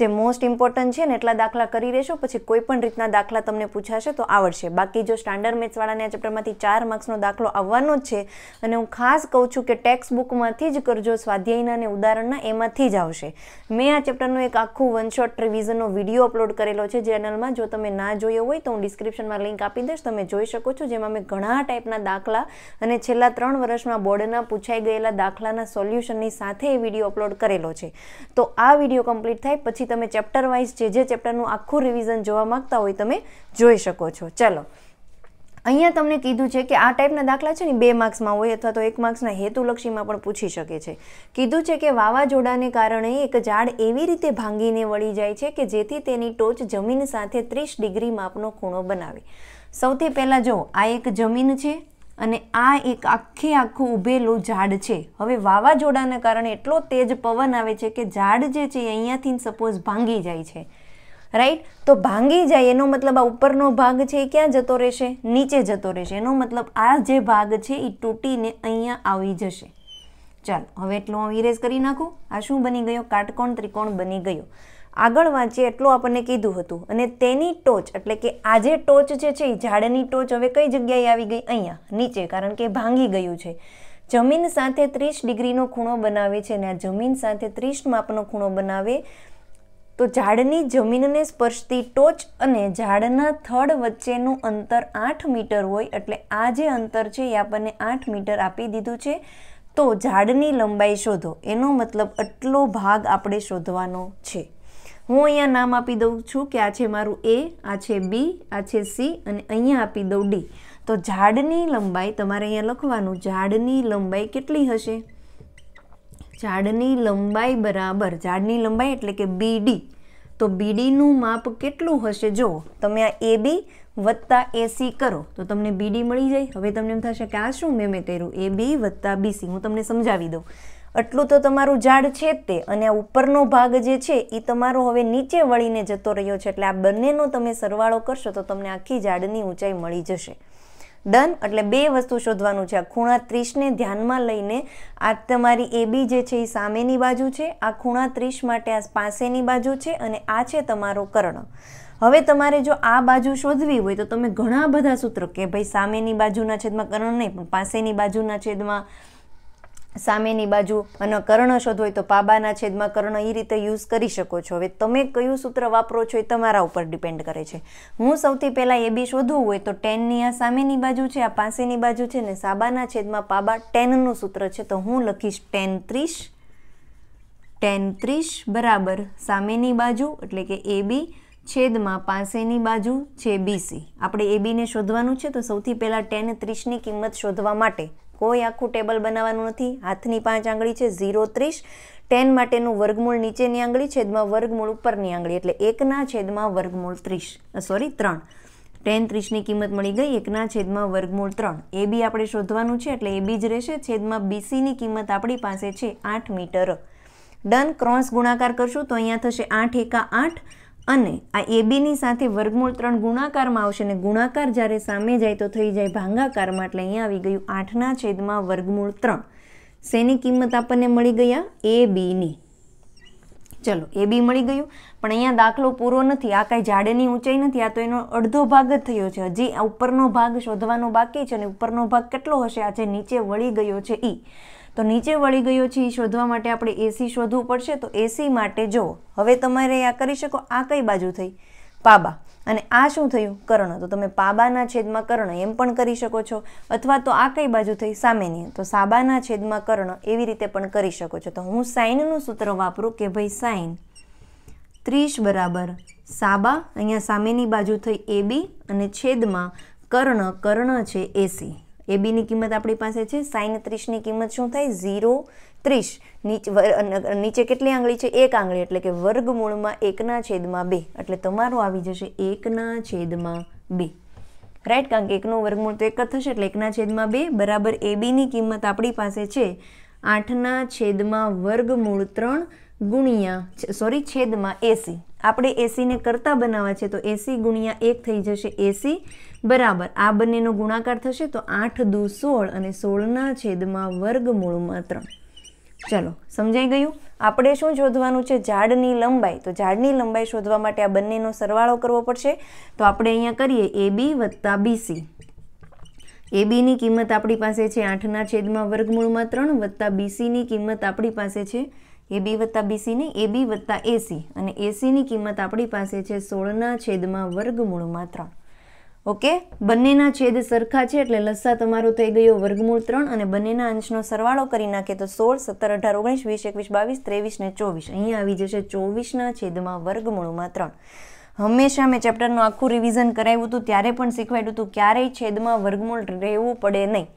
જે મોસ્ટ ઇમ્પોર્ટન્ટ છે ને એટલા દાખલા કરી રહેશો પછી કોઈ પણ રીતના દાખલા તમને પૂછાશે તો આવડશે બાકી જો સ્ટાન્ડર્ડ મેથ્સવાળાને આ ચેપ્ટરમાં એમાંથી ચાર માર્ક્સનો દાખલો આવવાનો જ છે અને હું ખાસ કહું છું કે ટેક્સ્ટ બુકમાંથી જ કરજો સ્વાધ્યાયના અને ઉદાહરણના એમાંથી જ આવશે મેં આ ચેપ્ટરનું એક આખું વન રિવિઝનનો વિડીયો અપલોડ કરેલો છે ચેનલમાં જો તમે ના જોયો હોય તો હું ડિસ્ક્રિપ્શનમાં લિંક આપી દઈશ તમે જોઈ શકો છો જેમાં મેં ઘણા ટાઈપના દાખલા અને છેલ્લા ત્રણ વર્ષમાં બોર્ડના પૂછાઈ ગયેલા દાખલાના સોલ્યુશનની સાથે એ વિડીયો અપલોડ કરેલો છે તો આ વિડીયો કમ્પ્લીટ થાય પછી તમે ચેપ્ટર વાઇઝ જે જે ચેપ્ટરનું આખું રિવિઝન જોવા માંગતા હોય તમે જોઈ શકો છો ચાલો અહીંયા તમને કીધું છે કે આ ટાઈપના દાખલા છે ને બે માર્ક્સમાં હોય અથવા તો એક માર્ક્સના હેતુલક્ષીમાં પણ પૂછી શકે છે કીધું છે કે વાવાઝોડાને કારણે એક ઝાડ એવી રીતે ભાંગીને વળી જાય છે કે જેથી તેની ટોચ જમીન સાથે ત્રીસ ડિગ્રી માપનો ખૂણો બનાવે સૌથી પહેલાં જો આ એક જમીન છે અને આ એક આખે આખું ઊભેલું ઝાડ છે હવે વાવાઝોડાના કારણે એટલો તેજ પવન આવે છે કે ઝાડ જે છે અહીંયાથી સપોઝ ભાંગી જાય છે રાઈટ તો ભાંગી જાય એનો મતલબ આ ઉપરનો ભાગ છે એ ક્યાં જતો રહેશે નીચે જતો રહેશે એનો મતલબ આ જે ભાગ છે એ તૂટીને અહીંયા આવી જશે ચાલો હવે એટલું હું ઇરેઝ કરી નાખું આ શું બની ગયો કાટકોણ ત્રિકોણ બની ગયો આગળ વાંચીએ એટલું આપણને કીધું હતું અને તેની ટોચ એટલે કે આજે ટોચ જે છે એ ઝાડની ટોચ હવે કઈ જગ્યાએ આવી ગઈ અહીંયા નીચે કારણ કે ભાંગી ગયું છે જમીન સાથે ત્રીસ ડિગ્રીનો ખૂણો બનાવે છે અને આ જમીન સાથે ત્રીસ માપનો ખૂણો બનાવે તો ઝાડની જમીનને સ્પર્શતી ટોચ અને ઝાડના થડ વચ્ચેનું અંતર આઠ મીટર હોય એટલે આ જે અંતર છે એ આપણને આઠ મીટર આપી દીધું છે તો ઝાડની લંબાઈ શોધો એનો મતલબ આટલો ભાગ આપણે શોધવાનો છે હું અહીંયા નામ આપી દઉં છું કે આ છે મારું એ આ છે બી આ છે સી અને અહીંયા આપી દઉં ડી તો ઝાડની લંબાઈ તમારે અહીંયા લખવાનું ઝાડની લંબાઈ કેટલી હશે ઝાડની લંબાઈ બરાબર ઝાડની લંબાઈ એટલે કે બીડી તો બીડીનું માપ કેટલું હશે જો તમે આ એ બી વત્તા એસી કરો તો તમને બીડી મળી જાય હવે તમને એમ થશે કે આ શું મેં મેં કર્યું એ બી વત્તા બીસી હું તમને સમજાવી દઉં આટલું તો તમારું ઝાડ છે તે અને આ ઉપરનો ભાગ જે છે એ તમારો હવે નીચે વળીને જતો રહ્યો છે એટલે આ બંનેનો તમે સરવાળો કરશો તો તમને આખી ઝાડની ઊંચાઈ મળી જશે ડન એટલે બે વસ્તુ શોધવાનું છે આ ખૂણા ત્રીસને ધ્યાનમાં લઈને આ તમારી એબી જે છે એ સામેની બાજુ છે આ ખૂણા ત્રીસ માટે આ પાસેની બાજુ છે અને આ છે તમારો કર્ણ હવે તમારે જો આ બાજુ શોધવી હોય તો તમે ઘણા બધા સૂત્રો કે ભાઈ સામેની બાજુના છેદમાં કર્ણ નહીં પણ પાસેની બાજુના છેદમાં સામેની બાજુ અને કર્ણ શોધવો હોય તો પાબાના છેદમાં કર્ણ એ રીતે યુઝ કરી શકો છો હવે તમે કયું સૂત્ર વાપરો છો એ તમારા ઉપર ડિપેન્ડ કરે છે હું સૌથી પહેલાં એ બી શોધવું હોય તો ટેનની આ સામેની બાજુ છે આ પાસેની બાજુ છે ને સાબાના છેદમાં પાબા ટેનનું સૂત્ર છે તો હું લખીશ ટેન ત્રીસ ટેન ત્રીસ બરાબર સામેની બાજુ એટલે કે એ બી છેદમાં પાસેની બાજુ છે બીસી આપણે એ બીને શોધવાનું છે તો સૌથી પહેલાં ટેન ત્રીસની કિંમત શોધવા માટે કોઈ આખું ટેબલ બનાવવાનું નથી હાથની પાંચ આંગળી છે ઝીરો ત્રીસ ટેન માટેનું વર્ગમૂળ નીચેની આંગળી છેદમાં વર્ગમૂળ ઉપરની આંગળી એટલે એકના છેદમાં વર્ગમૂળ ત્રીસ સોરી ત્રણ ટેન ત્રીસની કિંમત મળી ગઈ એકના છેદમાં વર્ગમૂળ ત્રણ એ બી આપણે શોધવાનું છે એટલે એ બી જ રહેશે છેદમાં બીસીની કિંમત આપણી પાસે છે આઠ મીટર ડન ક્રોસ ગુણાકાર કરશું તો અહીંયા થશે આઠ એકા આઠ અને આ એ બીની સાથે વર્ગમૂળ ત્રણ ગુણાકારમાં આવશે અને ગુણાકાર જ્યારે સામે જાય તો થઈ જાય ભાંગાકારમાં એટલે અહીંયા આવી ગયું આઠના છેદમાં વર્ગમૂળ ત્રણ શેની કિંમત આપણને મળી ગયા એ બીની ચલો એ બી મળી ગયું પણ અહીંયા દાખલો પૂરો નથી આ કાંઈ ઝાડેની ઊંચાઈ નથી આ તો એનો અડધો ભાગ જ થયો છે હજી આ ઉપરનો ભાગ શોધવાનો બાકી છે અને ઉપરનો ભાગ કેટલો હશે આ જે નીચે વળી ગયો છે એ તો નીચે વળી ગયો છે એ શોધવા માટે આપણે એસી શોધવું પડશે તો એસી માટે જો હવે તમારે આ કરી શકો આ કઈ બાજુ થઈ પાબા અને આ શું થયું કર્ણ તો તમે પાબાના છેદમાં કર્ણ એમ પણ કરી શકો છો અથવા તો આ કઈ બાજુ થઈ સામેની તો સાબાના છેદમાં કર્ણ એવી રીતે પણ કરી શકો છો તો હું સાઇનનું સૂત્ર વાપરું કે ભાઈ સાઇન ત્રીસ બરાબર સાબા અહીંયા સામેની બાજુ થઈ એબી અને છેદમાં કર્ણ કર્ણ છે એસી એ બીની કિંમત આપણી પાસે છે સાઈન ત્રીસની કિંમત શું થાય ઝીરો ત્રીસ નીચે નીચે કેટલી આંગળી છે એક આંગળી એટલે કે વર્ગમૂળમાં એકના છેદમાં બે એટલે તમારું આવી જશે એકના છેદમાં બે રાઈટ કારણ કે એકનું વર્ગમૂળ તો એક જ થશે એટલે એકના છેદમાં બે બરાબર એ બીની કિંમત આપણી પાસે છે આઠના છેદમાં વર્ગમૂળ ત્રણ ગુણ્યા સોરી છેદમાં એસી આપણે એસીને કરતા બનાવવા છે તો એસી ગુણ્યા એક થઈ જશે એસી બરાબર આ બંનેનો ગુણાકાર થશે તો આઠ દુ સોળ અને સોળના છેદમાં વર્ગમૂળમાં ત્રણ ચલો સમજાઈ ગયું આપણે શું શોધવાનું છે ઝાડની લંબાઈ તો ઝાડની લંબાઈ શોધવા માટે આ બંનેનો સરવાળો કરવો પડશે તો આપણે અહીંયા કરીએ એ બી વત્તા બીસી એ બીની કિંમત આપણી પાસે છે આઠના છેદમાં વર્ગમૂળમાં ત્રણ વત્તા બીસીની કિંમત આપણી પાસે છે એ બી વત્તા બીસીની એ બી વત્તા એસી અને એસીની કિંમત આપણી પાસે છે સોળના છેદમાં વર્ગમૂળમાં ત્રણ ઓકે બંનેના છેદ સરખા છે એટલે લસા તમારો થઈ ગયો વર્ગમૂળ ત્રણ અને બંનેના અંશનો સરવાળો કરી નાખે તો સોળ સત્તર અઢાર ઓગણીસ વીસ એકવીસ બાવીસ ત્રેવીસ ને ચોવીસ અહીંયા આવી જશે ચોવીસના છેદમાં વર્ગમૂળમાં ત્રણ હંમેશા મેં ચેપ્ટરનું આખું રિવિઝન કરાવ્યું હતું ત્યારે પણ શીખવાડ્યું હતું ક્યારેય છેદમાં વર્ગમૂળ રહેવું પડે નહીં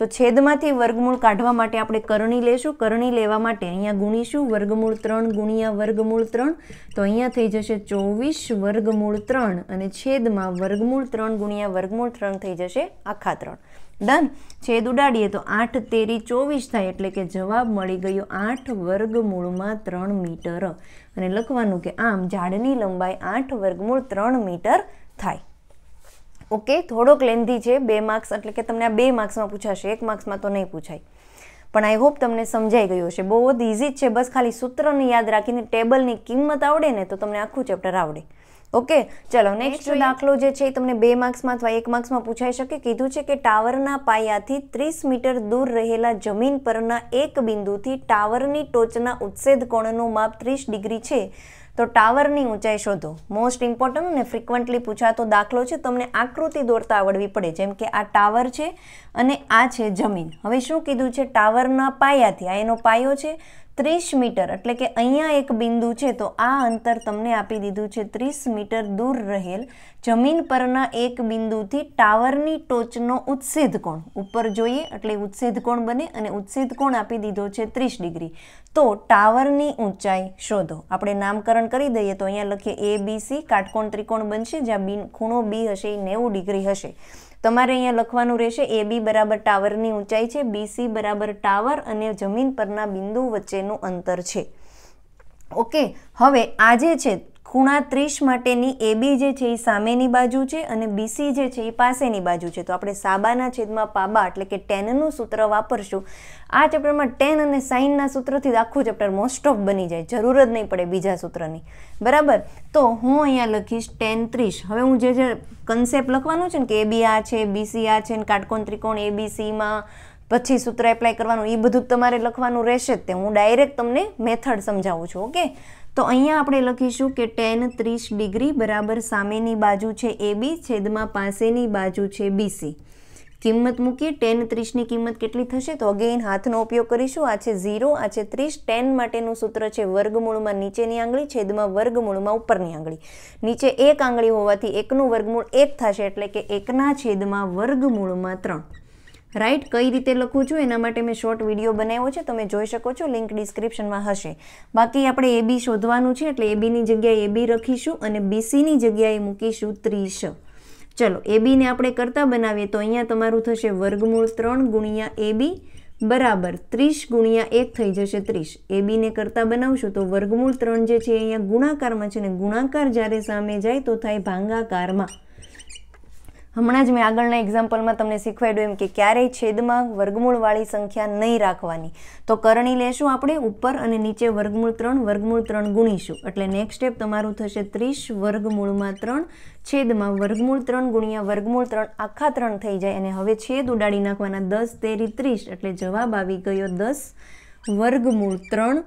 તો છેદમાંથી વર્ગમૂળ કાઢવા માટે આપણે કરણી લેશું કરણી લેવા માટે અહીંયા ગુણીશું વર્ગમૂળ ત્રણ ગુણ્યા વર્ગમૂળ ત્રણ તો અહીંયા થઈ જશે ચોવીસ વર્ગમૂળ ત્રણ અને છેદમાં વર્ગમૂળ ત્રણ ગુણ્યા વર્ગમૂળ ત્રણ થઈ જશે આખા ત્રણ ડન છેદ ઉડાડીએ તો આઠ તેરી ચોવીસ થાય એટલે કે જવાબ મળી ગયો આઠ વર્ગમૂળમાં ત્રણ મીટર અને લખવાનું કે આમ ઝાડની લંબાઈ આઠ વર્ગમૂળ ત્રણ મીટર થાય ઓકે થોડોક લેન્ધી છે બે માર્ક્સ એટલે કે તમને આ બે માર્ક્સમાં પૂછાશે એક માર્ક્સમાં તો નહીં પૂછાય પણ આઈ હોપ તમને સમજાઈ ગયું હશે બહુ જ ઇઝી જ છે બસ ખાલી સૂત્રને યાદ રાખીને ટેબલની કિંમત આવડે ને તો તમને આખું ચેપ્ટર આવડે ઓકે ચલો નેક્સ્ટ દાખલો જે છે એ તમને બે માર્ક્સમાં અથવા એક માર્ક્સમાં પૂછાઈ શકે કીધું છે કે ટાવરના પાયાથી ત્રીસ મીટર દૂર રહેલા જમીન પરના એક બિંદુથી ટાવરની ટોચના ઉત્સેદ કોણનું માપ ત્રીસ ડિગ્રી છે તો ટાવરની ઊંચાઈ શોધો મોસ્ટ ઇમ્પોર્ટન્ટ અને ફ્રિકવન્ટલી પૂછાતો દાખલો છે તમને આકૃતિ દોરતા આવડવી પડે જેમ કે આ ટાવર છે અને આ છે જમીન હવે શું કીધું છે ટાવરના પાયાથી આ એનો પાયો છે ત્રીસ મીટર એટલે કે અહીંયા એક બિંદુ છે તો આ અંતર તમને આપી દીધું છે ત્રીસ મીટર દૂર રહેલ જમીન પરના એક બિંદુથી ટાવરની ટોચનો ઉત્સેદ કોણ ઉપર જોઈએ એટલે ઉત્સેદ કોણ બને અને ઉત્સેદ કોણ આપી દીધો છે ત્રીસ ડિગ્રી તો ટાવરની ઊંચાઈ શોધો આપણે નામકરણ કરી દઈએ તો અહીંયા લખીએ એ બી સી કાટકોણ ત્રિકોણ બનશે જ્યાં બી ખૂણો બી હશે એ નેવું ડિગ્રી હશે તમારે અહીંયા લખવાનું રહેશે એ બી બરાબર ટાવરની ઊંચાઈ છે બીસી બરાબર ટાવર અને જમીન પરના બિંદુ વચ્ચેનું અંતર છે ઓકે હવે આજે છે ખૂણા ત્રીસ માટેની એબી જે છે એ સામેની બાજુ છે અને બીસી જે છે એ પાસેની બાજુ છે તો આપણે સાબાના છેદમાં પાબા એટલે કે ટેનનું સૂત્ર વાપરશું આ ચેપ્ટરમાં ટેન અને સાઇનના સૂત્રથી જ આખું ચેપ્ટર મોસ્ટ ઓફ બની જાય જરૂર જ નહીં પડે બીજા સૂત્રની બરાબર તો હું અહીંયા લખીશ ટેન ત્રીસ હવે હું જે જે કન્સેપ્ટ લખવાનું છે ને કે એબી આ છે બીસી આ છે ને કાટકોણ ત્રિકોણ એબીસીમાં પછી સૂત્ર એપ્લાય કરવાનું એ બધું તમારે લખવાનું રહેશે જ તે હું ડાયરેક્ટ તમને મેથડ સમજાવું છું ઓકે તો અહીંયા આપણે લખીશું કે ટેન ત્રીસ ડિગ્રી બરાબર સામેની બાજુ છે એ બી છેદમાં પાસેની બાજુ છે બીસી કિંમત મૂકીએ ટેન ત્રીસની કિંમત કેટલી થશે તો અગેઇન હાથનો ઉપયોગ કરીશું આ છે ઝીરો આ છે ત્રીસ ટેન માટેનું સૂત્ર છે વર્ગમૂળમાં નીચેની આંગળી છેદમાં વર્ગમૂળમાં ઉપરની આંગળી નીચે એક આંગળી હોવાથી એકનું વર્ગમૂળ એક થશે એટલે કે એકના છેદમાં વર્ગમૂળમાં ત્રણ રાઈટ કઈ રીતે લખું છું એના માટે મેં શોર્ટ વિડીયો બનાવ્યો છે તમે જોઈ શકો છો લિંક ડિસ્ક્રિપ્શનમાં હશે બાકી આપણે એ બી શોધવાનું છે એટલે એ બીની જગ્યાએ એ બી રખીશું અને બીસીની જગ્યાએ મૂકીશું ત્રીસ ચલો એ બીને આપણે કરતાં બનાવીએ તો અહીંયા તમારું થશે વર્ગમૂળ ત્રણ ગુણ્યા એ બી બરાબર ત્રીસ ગુણ્યા એક થઈ જશે ત્રીસ એ બીને કરતાં બનાવશું તો વર્ગમૂળ ત્રણ જે છે અહીંયા ગુણાકારમાં છે ને ગુણાકાર જ્યારે સામે જાય તો થાય ભાંગાકારમાં હમણાં જ મેં આગળના એક્ઝામ્પલમાં તમને શીખવાડ્યું એમ કે ક્યારેય છેદમાં વર્ગમૂળવાળી સંખ્યા નહીં રાખવાની તો કરણી લેશું આપણે ઉપર અને નીચે વર્ગમૂળ ત્રણ વર્ગમૂળ ત્રણ ગુણીશું એટલે નેક્સ્ટ સ્ટેપ તમારું થશે ત્રીસ વર્ગમૂળમાં ત્રણ છેદમાં વર્ગમૂળ ત્રણ ગુણ્યા વર્ગમૂળ ત્રણ આખા ત્રણ થઈ જાય અને હવે છેદ ઉડાડી નાખવાના દસ તેરી ત્રીસ એટલે જવાબ આવી ગયો દસ વર્ગમૂળ ત્રણ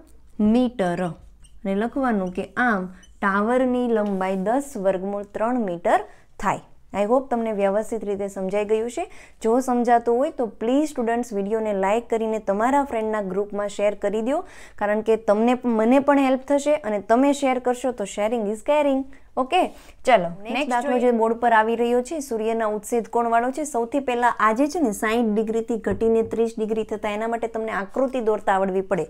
મીટર અને લખવાનું કે આમ ટાવરની લંબાઈ દસ વર્ગમૂળ ત્રણ મીટર થાય આઈ હોપ તમને વ્યવસ્થિત રીતે સમજાઈ ગયું છે જો સમજાતું હોય તો પ્લીઝ સ્ટુડન્ટ્સ વિડીયોને લાઇક કરીને તમારા ફ્રેન્ડના ગ્રુપમાં શેર કરી દો કારણ કે તમને મને પણ હેલ્પ થશે અને તમે શેર કરશો તો શેરિંગ ઇઝ કેરિંગ ઓકે ચલો નેક્સ્ટ દાખલો જે બોર્ડ પર આવી રહ્યો છે સૂર્યના ઉત્સેદ કોણવાળો છે સૌથી પહેલાં આજે છે ને સાઠ ડિગ્રીથી ઘટીને ત્રીસ ડિગ્રી થતાં એના માટે તમને આકૃતિ દોરતા આવડવી પડે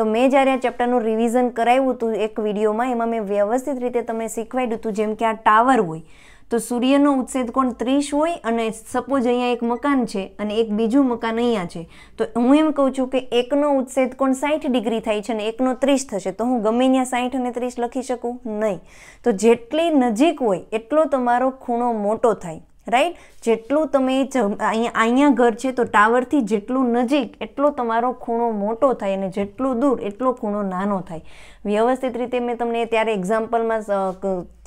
તો મેં જ્યારે આ ચેપ્ટરનું રિવિઝન કરાવ્યું હતું એક વિડીયોમાં એમાં મેં વ્યવસ્થિત રીતે તમને શીખવાડ્યું હતું જેમ કે આ ટાવર હોય તો સૂર્યનો ઉચ્છેદ કોણ ત્રીસ હોય અને સપોઝ અહીંયા એક મકાન છે અને એક બીજું મકાન અહીંયા છે તો હું એમ કહું છું કે એકનો ઉચ્છેદ કોણ સાઠ ડિગ્રી થાય છે અને એકનો ત્રીસ થશે તો હું ગમે ત્યાં સાઠ અને ત્રીસ લખી શકું નહીં તો જેટલી નજીક હોય એટલો તમારો ખૂણો મોટો થાય રાઈટ જેટલું તમે અહીંયા ઘર છે તો ટાવરથી જેટલું નજીક એટલો તમારો ખૂણો મોટો થાય અને જેટલું દૂર એટલો ખૂણો નાનો થાય વ્યવસ્થિત રીતે મેં તમને ત્યારે એક્ઝામ્પલમાં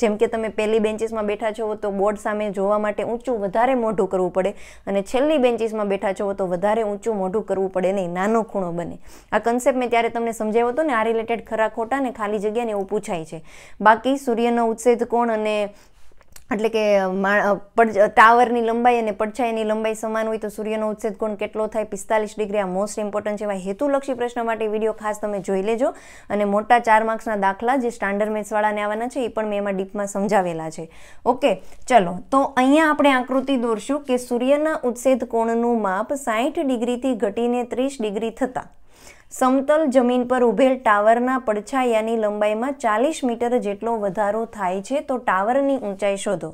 જેમ કે તમે પહેલી બેન્ચીસમાં બેઠા છો તો બોર્ડ સામે જોવા માટે ઊંચું વધારે મોઢું કરવું પડે અને છેલ્લી બેન્ચીસમાં બેઠા છો તો વધારે ઊંચું મોઢું કરવું પડે નહીં નાનો ખૂણો બને આ કન્સેપ્ટ મેં ત્યારે તમને સમજાવ્યો હતો ને આ રિલેટેડ ખરા ખોટા ને ખાલી જગ્યાને એવું પૂછાય છે બાકી સૂર્યનો ઉત્સેદ કોણ અને એટલે કે ટાવરની લંબાઈ અને પડછાયાની લંબાઈ સમાન હોય તો સૂર્યનો ઉત્સેદ કોણ કેટલો થાય પિસ્તાલીસ ડિગ્રી આ મોસ્ટ ઇમ્પોર્ટન્ટ છે એવા હેતુલક્ષી પ્રશ્ન માટે વિડીયો ખાસ તમે જોઈ લેજો અને મોટા ચાર માર્ક્સના દાખલા જે સ્ટાન્ડર્ડ મેથ્સવાળાને આવવાના છે એ પણ મેં એમાં ડીપમાં સમજાવેલા છે ઓકે ચલો તો અહીંયા આપણે આકૃતિ દોરશું કે સૂર્યના ઉત્સેદ કોણનું માપ સાઠ ડિગ્રીથી ઘટીને ત્રીસ ડિગ્રી થતાં સમતલ જમીન પર ઉભેલ ટાવરના પડછાયાની લંબાઈમાં ચાલીસ મીટર જેટલો વધારો થાય છે તો ટાવરની ઊંચાઈ શોધો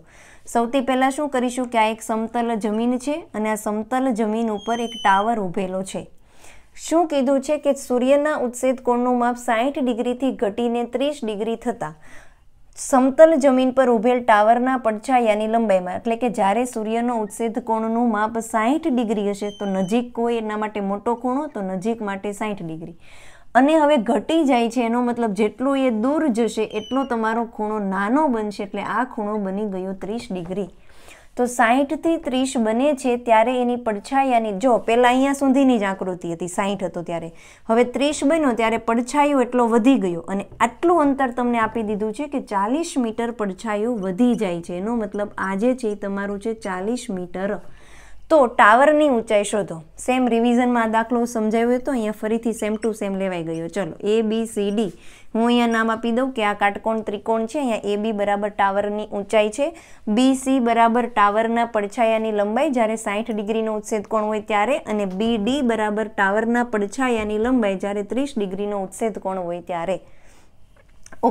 સૌથી પહેલાં શું કરીશું કે આ એક સમતલ જમીન છે અને આ સમતલ જમીન ઉપર એક ટાવર ઊભેલો છે શું કીધું છે કે સૂર્યના ઉત્સેદ કોણનું માપ સાઠ ડિગ્રીથી ઘટીને ત્રીસ ડિગ્રી થતાં સમતલ જમીન પર ઉભેલ ટાવરના પડછાયાની લંબાઈમાં એટલે કે જ્યારે સૂર્યનો ઉત્સેદ કોણનું માપ સાહીઠ ડિગ્રી હશે તો નજીક કોઈ એના માટે મોટો ખૂણો તો નજીક માટે સાહીઠ ડિગ્રી અને હવે ઘટી જાય છે એનો મતલબ જેટલું એ દૂર જશે એટલો તમારો ખૂણો નાનો બનશે એટલે આ ખૂણો બની ગયો ત્રીસ ડિગ્રી તો સાહીઠથી ત્રીસ બને છે ત્યારે એની પડછાયાની જો પહેલાં અહીંયા સુધીની જ આકૃતિ હતી સાહીઠ હતો ત્યારે હવે ત્રીસ બન્યો ત્યારે પડછાયો એટલો વધી ગયો અને આટલું અંતર તમને આપી દીધું છે કે ચાલીસ મીટર પડછાયું વધી જાય છે એનો મતલબ આજે છે તમારું છે ચાલીસ મીટર તો ટાવરની ઊંચાઈ શોધો સેમ રિવિઝનમાં દાખલો સમજાવ્યો હતો અહીંયા ફરીથી સેમ ટુ સેમ લેવાઈ ગયો ચલો એ બી સી ડી હું અહીંયા નામ આપી દઉં કે આ કાટકોણ ત્રિકોણ છે અહીંયા એ બી બરાબર ટાવરની ઊંચાઈ છે બી સી બરાબર ટાવરના પડછાયાની લંબાઈ જ્યારે સાઠ ડિગ્રીનો ઉત્સેદ કોણ હોય ત્યારે અને બી ડી બરાબર ટાવરના પડછાયાની લંબાઈ જ્યારે ત્રીસ ડિગ્રીનો ઉત્સેદ કોણ હોય ત્યારે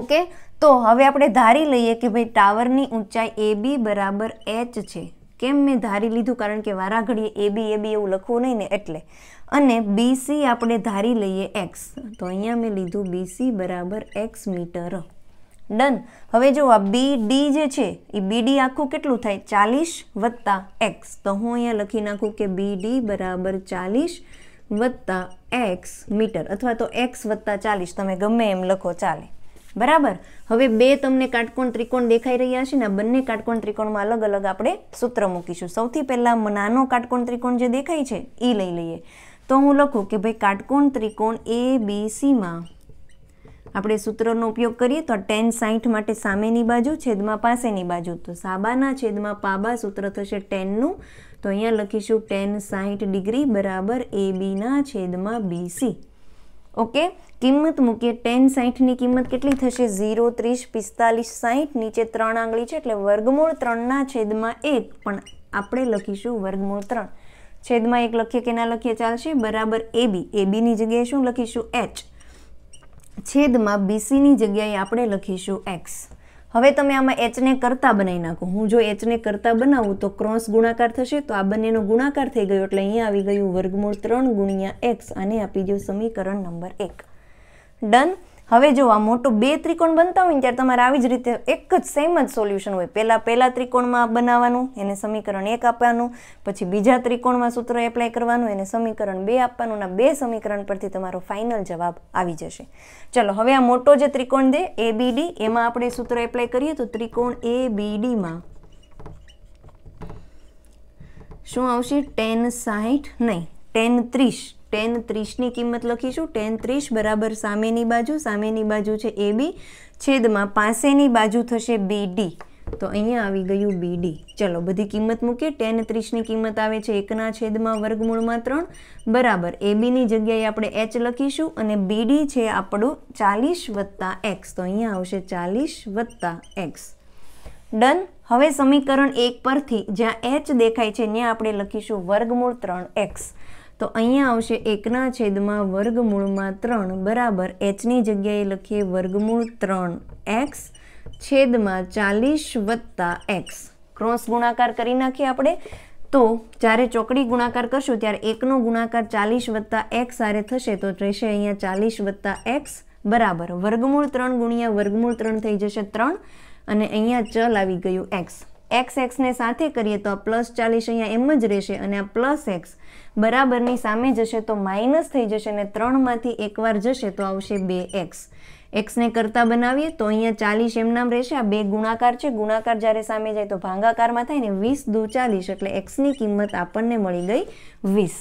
ઓકે તો હવે આપણે ધારી લઈએ કે ભાઈ ટાવરની ઊંચાઈ એ બી બરાબર એચ છે કેમ મેં ધારી લીધું કારણ કે વારાઘડીએ એ બી એ બી એવું લખવું નહીં ને એટલે અને બીસી આપણે ધારી લઈએ એક્સ તો અહીંયા મેં લીધું બીસી બરાબર એક્સ મીટર ડન હવે જો આ બી ડી જે છે એ બી ડી આખું કેટલું થાય ચાલીસ વત્તા એક્સ તો હું અહીંયા લખી નાખું કે બી ડી બરાબર ચાલીસ વત્તા એક્સ મીટર અથવા તો એક્સ વત્તા ચાલીસ તમે ગમે એમ લખો ચાલે બરાબર હવે બે તમને કાટકોણ ત્રિકોણ દેખાઈ રહ્યા છે ને બંને કાટકોણ ત્રિકોણમાં અલગ અલગ આપણે સૂત્ર મૂકીશું સૌથી પહેલાં નાનો કાટકોણ ત્રિકોણ જે દેખાય છે એ લઈ લઈએ તો હું લખું કે ભાઈ કાટકોણ ત્રિકોણ એ બી સીમાં આપણે સૂત્રનો ઉપયોગ કરીએ તો ટેન સાઠ માટે સામેની બાજુ છેદમાં પાસેની બાજુ તો સાબાના છેદમાં પાબા સૂત્ર થશે ટેનનું તો અહીંયા લખીશું ટેન સાઠ ડિગ્રી બરાબર એ બીના છેદમાં બીસી ઓકે કિંમત મૂકીએ ટેન સાહીઠની કિંમત કેટલી થશે ઝીરો ત્રીસ પિસ્તાલીસ સાહીઠ નીચે ત્રણ આંગળી છે એટલે વર્ગમૂળ ત્રણના છેદમાં એક પણ આપણે લખીશું વર્ગમૂળ ત્રણ છેદમાં એક લખીએ કે ના લખીએ ચાલશે બરાબર એબી એબીની જગ્યાએ શું લખીશું એચ છેદમાં બીસીની જગ્યાએ આપણે લખીશું એક્સ હવે તમે આમાં એચને કરતા બનાવી નાખો હું જો એચને કરતા બનાવું તો ક્રોસ ગુણાકાર થશે તો આ બંનેનો ગુણાકાર થઈ ગયો એટલે અહીંયા આવી ગયું વર્ગમૂળ ત્રણ ગુણ્યા એક્સ અને આપી દો સમીકરણ નંબર એક ડન હવે જો આ મોટું બે ત્રિકોણ બનતા હોય ને ત્યારે તમારે આવી જ રીતે એક જ સેમ જ સોલ્યુશન હોય પહેલાં પહેલાં ત્રિકોણમાં બનાવવાનું એને સમીકરણ એક આપવાનું પછી બીજા ત્રિકોણમાં સૂત્ર એપ્લાય કરવાનું એને સમીકરણ બે આપવાનું અને બે સમીકરણ પરથી તમારો ફાઇનલ જવાબ આવી જશે ચલો હવે આ મોટો જે ત્રિકોણ દે એ એમાં આપણે સૂત્ર એપ્લાય કરીએ તો ત્રિકોણ એ બીડીમાં શું આવશે ટેન સાહીઠ નહીં ટેન ત્રીસ ટેન ત્રીસની કિંમત લખીશું ટેન ત્રીસ બરાબર સામેની બાજુ સામેની બાજુ છે એ બી છેદમાં પાસેની બાજુ થશે બી ડી તો અહીંયા આવી ગયું બી ડી ચલો બધી કિંમત મૂકીએ ટેન ત્રીસની કિંમત આવે છે એકના છેદમાં વર્ગમૂળમાં ત્રણ બરાબર એ બીની જગ્યાએ આપણે એચ લખીશું અને બી ડી છે આપણું ચાલીસ વત્તા એક્સ તો અહીંયા આવશે ચાલીસ વત્તા એક્સ ડન હવે સમીકરણ એક પરથી જ્યાં એચ દેખાય છે ત્યાં આપણે લખીશું વર્ગમૂળ ત્રણ એક્સ તો અહીંયા આવશે એકના છેદમાં વર્ગમૂળમાં ત્રણ બરાબર એચની જગ્યાએ લખીએ વર્ગમૂળ ત્રણ એક્સ છેદમાં ચાલીસ વત્તા એક્સ ક્રોસ ગુણાકાર કરી નાખીએ આપણે તો જ્યારે ચોકડી ગુણાકાર કરશું ત્યારે એકનો ગુણાકાર ચાલીસ વત્તા એક્સ આરે થશે તો રહેશે અહીંયા ચાલીસ વત્તા એક્સ બરાબર વર્ગમૂળ ત્રણ ગુણ્યા વર્ગમૂળ ત્રણ થઈ જશે ત્રણ અને અહીંયા ચલ આવી ગયું એક્સ એક્સ એક્સને સાથે કરીએ તો આ પ્લસ ચાલીસ અહીંયા એમ જ રહેશે અને આ પ્લસ એક્સ બરાબરની સામે જશે તો માઇનસ થઈ જશે અને ત્રણમાંથી એકવાર જશે તો આવશે બે એક્સ એક્સને કરતા બનાવીએ તો અહીંયા ચાલીસ એમ નામ રહેશે આ બે ગુણાકાર છે ગુણાકાર જ્યારે સામે જાય તો ભાંગાકારમાં થાય ને વીસ દુ ચાલીસ એટલે એક્સની કિંમત આપણને મળી ગઈ વીસ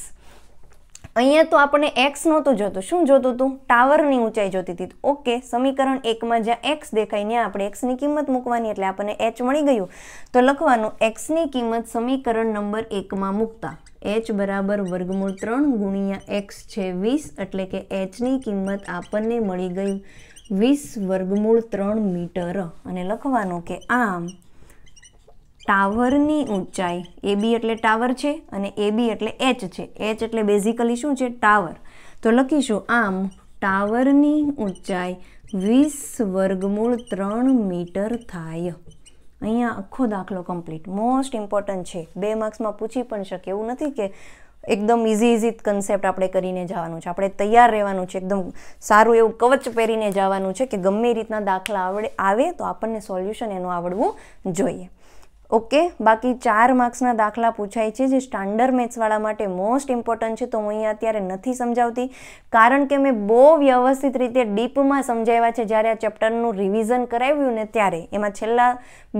અહીંયા તો આપણે એક્સ નહોતું જોતું શું જોતું હતું ટાવરની ઊંચાઈ જોતી હતી ઓકે સમીકરણ એકમાં જ્યાં એક્સ દેખાય ત્યાં આપણે એક્સની કિંમત મૂકવાની એટલે આપણને એચ મળી ગયું તો લખવાનું એક્સની કિંમત સમીકરણ નંબર એકમાં મૂકતા એચ બરાબર વર્ગમૂળ ત્રણ ગુણ્યા એક્સ છે વીસ એટલે કે એચની કિંમત આપણને મળી ગઈ વીસ વર્ગમૂળ ત્રણ મીટર અને લખવાનું કે આમ ટાવરની ઊંચાઈ એબી એટલે ટાવર છે અને એબી એટલે એચ છે એચ એટલે બેઝિકલી શું છે ટાવર તો લખીશું આમ ટાવરની ઊંચાઈ વીસ વર્ગમૂળ ત્રણ મીટર થાય અહીંયા આખો દાખલો કમ્પ્લીટ મોસ્ટ ઇમ્પોર્ટન્ટ છે બે માર્ક્સમાં પૂછી પણ શકે એવું નથી કે એકદમ ઇઝી ઇઝી કન્સેપ્ટ આપણે કરીને જવાનું છે આપણે તૈયાર રહેવાનું છે એકદમ સારું એવું કવચ પહેરીને જવાનું છે કે ગમે રીતના દાખલા આવડે આવે તો આપણને સોલ્યુશન એનું આવડવું જોઈએ ઓકે બાકી ચાર માર્ક્સના દાખલા પૂછાય છે જે સ્ટાન્ડર્ડ મેથ્સવાળા માટે મોસ્ટ ઇમ્પોર્ટન્ટ છે તો હું અહીંયા અત્યારે નથી સમજાવતી કારણ કે મેં બહુ વ્યવસ્થિત રીતે ડીપમાં સમજાવ્યા છે જ્યારે આ ચેપ્ટરનું રિવિઝન કરાવ્યું ને ત્યારે એમાં છેલ્લા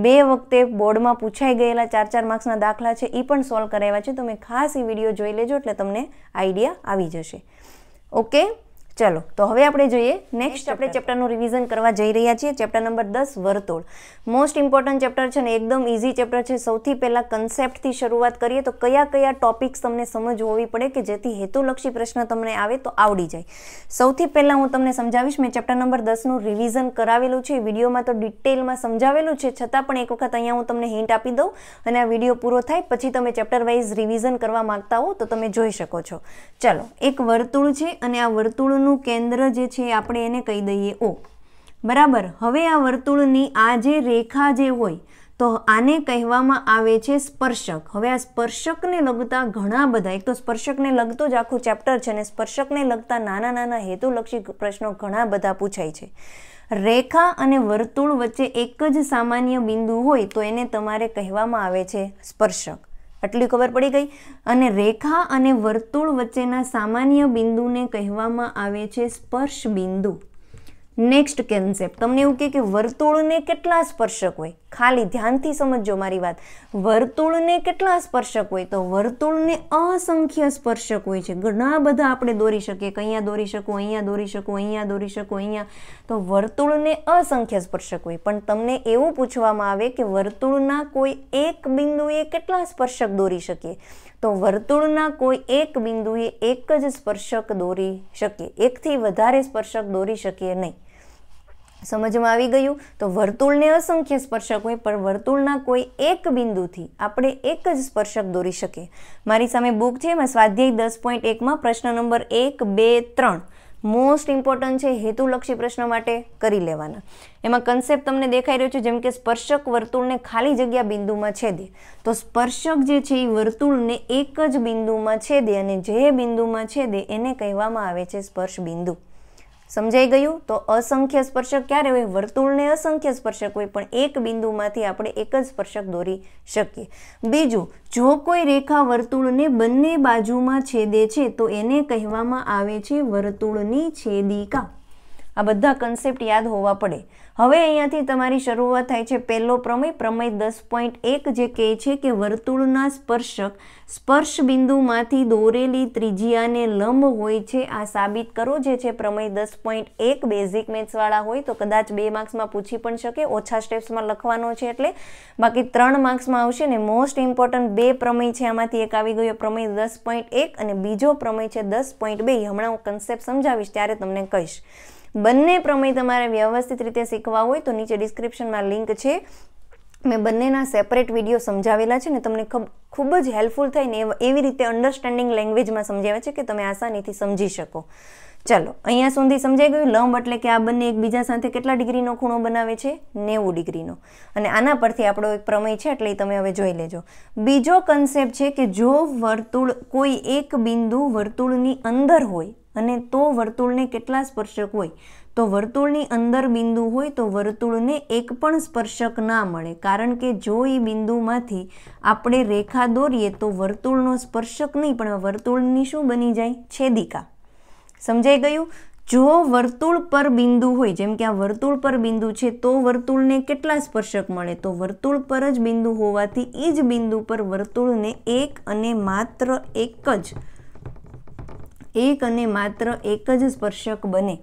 બે વખતે બોર્ડમાં પૂછાઈ ગયેલા ચાર ચાર માર્ક્સના દાખલા છે એ પણ સોલ્વ કરાવ્યા છે તમે ખાસ એ વિડીયો જોઈ લેજો એટલે તમને આઈડિયા આવી જશે ઓકે ચલો તો હવે આપણે જોઈએ નેક્સ્ટ આપણે ચેપ્ટરનું રિવિઝન કરવા જઈ રહ્યા છીએ ચેપ્ટર નંબર દસ વર્તુળ મોસ્ટ ઇમ્પોર્ટન્ટ ચેપ્ટર છે ને એકદમ ઇઝી ચેપ્ટર છે સૌથી પહેલાં કન્સેપ્ટથી શરૂઆત કરીએ તો કયા કયા ટોપિક્સ તમને સમજ હોવી પડે કે જેથી હેતુલક્ષી પ્રશ્ન તમને આવે તો આવડી જાય સૌથી પહેલાં હું તમને સમજાવીશ મેં ચેપ્ટર નંબર દસનું રિવિઝન કરાવેલું છે વિડીયોમાં તો ડિટેલમાં સમજાવેલું છે છતાં પણ એક વખત અહીંયા હું તમને હિન્ટ આપી દઉં અને આ વિડીયો પૂરો થાય પછી તમે ચેપ્ટર વાઇઝ રિવિઝન કરવા માગતા હો તો તમે જોઈ શકો છો ચલો એક વર્તુળ છે અને આ વર્તુળનું વર્તુળનું કેન્દ્ર જે છે આપણે એને કહી દઈએ ઓ બરાબર હવે આ વર્તુળની આ જે રેખા જે હોય તો આને કહેવામાં આવે છે સ્પર્શક હવે આ સ્પર્શકને લગતા ઘણા બધા એક તો સ્પર્શકને લગતો જ આખું ચેપ્ટર છે અને સ્પર્શકને લગતા નાના નાના હેતુલક્ષી પ્રશ્નો ઘણા બધા પૂછાય છે રેખા અને વર્તુળ વચ્ચે એક જ સામાન્ય બિંદુ હોય તો એને તમારે કહેવામાં આવે છે સ્પર્શક આટલી ખબર પડી ગઈ અને રેખા અને વર્તુળ વચ્ચેના સામાન્ય બિંદુને કહેવામાં આવે છે સ્પર્શ બિંદુ નેક્સ્ટ કન્સેપ્ટ તમને એવું કહે કે વર્તુળને કેટલા સ્પર્શક હોય ખાલી ધ્યાનથી સમજો મારી વાત વર્તુળને કેટલા સ્પર્શક હોય તો વર્તુળને અસંખ્ય સ્પર્શક હોય છે ઘણા બધા આપણે દોરી શકીએ કે અહીંયા દોરી શકું અહીંયા દોરી શકું અહીંયા દોરી શકું અહીંયા તો વર્તુળને અસંખ્ય સ્પર્શક હોય પણ તમને એવું પૂછવામાં આવે કે વર્તુળના કોઈ એક બિંદુએ કેટલા સ્પર્શક દોરી શકીએ તો વર્તુળના કોઈ એક બિંદુએ એક જ સ્પર્શક દોરી શકીએ એકથી વધારે સ્પર્શક દોરી શકીએ નહીં સમજમાં આવી ગયું તો વર્તુળને અસંખ્ય સ્પર્શક હોય પણ વર્તુળના કોઈ એક બિંદુથી આપણે એક જ સ્પર્શક દોરી શકીએ મારી સામે બુક છે એમાં સ્વાધ્યાય દસ પોઈન્ટ એકમાં પ્રશ્ન નંબર એક બે ત્રણ મોસ્ટ ઇમ્પોર્ટન્ટ છે હેતુલક્ષી પ્રશ્ન માટે કરી લેવાના એમાં કન્સેપ્ટ તમને દેખાઈ રહ્યો છે જેમ કે સ્પર્શક વર્તુળને ખાલી જગ્યા બિંદુમાં છેદે તો સ્પર્શક જે છે એ વર્તુળને એક જ બિંદુમાં છેદે અને જે બિંદુમાં છેદે એને કહેવામાં આવે છે સ્પર્શ બિંદુ સમજાઈ ગયું તો અસંખ્ય સ્પર્શક ક્યારે હોય વર્તુળને અસંખ્ય સ્પર્શક હોય પણ એક બિંદુમાંથી આપણે એક જ સ્પર્શક દોરી શકીએ બીજું જો કોઈ રેખા વર્તુળને બંને બાજુમાં છેદે છે તો એને કહેવામાં આવે છે વર્તુળની છેદિકા આ બધા કન્સેપ્ટ યાદ હોવા પડે હવે અહીંયાથી તમારી શરૂઆત થાય છે પહેલો પ્રમેય પ્રમેય દસ પોઈન્ટ એક જે કહે છે કે વર્તુળના સ્પર્શક સ્પર્શ બિંદુમાંથી દોરેલી ત્રિજ્યાને લંબ હોય છે આ સાબિત કરો જે છે પ્રમેય દસ પોઈન્ટ એક બેઝિક મેથ્સવાળા હોય તો કદાચ બે માર્ક્સમાં પૂછી પણ શકે ઓછા સ્ટેપ્સમાં લખવાનો છે એટલે બાકી ત્રણ માર્ક્સમાં આવશે ને મોસ્ટ ઇમ્પોર્ટન્ટ બે પ્રમેય છે આમાંથી એક આવી ગયો પ્રમેય દસ પોઈન્ટ એક અને બીજો પ્રમેય છે દસ પોઈન્ટ બે હમણાં હું કન્સેપ્ટ સમજાવીશ ત્યારે તમને કહીશ બંને પ્રમેય તમારે વ્યવસ્થિત રીતે શીખવા હોય તો નીચે ડિસ્ક્રિપ્શનમાં લિંક છે મેં બંનેના સેપરેટ વિડીયો સમજાવેલા છે ને તમને ખૂબ જ હેલ્પફુલ થઈને એવી રીતે અન્ડરસ્ટેન્ડિંગ લેંગ્વેજમાં સમજાવ્યા છે કે તમે આસાનીથી સમજી શકો ચાલો અહીંયા સુધી સમજાઈ ગયું લંબ એટલે કે આ બંને એકબીજા સાથે કેટલા ડિગ્રીનો ખૂણો બનાવે છે નેવું ડિગ્રીનો અને આના પરથી આપણો એક પ્રમેય છે એટલે તમે હવે જોઈ લેજો બીજો કન્સેપ્ટ છે કે જો વર્તુળ કોઈ એક બિંદુ વર્તુળની અંદર હોય અને તો વર્તુળને કેટલા સ્પર્શક હોય તો વર્તુળની અંદર બિંદુ હોય તો વર્તુળને એક પણ સ્પર્શક ના મળે કારણ કે જો એ બિંદુમાંથી આપણે રેખા દોરીએ તો વર્તુળનો સ્પર્શક નહીં પણ વર્તુળની શું બની જાય છેદિકા સમજાઈ ગયું જો વર્તુળ પર બિંદુ હોય જેમ કે આ વર્તુળ પર બિંદુ છે તો વર્તુળને કેટલા સ્પર્શક મળે તો વર્તુળ પર જ બિંદુ હોવાથી એ જ બિંદુ પર વર્તુળને એક અને માત્ર એક જ એક અને માત્ર એક જ સ્પર્શક બને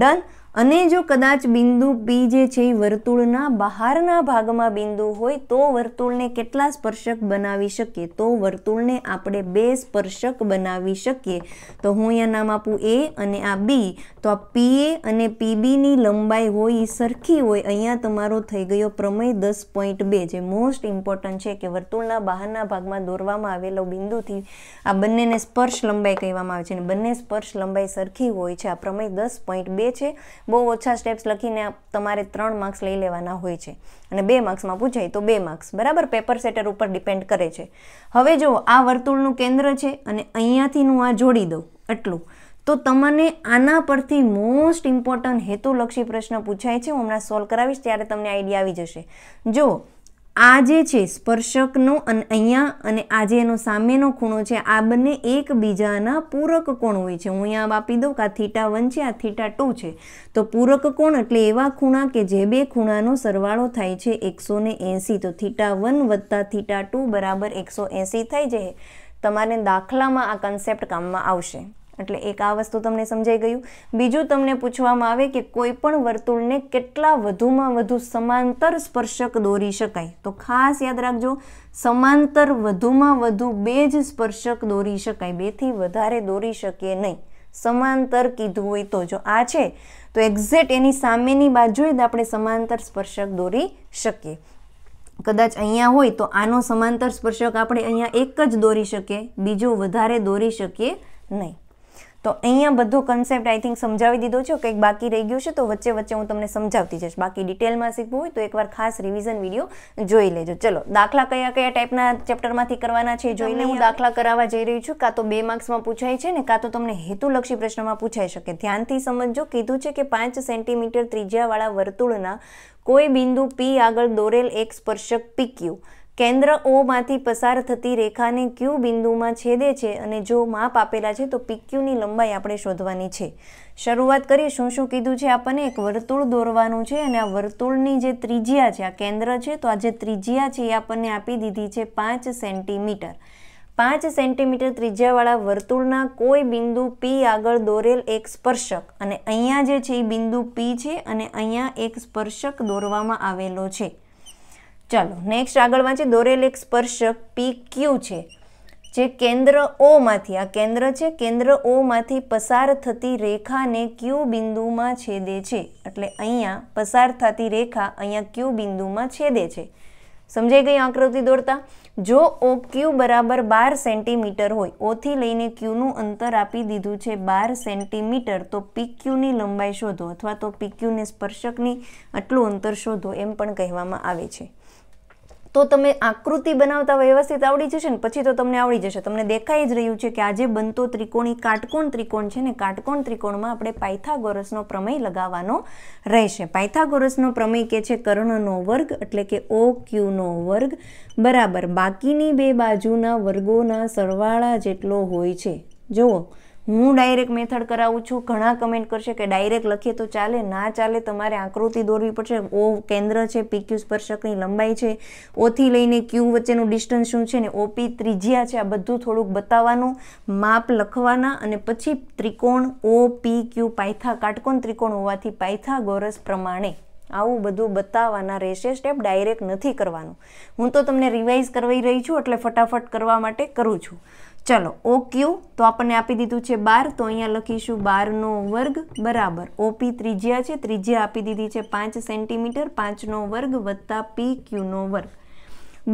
ડન અને જો કદાચ બિંદુ પી જે છે એ વર્તુળના બહારના ભાગમાં બિંદુ હોય તો વર્તુળને કેટલા સ્પર્શક બનાવી શકીએ તો વર્તુળને આપણે બે સ્પર્શક બનાવી શકીએ તો હું અહીંયા નામ આપું એ અને આ બી તો આ પી એ અને પી બીની લંબાઈ હોય એ સરખી હોય અહીંયા તમારો થઈ ગયો પ્રમેય દસ પોઈન્ટ બે જે મોસ્ટ ઇમ્પોર્ટન્ટ છે કે વર્તુળના બહારના ભાગમાં દોરવામાં આવેલો બિંદુથી આ બંનેને સ્પર્શ લંબાઈ કહેવામાં આવે છે અને બંને સ્પર્શ લંબાઈ સરખી હોય છે આ પ્રમેય દસ પોઈન્ટ બે છે બહુ ઓછા સ્ટેપ્સ લખીને તમારે ત્રણ માર્ક્સ લઈ લેવાના હોય છે અને બે માર્ક્સમાં પૂછાય તો બે માર્ક્સ બરાબર પેપર સેટર ઉપર ડિપેન્ડ કરે છે હવે જો આ વર્તુળનું કેન્દ્ર છે અને અહીંયાથી હું આ જોડી દઉં આટલું તો તમને આના પરથી મોસ્ટ ઇમ્પોર્ટન્ટ હેતુલક્ષી પ્રશ્ન પૂછાય છે હું હમણાં સોલ્વ કરાવીશ ત્યારે તમને આઈડિયા આવી જશે જો આ જે છે સ્પર્શકનો અને અહીંયા અને આજે એનો સામેનો ખૂણો છે આ બંને એકબીજાના પૂરક કોણ હોય છે હું અહીંયા આપી દઉં કે આ થીટા વન છે આ થીટા ટુ છે તો પૂરક કોણ એટલે એવા ખૂણા કે જે બે ખૂણાનો સરવાળો થાય છે એકસો એંસી તો થીટા વન વત્તા થીટા ટુ બરાબર એકસો એંસી થઈ જાય તમારે દાખલામાં આ કન્સેપ્ટ કામમાં આવશે એટલે એક આ વસ્તુ તમને સમજાઈ ગયું બીજું તમને પૂછવામાં આવે કે કોઈ પણ વર્તુળને કેટલા વધુમાં વધુ સમાંતર સ્પર્શક દોરી શકાય તો ખાસ યાદ રાખજો સમાંતર વધુમાં વધુ બે જ સ્પર્શક દોરી શકાય બેથી વધારે દોરી શકીએ નહીં સમાંતર કીધું હોય તો જો આ છે તો એક્ઝેક્ટ એની સામેની બાજુએ જ આપણે સમાંતર સ્પર્શક દોરી શકીએ કદાચ અહીંયા હોય તો આનો સમાંતર સ્પર્શક આપણે અહીંયા એક જ દોરી શકીએ બીજો વધારે દોરી શકીએ નહીં તો અહીંયા બધો કન્સેપ્ટ આઈ થિંક સમજાવી દીધો છે કંઈક બાકી રહી ગયું છે તો વચ્ચે વચ્ચે હું તમને સમજાવતી જઈશ બાકી ડિટેલમાં શીખવું હોય તો એકવાર ખાસ રિવિઝન વિડીયો જોઈ લેજો ચલો દાખલા કયા કયા ટાઈપના ચેપ્ટરમાંથી કરવાના છે જોઈને હું દાખલા કરાવવા જઈ રહી છું કાં તો બે માર્ક્સમાં પૂછાય છે ને કાં તો તમને હેતુલક્ષી પ્રશ્નમાં પૂછાઈ શકે ધ્યાનથી સમજજો કીધું છે કે પાંચ સેન્ટીમીટર ત્રિજ્યાવાળા વર્તુળના કોઈ બિંદુ પી આગળ દોરેલ એક સ્પર્શક પીક્યુ કેન્દ્ર ઓમાંથી પસાર થતી રેખાને ક્યુ બિંદુમાં છેદે છે અને જો માપ આપેલા છે તો પીક્યુની લંબાઈ આપણે શોધવાની છે શરૂઆત કરીએ શું શું કીધું છે આપણને એક વર્તુળ દોરવાનું છે અને આ વર્તુળની જે ત્રિજ્યા છે આ કેન્દ્ર છે તો આ જે ત્રિજ્યા છે એ આપણને આપી દીધી છે પાંચ સેન્ટીમીટર પાંચ સેન્ટીમીટર ત્રિજ્યાવાળા વર્તુળના કોઈ બિંદુ પી આગળ દોરેલ એક સ્પર્શક અને અહીંયા જે છે એ બિંદુ પી છે અને અહીંયા એક સ્પર્શક દોરવામાં આવેલો છે ચાલો નેક્સ્ટ આગળ વાંચે દોરેલ એક સ્પર્શક પી ક્યુ છે જે કેન્દ્ર ઓમાંથી આ કેન્દ્ર છે કેન્દ્ર ઓમાંથી પસાર થતી રેખાને ક્યુ બિંદુમાં છેદે છે એટલે અહીંયા પસાર થતી રેખા અહીંયા ક્યુ બિંદુમાં છેદે છે સમજાઈ ગઈ આકૃતિ દોરતા જો ઓ ક્યુ બરાબર બાર સેન્ટીમીટર હોય ઓથી લઈને ક્યુનું અંતર આપી દીધું છે બાર સેન્ટીમીટર તો પીક્યુની લંબાઈ શોધો અથવા તો પીક્યુને સ્પર્શકની આટલું અંતર શોધો એમ પણ કહેવામાં આવે છે તો તમે આકૃતિ બનાવતા વ્યવસ્થિત આવડી જશે ને પછી તો તમને આવડી જશે તમને દેખાઈ જ રહ્યું છે કે આજે બનતો ત્રિકોણી કાટકોણ ત્રિકોણ છે ને કાટકોણ ત્રિકોણમાં આપણે પાયથાગોરસનો પ્રમેય લગાવવાનો રહેશે પાયથાગોરસનો પ્રમેય કે છે કર્ણનો વર્ગ એટલે કે ઓ ક્યુનો વર્ગ બરાબર બાકીની બે બાજુના વર્ગોના સરવાળા જેટલો હોય છે જુઓ હું ડાયરેક્ટ મેથડ કરાવું છું ઘણા કમેન્ટ કરશે કે ડાયરેક્ટ લખીએ તો ચાલે ના ચાલે તમારે આકૃતિ દોરવી પડશે ઓ કેન્દ્ર છે પીક્યુ સ્પર્શકની લંબાઈ છે ઓથી લઈને ક્યુ વચ્ચેનું ડિસ્ટન્સ શું છે ને ઓપી ત્રિજ્યા છે આ બધું થોડુંક બતાવવાનું માપ લખવાના અને પછી ત્રિકોણ ઓ પી ક્યુ પાયથા કાટકોણ ત્રિકોણ હોવાથી પાયથાગોરસ પ્રમાણે આવું બધું બતાવવાના રહેશે સ્ટેપ ડાયરેક્ટ નથી કરવાનું હું તો તમને રિવાઇઝ કરવી રહી છું એટલે ફટાફટ કરવા માટે કરું છું ચલો ઓ ક્યુ તો આપણને આપી દીધું છે બાર તો અહીંયા લખીશું બારનો વર્ગ બરાબર ઓપી ત્રિજ્યા છે ત્રિજ્યા આપી દીધી છે પાંચ સેન્ટીમીટર પાંચનો વર્ગ વત્તા પી ક્યુનો વર્ગ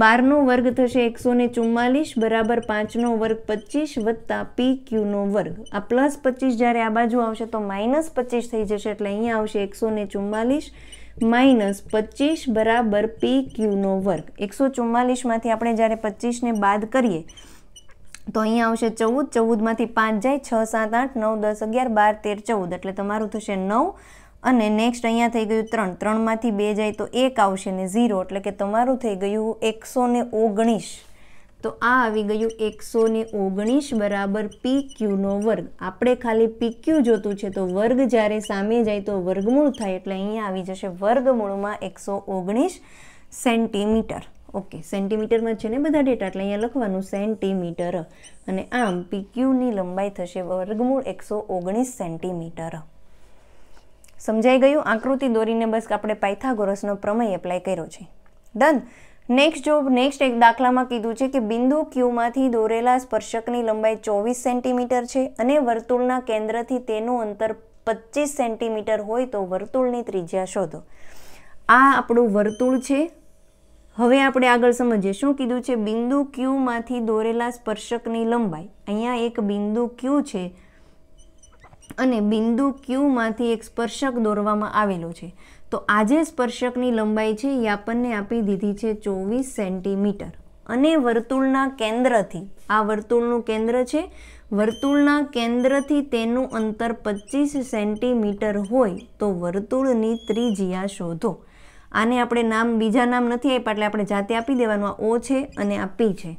બારનો વર્ગ થશે એકસો ને ચુમ્માલીસ બરાબર પાંચનો વર્ગ પચીસ વત્તા પી ક્યુનો વર્ગ આ પ્લસ પચીસ જ્યારે આ બાજુ આવશે તો માઇનસ પચીસ થઈ જશે એટલે અહીંયા આવશે એકસો ને ચુમ્માલીસ માઇનસ પચીસ બરાબર પી ક્યુનો વર્ગ એકસો ચુમ્માલીસમાંથી આપણે જ્યારે પચીસને બાદ કરીએ તો અહીંયા આવશે ચૌદ ચૌદમાંથી પાંચ જાય છ સાત આઠ નવ દસ અગિયાર બાર તેર ચૌદ એટલે તમારું થશે નવ અને નેક્સ્ટ અહીંયા થઈ ગયું ત્રણ ત્રણમાંથી બે જાય તો એક આવશે ને ઝીરો એટલે કે તમારું થઈ ગયું એકસો ને ઓગણીસ તો આ આવી ગયું એકસો ને ઓગણીસ બરાબર પી ક્યુનો વર્ગ આપણે ખાલી પી ક્યુ જોતું છે તો વર્ગ જ્યારે સામે જાય તો વર્ગમૂળ થાય એટલે અહીંયા આવી જશે વર્ગમૂળમાં એકસો ઓગણીસ સેન્ટીમીટર ઓકે સેન્ટીમીટરમાં છે ને બધા ડેટા એટલે અહીંયા લખવાનું સેન્ટીમીટર અને આમ પીક્યુની લંબાઈ થશે વર્ગમૂળ એકસો ઓગણીસ સેન્ટીમીટર સમજાઈ ગયું આકૃતિ દોરીને બસ આપણે પાયથાગોરસનો પ્રમેય એપ્લાય કર્યો છે ડન નેક્સ્ટ જો નેક્સ્ટ એક દાખલામાં કીધું છે કે બિંદુ ક્યુમાંથી દોરેલા સ્પર્શકની લંબાઈ ચોવીસ સેન્ટીમીટર છે અને વર્તુળના કેન્દ્રથી તેનું અંતર પચીસ સેન્ટીમીટર હોય તો વર્તુળની ત્રિજ્યા શોધો આ આપણું વર્તુળ છે હવે આપણે આગળ સમજીએ શું કીધું છે બિંદુ ક્યુમાંથી દોરેલા સ્પર્શકની લંબાઈ અહીંયા એક બિંદુ ક્યુ છે અને બિંદુ ક્યુમાંથી એક સ્પર્શક દોરવામાં આવેલો છે તો આજે સ્પર્શકની લંબાઈ છે એ આપણને આપી દીધી છે ચોવીસ સેન્ટીમીટર અને વર્તુળના કેન્દ્રથી આ વર્તુળનું કેન્દ્ર છે વર્તુળના કેન્દ્રથી તેનું અંતર પચીસ સેન્ટીમીટર હોય તો વર્તુળની ત્રિજ્યા શોધો આને આપણે નામ બીજા નામ નથી આપ્યા એટલે આપણે જાતે આપી દેવાનું ઓ છે અને આ પી છે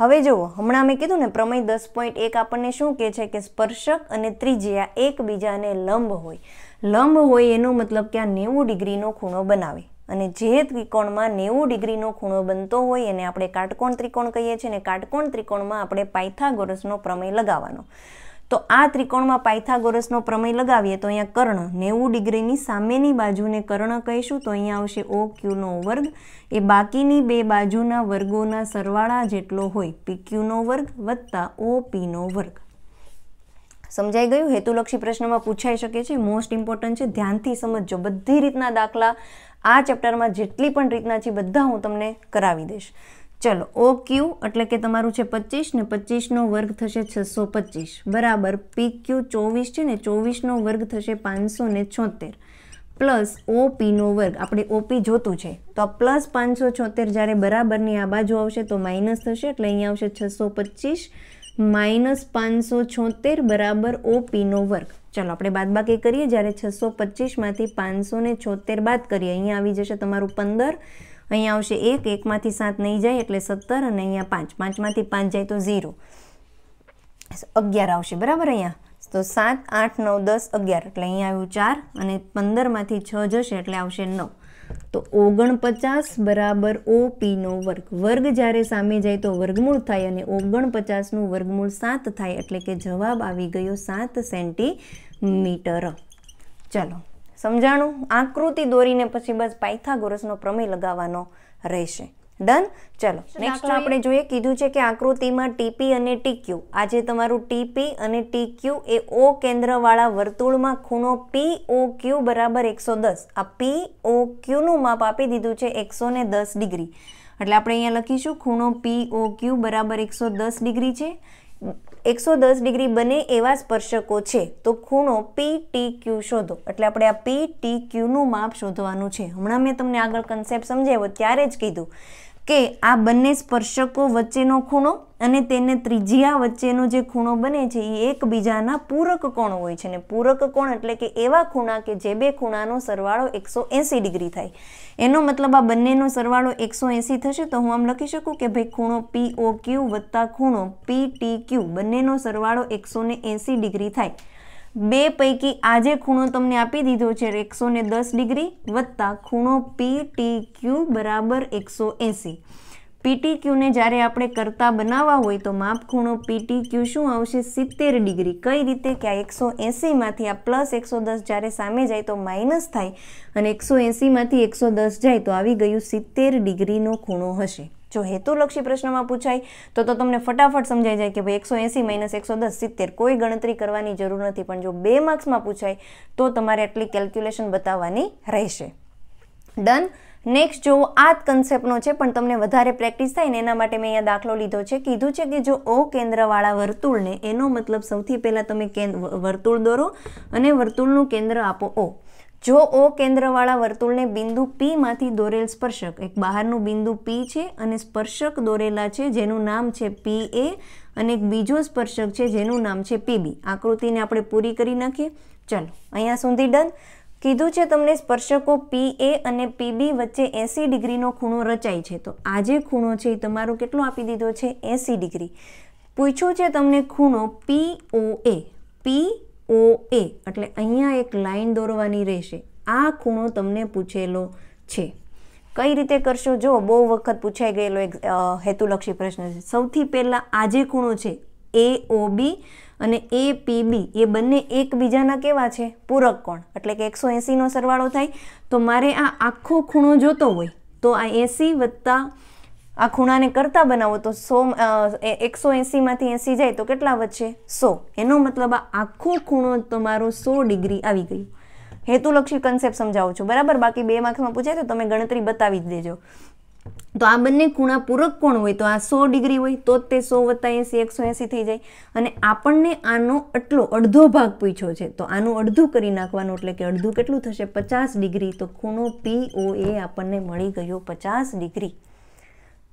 હવે જુઓ હમણાં મેં કીધું ને પ્રમેય દસ પોઈન્ટ એક આપણને શું કહે છે કે સ્પર્શક અને ત્રિજ્યા એકબીજાને લંબ હોય લંબ હોય એનો મતલબ કે આ નેવું ડિગ્રીનો ખૂણો બનાવે અને જે ત્રિકોણમાં નેવું ડિગ્રીનો ખૂણો બનતો હોય એને આપણે કાટકોણ ત્રિકોણ કહીએ છીએ અને કાટકોણ ત્રિકોણમાં આપણે પાયથાગોરસનો પ્રમેય લગાવવાનો તો આ ત્રિકોણમાં પાયથાગોરસનો પ્રમેય લગાવીએ તો અહીંયા કર્ણ નેવું ડિગ્રીની સામેની બાજુને કર્ણ કહીશું તો અહીંયા આવશે ઓ ક્યુનો વર્ગ એ બાકીની બે બાજુના વર્ગોના સરવાળા જેટલો હોય પી ક્યુનો વર્ગ વત્તા ઓ પીનો વર્ગ સમજાઈ ગયું હેતુલક્ષી પ્રશ્નમાં પૂછાઈ શકે છે મોસ્ટ ઇમ્પોર્ટન્ટ છે ધ્યાનથી સમજજો બધી રીતના દાખલા આ ચેપ્ટરમાં જેટલી પણ રીતના છે બધા હું તમને કરાવી દઈશ ચલો ઓ ક્યુ એટલે કે તમારું છે પચીસ ને પચીસનો વર્ગ થશે છસો પચીસ બરાબર પી ક્યુ ચોવીસ છે ને ચોવીસનો વર્ગ થશે પાંચસો ને છોતેર પ્લસ ઓપીનો વર્ગ આપણે ઓપી જોતું છે તો પ્લસ પાંચસો છોતેર જ્યારે બરાબરની આ બાજુ આવશે તો માઇનસ થશે એટલે અહીંયા આવશે છસો પચીસ માઇનસ પાંચસો છોતેર બરાબર ઓપીનો વર્ગ ચાલો આપણે બાદબાકી કરીએ જ્યારે છસો પચીસમાંથી પાંચસો ને છોતેર બાદ કરીએ અહીંયા આવી જશે તમારું પંદર અહીંયા આવશે એક એકમાંથી સાત નહીં જાય એટલે સત્તર અને અહીંયા પાંચ પાંચમાંથી પાંચ જાય તો ઝીરો અગિયાર આવશે બરાબર અહીંયા તો સાત આઠ નવ દસ અગિયાર એટલે અહીંયા આવ્યું ચાર અને પંદરમાંથી છ જશે એટલે આવશે નવ તો ઓગણપચાસ બરાબર ઓપીનો વર્ગ વર્ગ જ્યારે સામે જાય તો વર્ગમૂળ થાય અને ઓગણપચાસનું વર્ગમૂળ સાત થાય એટલે કે જવાબ આવી ગયો સાત સેન્ટીમીટર ચલો સમજાણું આકૃતિ દોરીને પછી બસ પાયથાગોરસનો પ્રમેય લગાવવાનો રહેશે ડન ચલો નેક્સ્ટ આપણે જોઈએ કીધું છે કે આકૃતિમાં ટીપી અને ટીક્યુ આજે તમારું ટીપી અને ટીક્યુ એ ઓ કેન્દ્રવાળા વર્તુળમાં ખૂણો પી ઓ ક્યુ બરાબર એકસો દસ આ પી ઓ ક્યુનું માપ આપી દીધું છે એકસો ને દસ ડિગ્રી એટલે આપણે અહીંયા લખીશું ખૂણો પી ઓ ક્યુ બરાબર એકસો દસ ડિગ્રી છે એકસો દસ ડિગ્રી બને એવા સ્પર્શકો છે તો ખૂણો પી ટી ક્યુ શોધો એટલે આપણે આ પી ટી ક્યુનું માપ શોધવાનું છે હમણાં મેં તમને આગળ કન્સેપ્ટ સમજાવ્યો ત્યારે જ કીધું કે આ બંને સ્પર્શકો વચ્ચેનો ખૂણો અને તેને ત્રિજ્યા વચ્ચેનો જે ખૂણો બને છે એ એકબીજાના પૂરક કોણ હોય છે ને પૂરક કોણ એટલે કે એવા ખૂણા કે જે બે ખૂણાનો સરવાળો એકસો એંસી ડિગ્રી થાય એનો મતલબ આ બંનેનો સરવાળો એકસો એંસી થશે તો હું આમ લખી શકું કે ભાઈ ખૂણો પી ઓ ક્યુ વત્તા ખૂણો પી ટી ક્યુ બંનેનો સરવાળો એકસો એંસી ડિગ્રી થાય બે પૈકી આજે ખૂણો તમને આપી દીધો છે એકસો ને દસ ડિગ્રી વત્તા ખૂણો પી ટી ક્યુ બરાબર એકસો એંસી પીટી ક્યુને જ્યારે આપણે કરતા બનાવવા હોય તો માપ ખૂણો પીટી ક્યુ શું આવશે સિત્તેર ડિગ્રી કઈ રીતે કે આ એકસો એંસીમાંથી આ પ્લસ એકસો દસ જ્યારે સામે જાય તો માઇનસ થાય અને એકસો એંસીમાંથી એકસો દસ જાય તો આવી ગયું સિત્તેર ડિગ્રીનો ખૂણો હશે જો હેતુલક્ષી પ્રશ્નમાં પૂછાય તો તો તમને ફટાફટ સમજાઈ જાય કે ભાઈ એકસો એંસી માઇનસ એકસો દસ સિત્તેર કોઈ ગણતરી કરવાની જરૂર નથી પણ જો બે માર્ક્સમાં પૂછાય તો તમારે આટલી કેલ્ક્યુલેશન બતાવવાની રહેશે ડન નેક્સ્ટ જો આ જ કન્સેપ્ટનો છે પણ તમને વધારે પ્રેક્ટિસ થાય ને એના માટે મેં અહીંયા દાખલો લીધો છે કીધું છે કે જો ઓ કેન્દ્રવાળા વર્તુળને એનો મતલબ સૌથી પહેલાં તમે કેન્દ્ર વર્તુળ દોરો અને વર્તુળનું કેન્દ્ર આપો ઓ જો ઓ કેન્દ્રવાળા વર્તુળને બિંદુ પીમાંથી દોરેલ સ્પર્શક એક બહારનું બિંદુ પી છે અને સ્પર્શક દોરેલા છે જેનું નામ છે પી એ અને એક બીજો સ્પર્શક છે જેનું નામ છે પીબી આકૃતિને આપણે પૂરી કરી નાખીએ ચાલો અહીંયા સુધી ડન કીધું છે તમને સ્પર્શકો પી એ અને પીબી વચ્ચે એસી ડિગ્રીનો ખૂણો રચાય છે તો આજે ખૂણો છે એ તમારો કેટલો આપી દીધો છે એસી ડિગ્રી પૂછ્યું છે તમને ખૂણો પી ઓ એ પી ઓ એ એટલે અહીંયા એક લાઈન દોરવાની રહેશે આ ખૂણો તમને પૂછેલો છે કઈ રીતે કરશો જો બહુ વખત પૂછાઈ ગયેલો એક હેતુલક્ષી પ્રશ્ન છે સૌથી પહેલાં આ જે ખૂણો છે એ ઓ બી અને એ પી બી એ બંને એકબીજાના કેવા છે પૂરક કોણ એટલે કે એકસો એંસીનો સરવાળો થાય તો મારે આ આખો ખૂણો જોતો હોય તો આ એસી વત્તા આ ખૂણાને કરતા બનાવો તો સો એકસો એંસીમાંથી એંસી જાય તો કેટલા વચ્ચે સો એનો મતલબ આ આખો ખૂણો તમારો સો ડિગ્રી આવી ગયો હેતુલક્ષી કન્સેપ્ટ સમજાવું છું બરાબર બાકી બે માર્ક્સમાં પૂછાય તો તમે ગણતરી બતાવી જ દેજો તો આ બંને ખૂણા પૂરક કોણ હોય તો આ સો ડિગ્રી હોય તો જ તે સો વત્તા એંસી એકસો એંસી થઈ જાય અને આપણને આનો આટલો અડધો ભાગ પૂછ્યો છે તો આનું અડધું કરી નાખવાનું એટલે કે અડધું કેટલું થશે પચાસ ડિગ્રી તો ખૂણો પી ઓ એ આપણને મળી ગયો પચાસ ડિગ્રી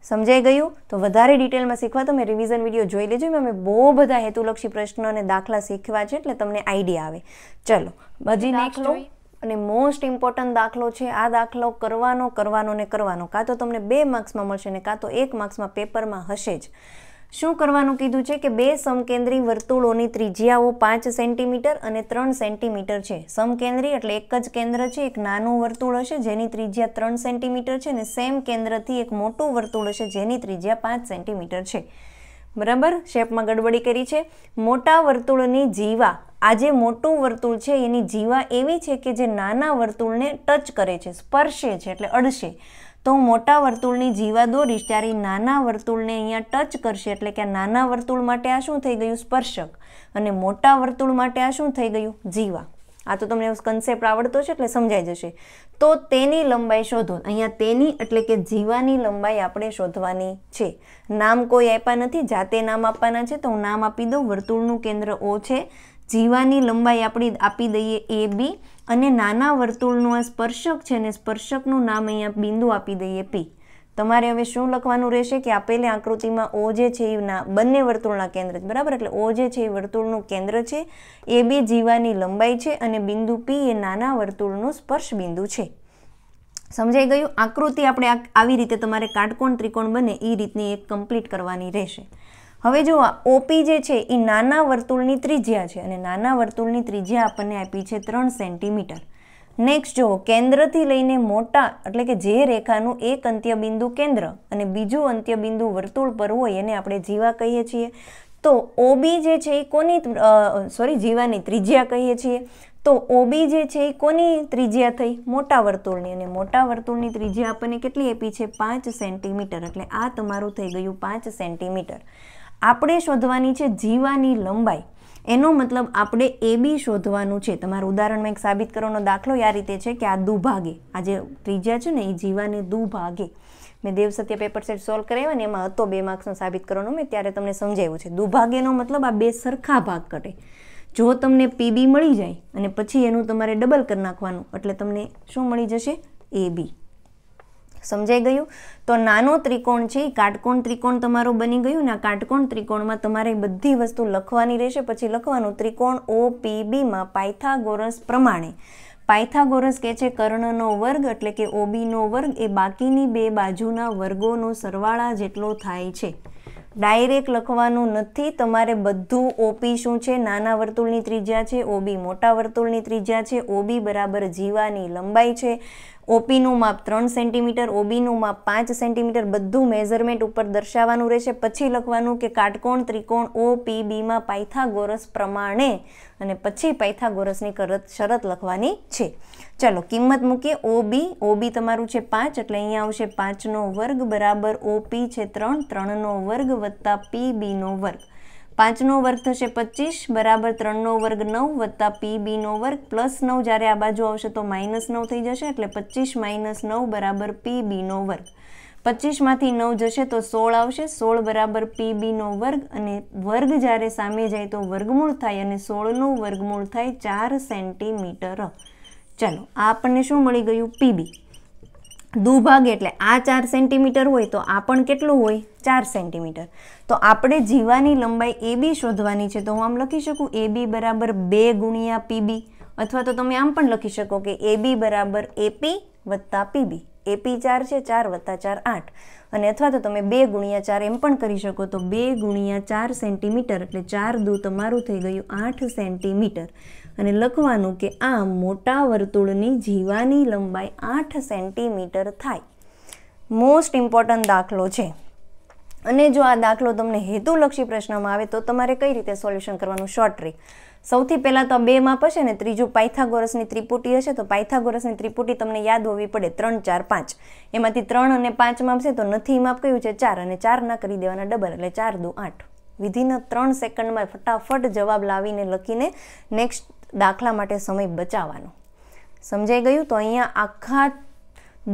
સમજાઈ ગયું તો વધારે ડિટેલમાં શીખવા તમે રિવિઝન વિડીયો જોઈ લેજો એમાં મેં બહુ બધા હેતુલક્ષી પ્રશ્નો અને દાખલા શીખવા છે એટલે તમને આઈડિયા આવે ચલો બધી નેક્સ્ટ અને મોસ્ટ ઇમ્પોર્ટન્ટ દાખલો છે આ દાખલો કરવાનો કરવાનો ને કરવાનો કાં તો તમને બે માર્ક્સમાં મળશે ને કાં તો એક માર્ક્સમાં પેપરમાં હશે જ શું કરવાનું કીધું છે કે બે સમકેન્દ્રી વર્તુળોની ત્રિજ્યાઓ પાંચ સેન્ટીમીટર અને ત્રણ સેન્ટીમીટર છે સમકેન્દ્રી એટલે એક જ કેન્દ્ર છે એક નાનું વર્તુળ હશે જેની ત્રિજ્યા ત્રણ સેન્ટીમીટર છે અને સેમ કેન્દ્રથી એક મોટું વર્તુળ હશે જેની ત્રિજ્યા પાંચ સેન્ટીમીટર છે બરાબર શેપમાં ગડબડી કરી છે મોટા વર્તુળની જીવા આજે મોટું વર્તુળ છે એની જીવા એવી છે કે જે નાના વર્તુળને ટચ કરે છે સ્પર્શે છે એટલે અડશે તો હું મોટા વર્તુળની જીવા દોરીશ ત્યારે નાના વર્તુળને અહીંયા ટચ કરશે એટલે કે નાના વર્તુળ માટે આ શું થઈ ગયું સ્પર્શક અને મોટા વર્તુળ માટે આ શું થઈ ગયું જીવા આ તો તમને કન્સેપ્ટ આવડતો છે એટલે સમજાઈ જશે તો તેની લંબાઈ શોધો અહીંયા તેની એટલે કે જીવાની લંબાઈ આપણે શોધવાની છે નામ કોઈ આપ્યા નથી જાતે નામ આપવાના છે તો હું નામ આપી દઉં વર્તુળનું કેન્દ્ર ઓ છે જીવાની લંબાઈ આપણી આપી દઈએ એ બી અને નાના વર્તુળનું આ સ્પર્શક છે ને સ્પર્શકનું નામ અહીંયા બિંદુ આપી દઈએ પી તમારે હવે શું લખવાનું રહેશે કે આપેલી આકૃતિમાં ઓ જે છે એ બંને વર્તુળના કેન્દ્ર છે બરાબર એટલે ઓ જે છે એ વર્તુળનું કેન્દ્ર છે એ બી જીવાની લંબાઈ છે અને બિંદુ પી એ નાના વર્તુળનું સ્પર્શ બિંદુ છે સમજાઈ ગયું આકૃતિ આપણે આવી રીતે તમારે કાટકોણ ત્રિકોણ બને એ રીતની એક કમ્પ્લીટ કરવાની રહેશે હવે જો ઓપી જે છે એ નાના વર્તુળની ત્રિજ્યા છે અને નાના વર્તુળની ત્રિજ્યા આપણને આપી છે ત્રણ સેન્ટીમીટર નેક્સ્ટ જુઓ કેન્દ્રથી લઈને મોટા એટલે કે જે રેખાનું એક અંત્યબિંદુ કેન્દ્ર અને બીજું અંત્યબિંદુ વર્તુળ પર હોય એને આપણે જીવા કહીએ છીએ તો ઓબી જે છે એ કોની સોરી જીવાની ત્રિજ્યા કહીએ છીએ તો ઓબી જે છે એ કોની ત્રિજ્યા થઈ મોટા વર્તુળની અને મોટા વર્તુળની ત્રિજ્યા આપણને કેટલી આપી છે પાંચ સેન્ટીમીટર એટલે આ તમારું થઈ ગયું પાંચ સેન્ટીમીટર આપણે શોધવાની છે જીવાની લંબાઈ એનો મતલબ આપણે એ બી શોધવાનું છે તમારું ઉદાહરણમાં એક સાબિત કરવાનો દાખલો આ રીતે છે કે આ દુભાગે આ જે ત્રિજ્યા છે ને એ જીવાને દુભાગે મેં દેવસત્ય પેપર સેટ સોલ્વ કરાવ્યા ને એમાં હતો બે માર્ક્સનો સાબિત કરવાનો મેં ત્યારે તમને સમજાવ્યું છે દુભાગ્યનો મતલબ આ બે સરખા ભાગ કટે જો તમને પીબી મળી જાય અને પછી એનું તમારે ડબલ કરી નાખવાનું એટલે તમને શું મળી જશે એ બી સમજાઈ ગયું તો નાનો ત્રિકોણ છે કાટકોણ ત્રિકોણ તમારો બની ગયું ને આ કાટકોણ ત્રિકોણમાં તમારે બધી વસ્તુ લખવાની રહેશે પછી લખવાનું ત્રિકોણ ઓ પી બીમાં પાયથાગોરસ પ્રમાણે પાયથાગોરસ કહે છે કર્ણનો વર્ગ એટલે કે ઓબીનો વર્ગ એ બાકીની બે બાજુના વર્ગોનો સરવાળા જેટલો થાય છે ડાયરેક્ટ લખવાનું નથી તમારે બધું ઓપી શું છે નાના વર્તુળની ત્રિજ્યા છે ઓબી મોટા વર્તુળની ત્રિજ્યા છે ઓબી બરાબર જીવાની લંબાઈ છે ઓપીનું માપ ત્રણ સેન્ટીમીટર ઓબીનું માપ પાંચ સેન્ટીમીટર બધું મેઝરમેન્ટ ઉપર દર્શાવવાનું રહેશે પછી લખવાનું કે કાટકોણ ત્રિકોણ ઓ પી બીમાં પાયથાગોરસ પ્રમાણે અને પછી પાયથાગોરસની કરત શરત લખવાની છે ચાલો કિંમત મૂકીએ ઓબી ઓબી તમારું છે પાંચ એટલે અહીંયા આવશે પાંચનો વર્ગ બરાબર ઓપી છે ત્રણ ત્રણનો વર્ગ વત્તા પી બીનો વર્ગ પાંચનો વર્ગ થશે પચીસ બરાબર ત્રણનો વર્ગ નવ વત્તા પી બીનો વર્ગ પ્લસ નવ જ્યારે આ બાજુ આવશે તો માઇનસ નવ થઈ જશે એટલે પચીસ માઇનસ નવ બરાબર પી બીનો વર્ગ પચીસમાંથી નવ જશે તો સોળ આવશે સોળ બરાબર પી બીનો વર્ગ અને વર્ગ જ્યારે સામે જાય તો વર્ગમૂળ થાય અને સોળનું વર્ગમૂળ થાય ચાર સેન્ટીમીટર ચાલો આ આપણને શું મળી ગયું પીબી દુભાગ એટલે આ ચાર સેન્ટીમીટર હોય તો આ પણ કેટલું હોય ચાર સેન્ટીમીટર તો આપણે જીવાની લંબાઈ એ બી શોધવાની છે તો હું આમ લખી શકું એ બી બરાબર બે ગુણ્યા પીબી અથવા તો તમે આમ પણ લખી શકો કે એ બી બરાબર એપી વત્તા પીબી એપી ચાર છે ચાર વત્તા ચાર આઠ અને અથવા તો તમે બે ગુણ્યા ચાર એમ પણ કરી શકો તો બે ગુણ્યા ચાર સેન્ટીમીટર એટલે ચાર દૂ તમારું થઈ ગયું આઠ સેન્ટીમીટર અને લખવાનું કે આ મોટા વર્તુળની જીવાની લંબાઈ આઠ સેન્ટીમીટર થાય મોસ્ટ ઇમ્પોર્ટન્ટ દાખલો છે અને જો આ દાખલો તમને હેતુલક્ષી પ્રશ્નમાં આવે તો તમારે કઈ રીતે સોલ્યુશન કરવાનું શોર્ટ ટ્રીક સૌથી પહેલાં તો બે માપ હશે ને ત્રીજું પાયથાગોરસની ત્રિપુટી હશે તો પાયથાગોરસની ત્રિપુટી તમને યાદ હોવી પડે ત્રણ ચાર પાંચ એમાંથી ત્રણ અને પાંચ માપ છે તો નથી માપ કયું છે ચાર અને ચાર ના કરી દેવાના ડબલ એટલે ચાર દો આઠ વિધિન ત્રણ સેકન્ડમાં ફટાફટ જવાબ લાવીને લખીને નેક્સ્ટ દાખલા માટે સમય બચાવવાનો સમજાઈ ગયું તો અહીંયા આખા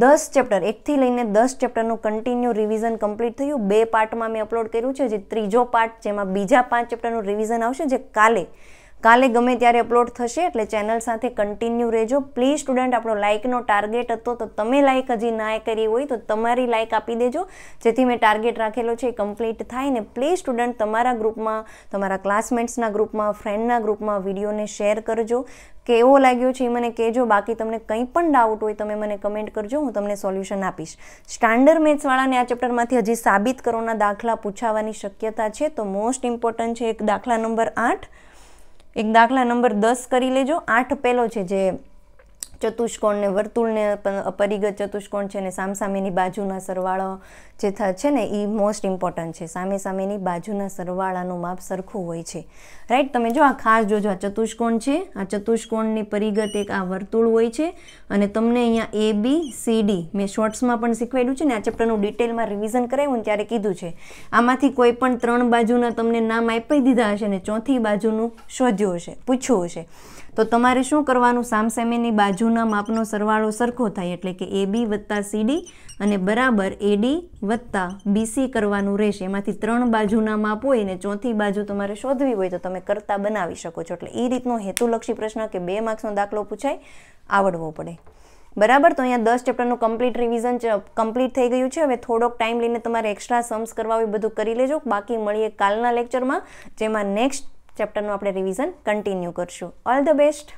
દસ ચેપ્ટર એકથી લઈને દસ ચેપ્ટરનું કન્ટિન્યુ રિવિઝન કમ્પ્લીટ થયું બે પાર્ટમાં મેં અપલોડ કર્યું છે જે ત્રીજો પાર્ટ જેમાં બીજા પાંચ ચેપ્ટરનું રિવિઝન આવશે જે કાલે કાલે ગમે ત્યારે અપલોડ થશે એટલે ચેનલ સાથે કન્ટિન્યુ રહેજો પ્લીઝ સ્ટુડન્ટ આપણો લાઇકનો ટાર્ગેટ હતો તો તમે લાઇક હજી ના કરી હોય તો તમારી લાઇક આપી દેજો જેથી મેં ટાર્ગેટ રાખેલો છે એ કમ્પ્લીટ થાય ને પ્લીઝ સ્ટુડન્ટ તમારા ગ્રુપમાં તમારા ક્લાસમેટ્સના ગ્રુપમાં ફ્રેન્ડના ગ્રુપમાં વિડીયોને શેર કરજો કેવો લાગ્યો છે એ મને કહેજો બાકી તમને કંઈ પણ ડાઉટ હોય તમે મને કમેન્ટ કરજો હું તમને સોલ્યુશન આપીશ સ્ટાન્ડર્ડ મેથ્સવાળાને આ ચેપ્ટરમાંથી હજી સાબિત કરોના દાખલા પૂછાવાની શક્યતા છે તો મોસ્ટ ઇમ્પોર્ટન્ટ છે એક દાખલા નંબર આઠ એક દાખલા નંબર દસ કરી લેજો આઠ પહેલો છે જે ચતુષ્કોણને વર્તુળને અપરિગત ચતુષ્કોણ છે ને સામસામેની બાજુના સરવાળો જે થાય છે ને એ મોસ્ટ ઇમ્પોર્ટન્ટ છે સામે સામેની બાજુના સરવાળાનું માપ સરખું હોય છે રાઈટ તમે જો આ ખાસ જોજો આ ચતુષ્કોણ છે આ ચતુષ્કોણની પરિગત એક આ વર્તુળ હોય છે અને તમને અહીંયા એ બી સી ડી મેં શોર્ટ્સમાં પણ શીખવાડ્યું છે ને આ ચેપ્ટરનું ડિટેલમાં રિવિઝન કરાવ્યું ને ત્યારે કીધું છે આમાંથી કોઈ પણ ત્રણ બાજુના તમને નામ આપી દીધા હશે ને ચોથી બાજુનું શોધ્યું હશે પૂછ્યું હશે તો તમારે શું કરવાનું સામસામેની બાજુના માપનો સરવાળો સરખો થાય એટલે કે એ બી વત્તા સીડી અને બરાબર એડી વત્તા બીસી કરવાનું રહેશે એમાંથી ત્રણ બાજુના માપ હોય અને ચોથી બાજુ તમારે શોધવી હોય તો તમે કરતા બનાવી શકો છો એટલે એ રીતનો હેતુલક્ષી પ્રશ્ન કે બે માર્ક્સનો દાખલો પૂછાય આવડવો પડે બરાબર તો અહીંયા દસ ચેપ્ટરનું કમ્પ્લીટ રિવિઝન કમ્પ્લીટ થઈ ગયું છે હવે થોડોક ટાઈમ લઈને તમારે એક્સ્ટ્રા સમ્સ કરવા હોય બધું કરી લેજો બાકી મળીએ કાલના લેક્ચરમાં જેમાં નેક્સ્ટ ચેપ્ટરનું આપણે રિવિઝન કન્ટિન્યુ કરશું ઓલ ધ બેસ્ટ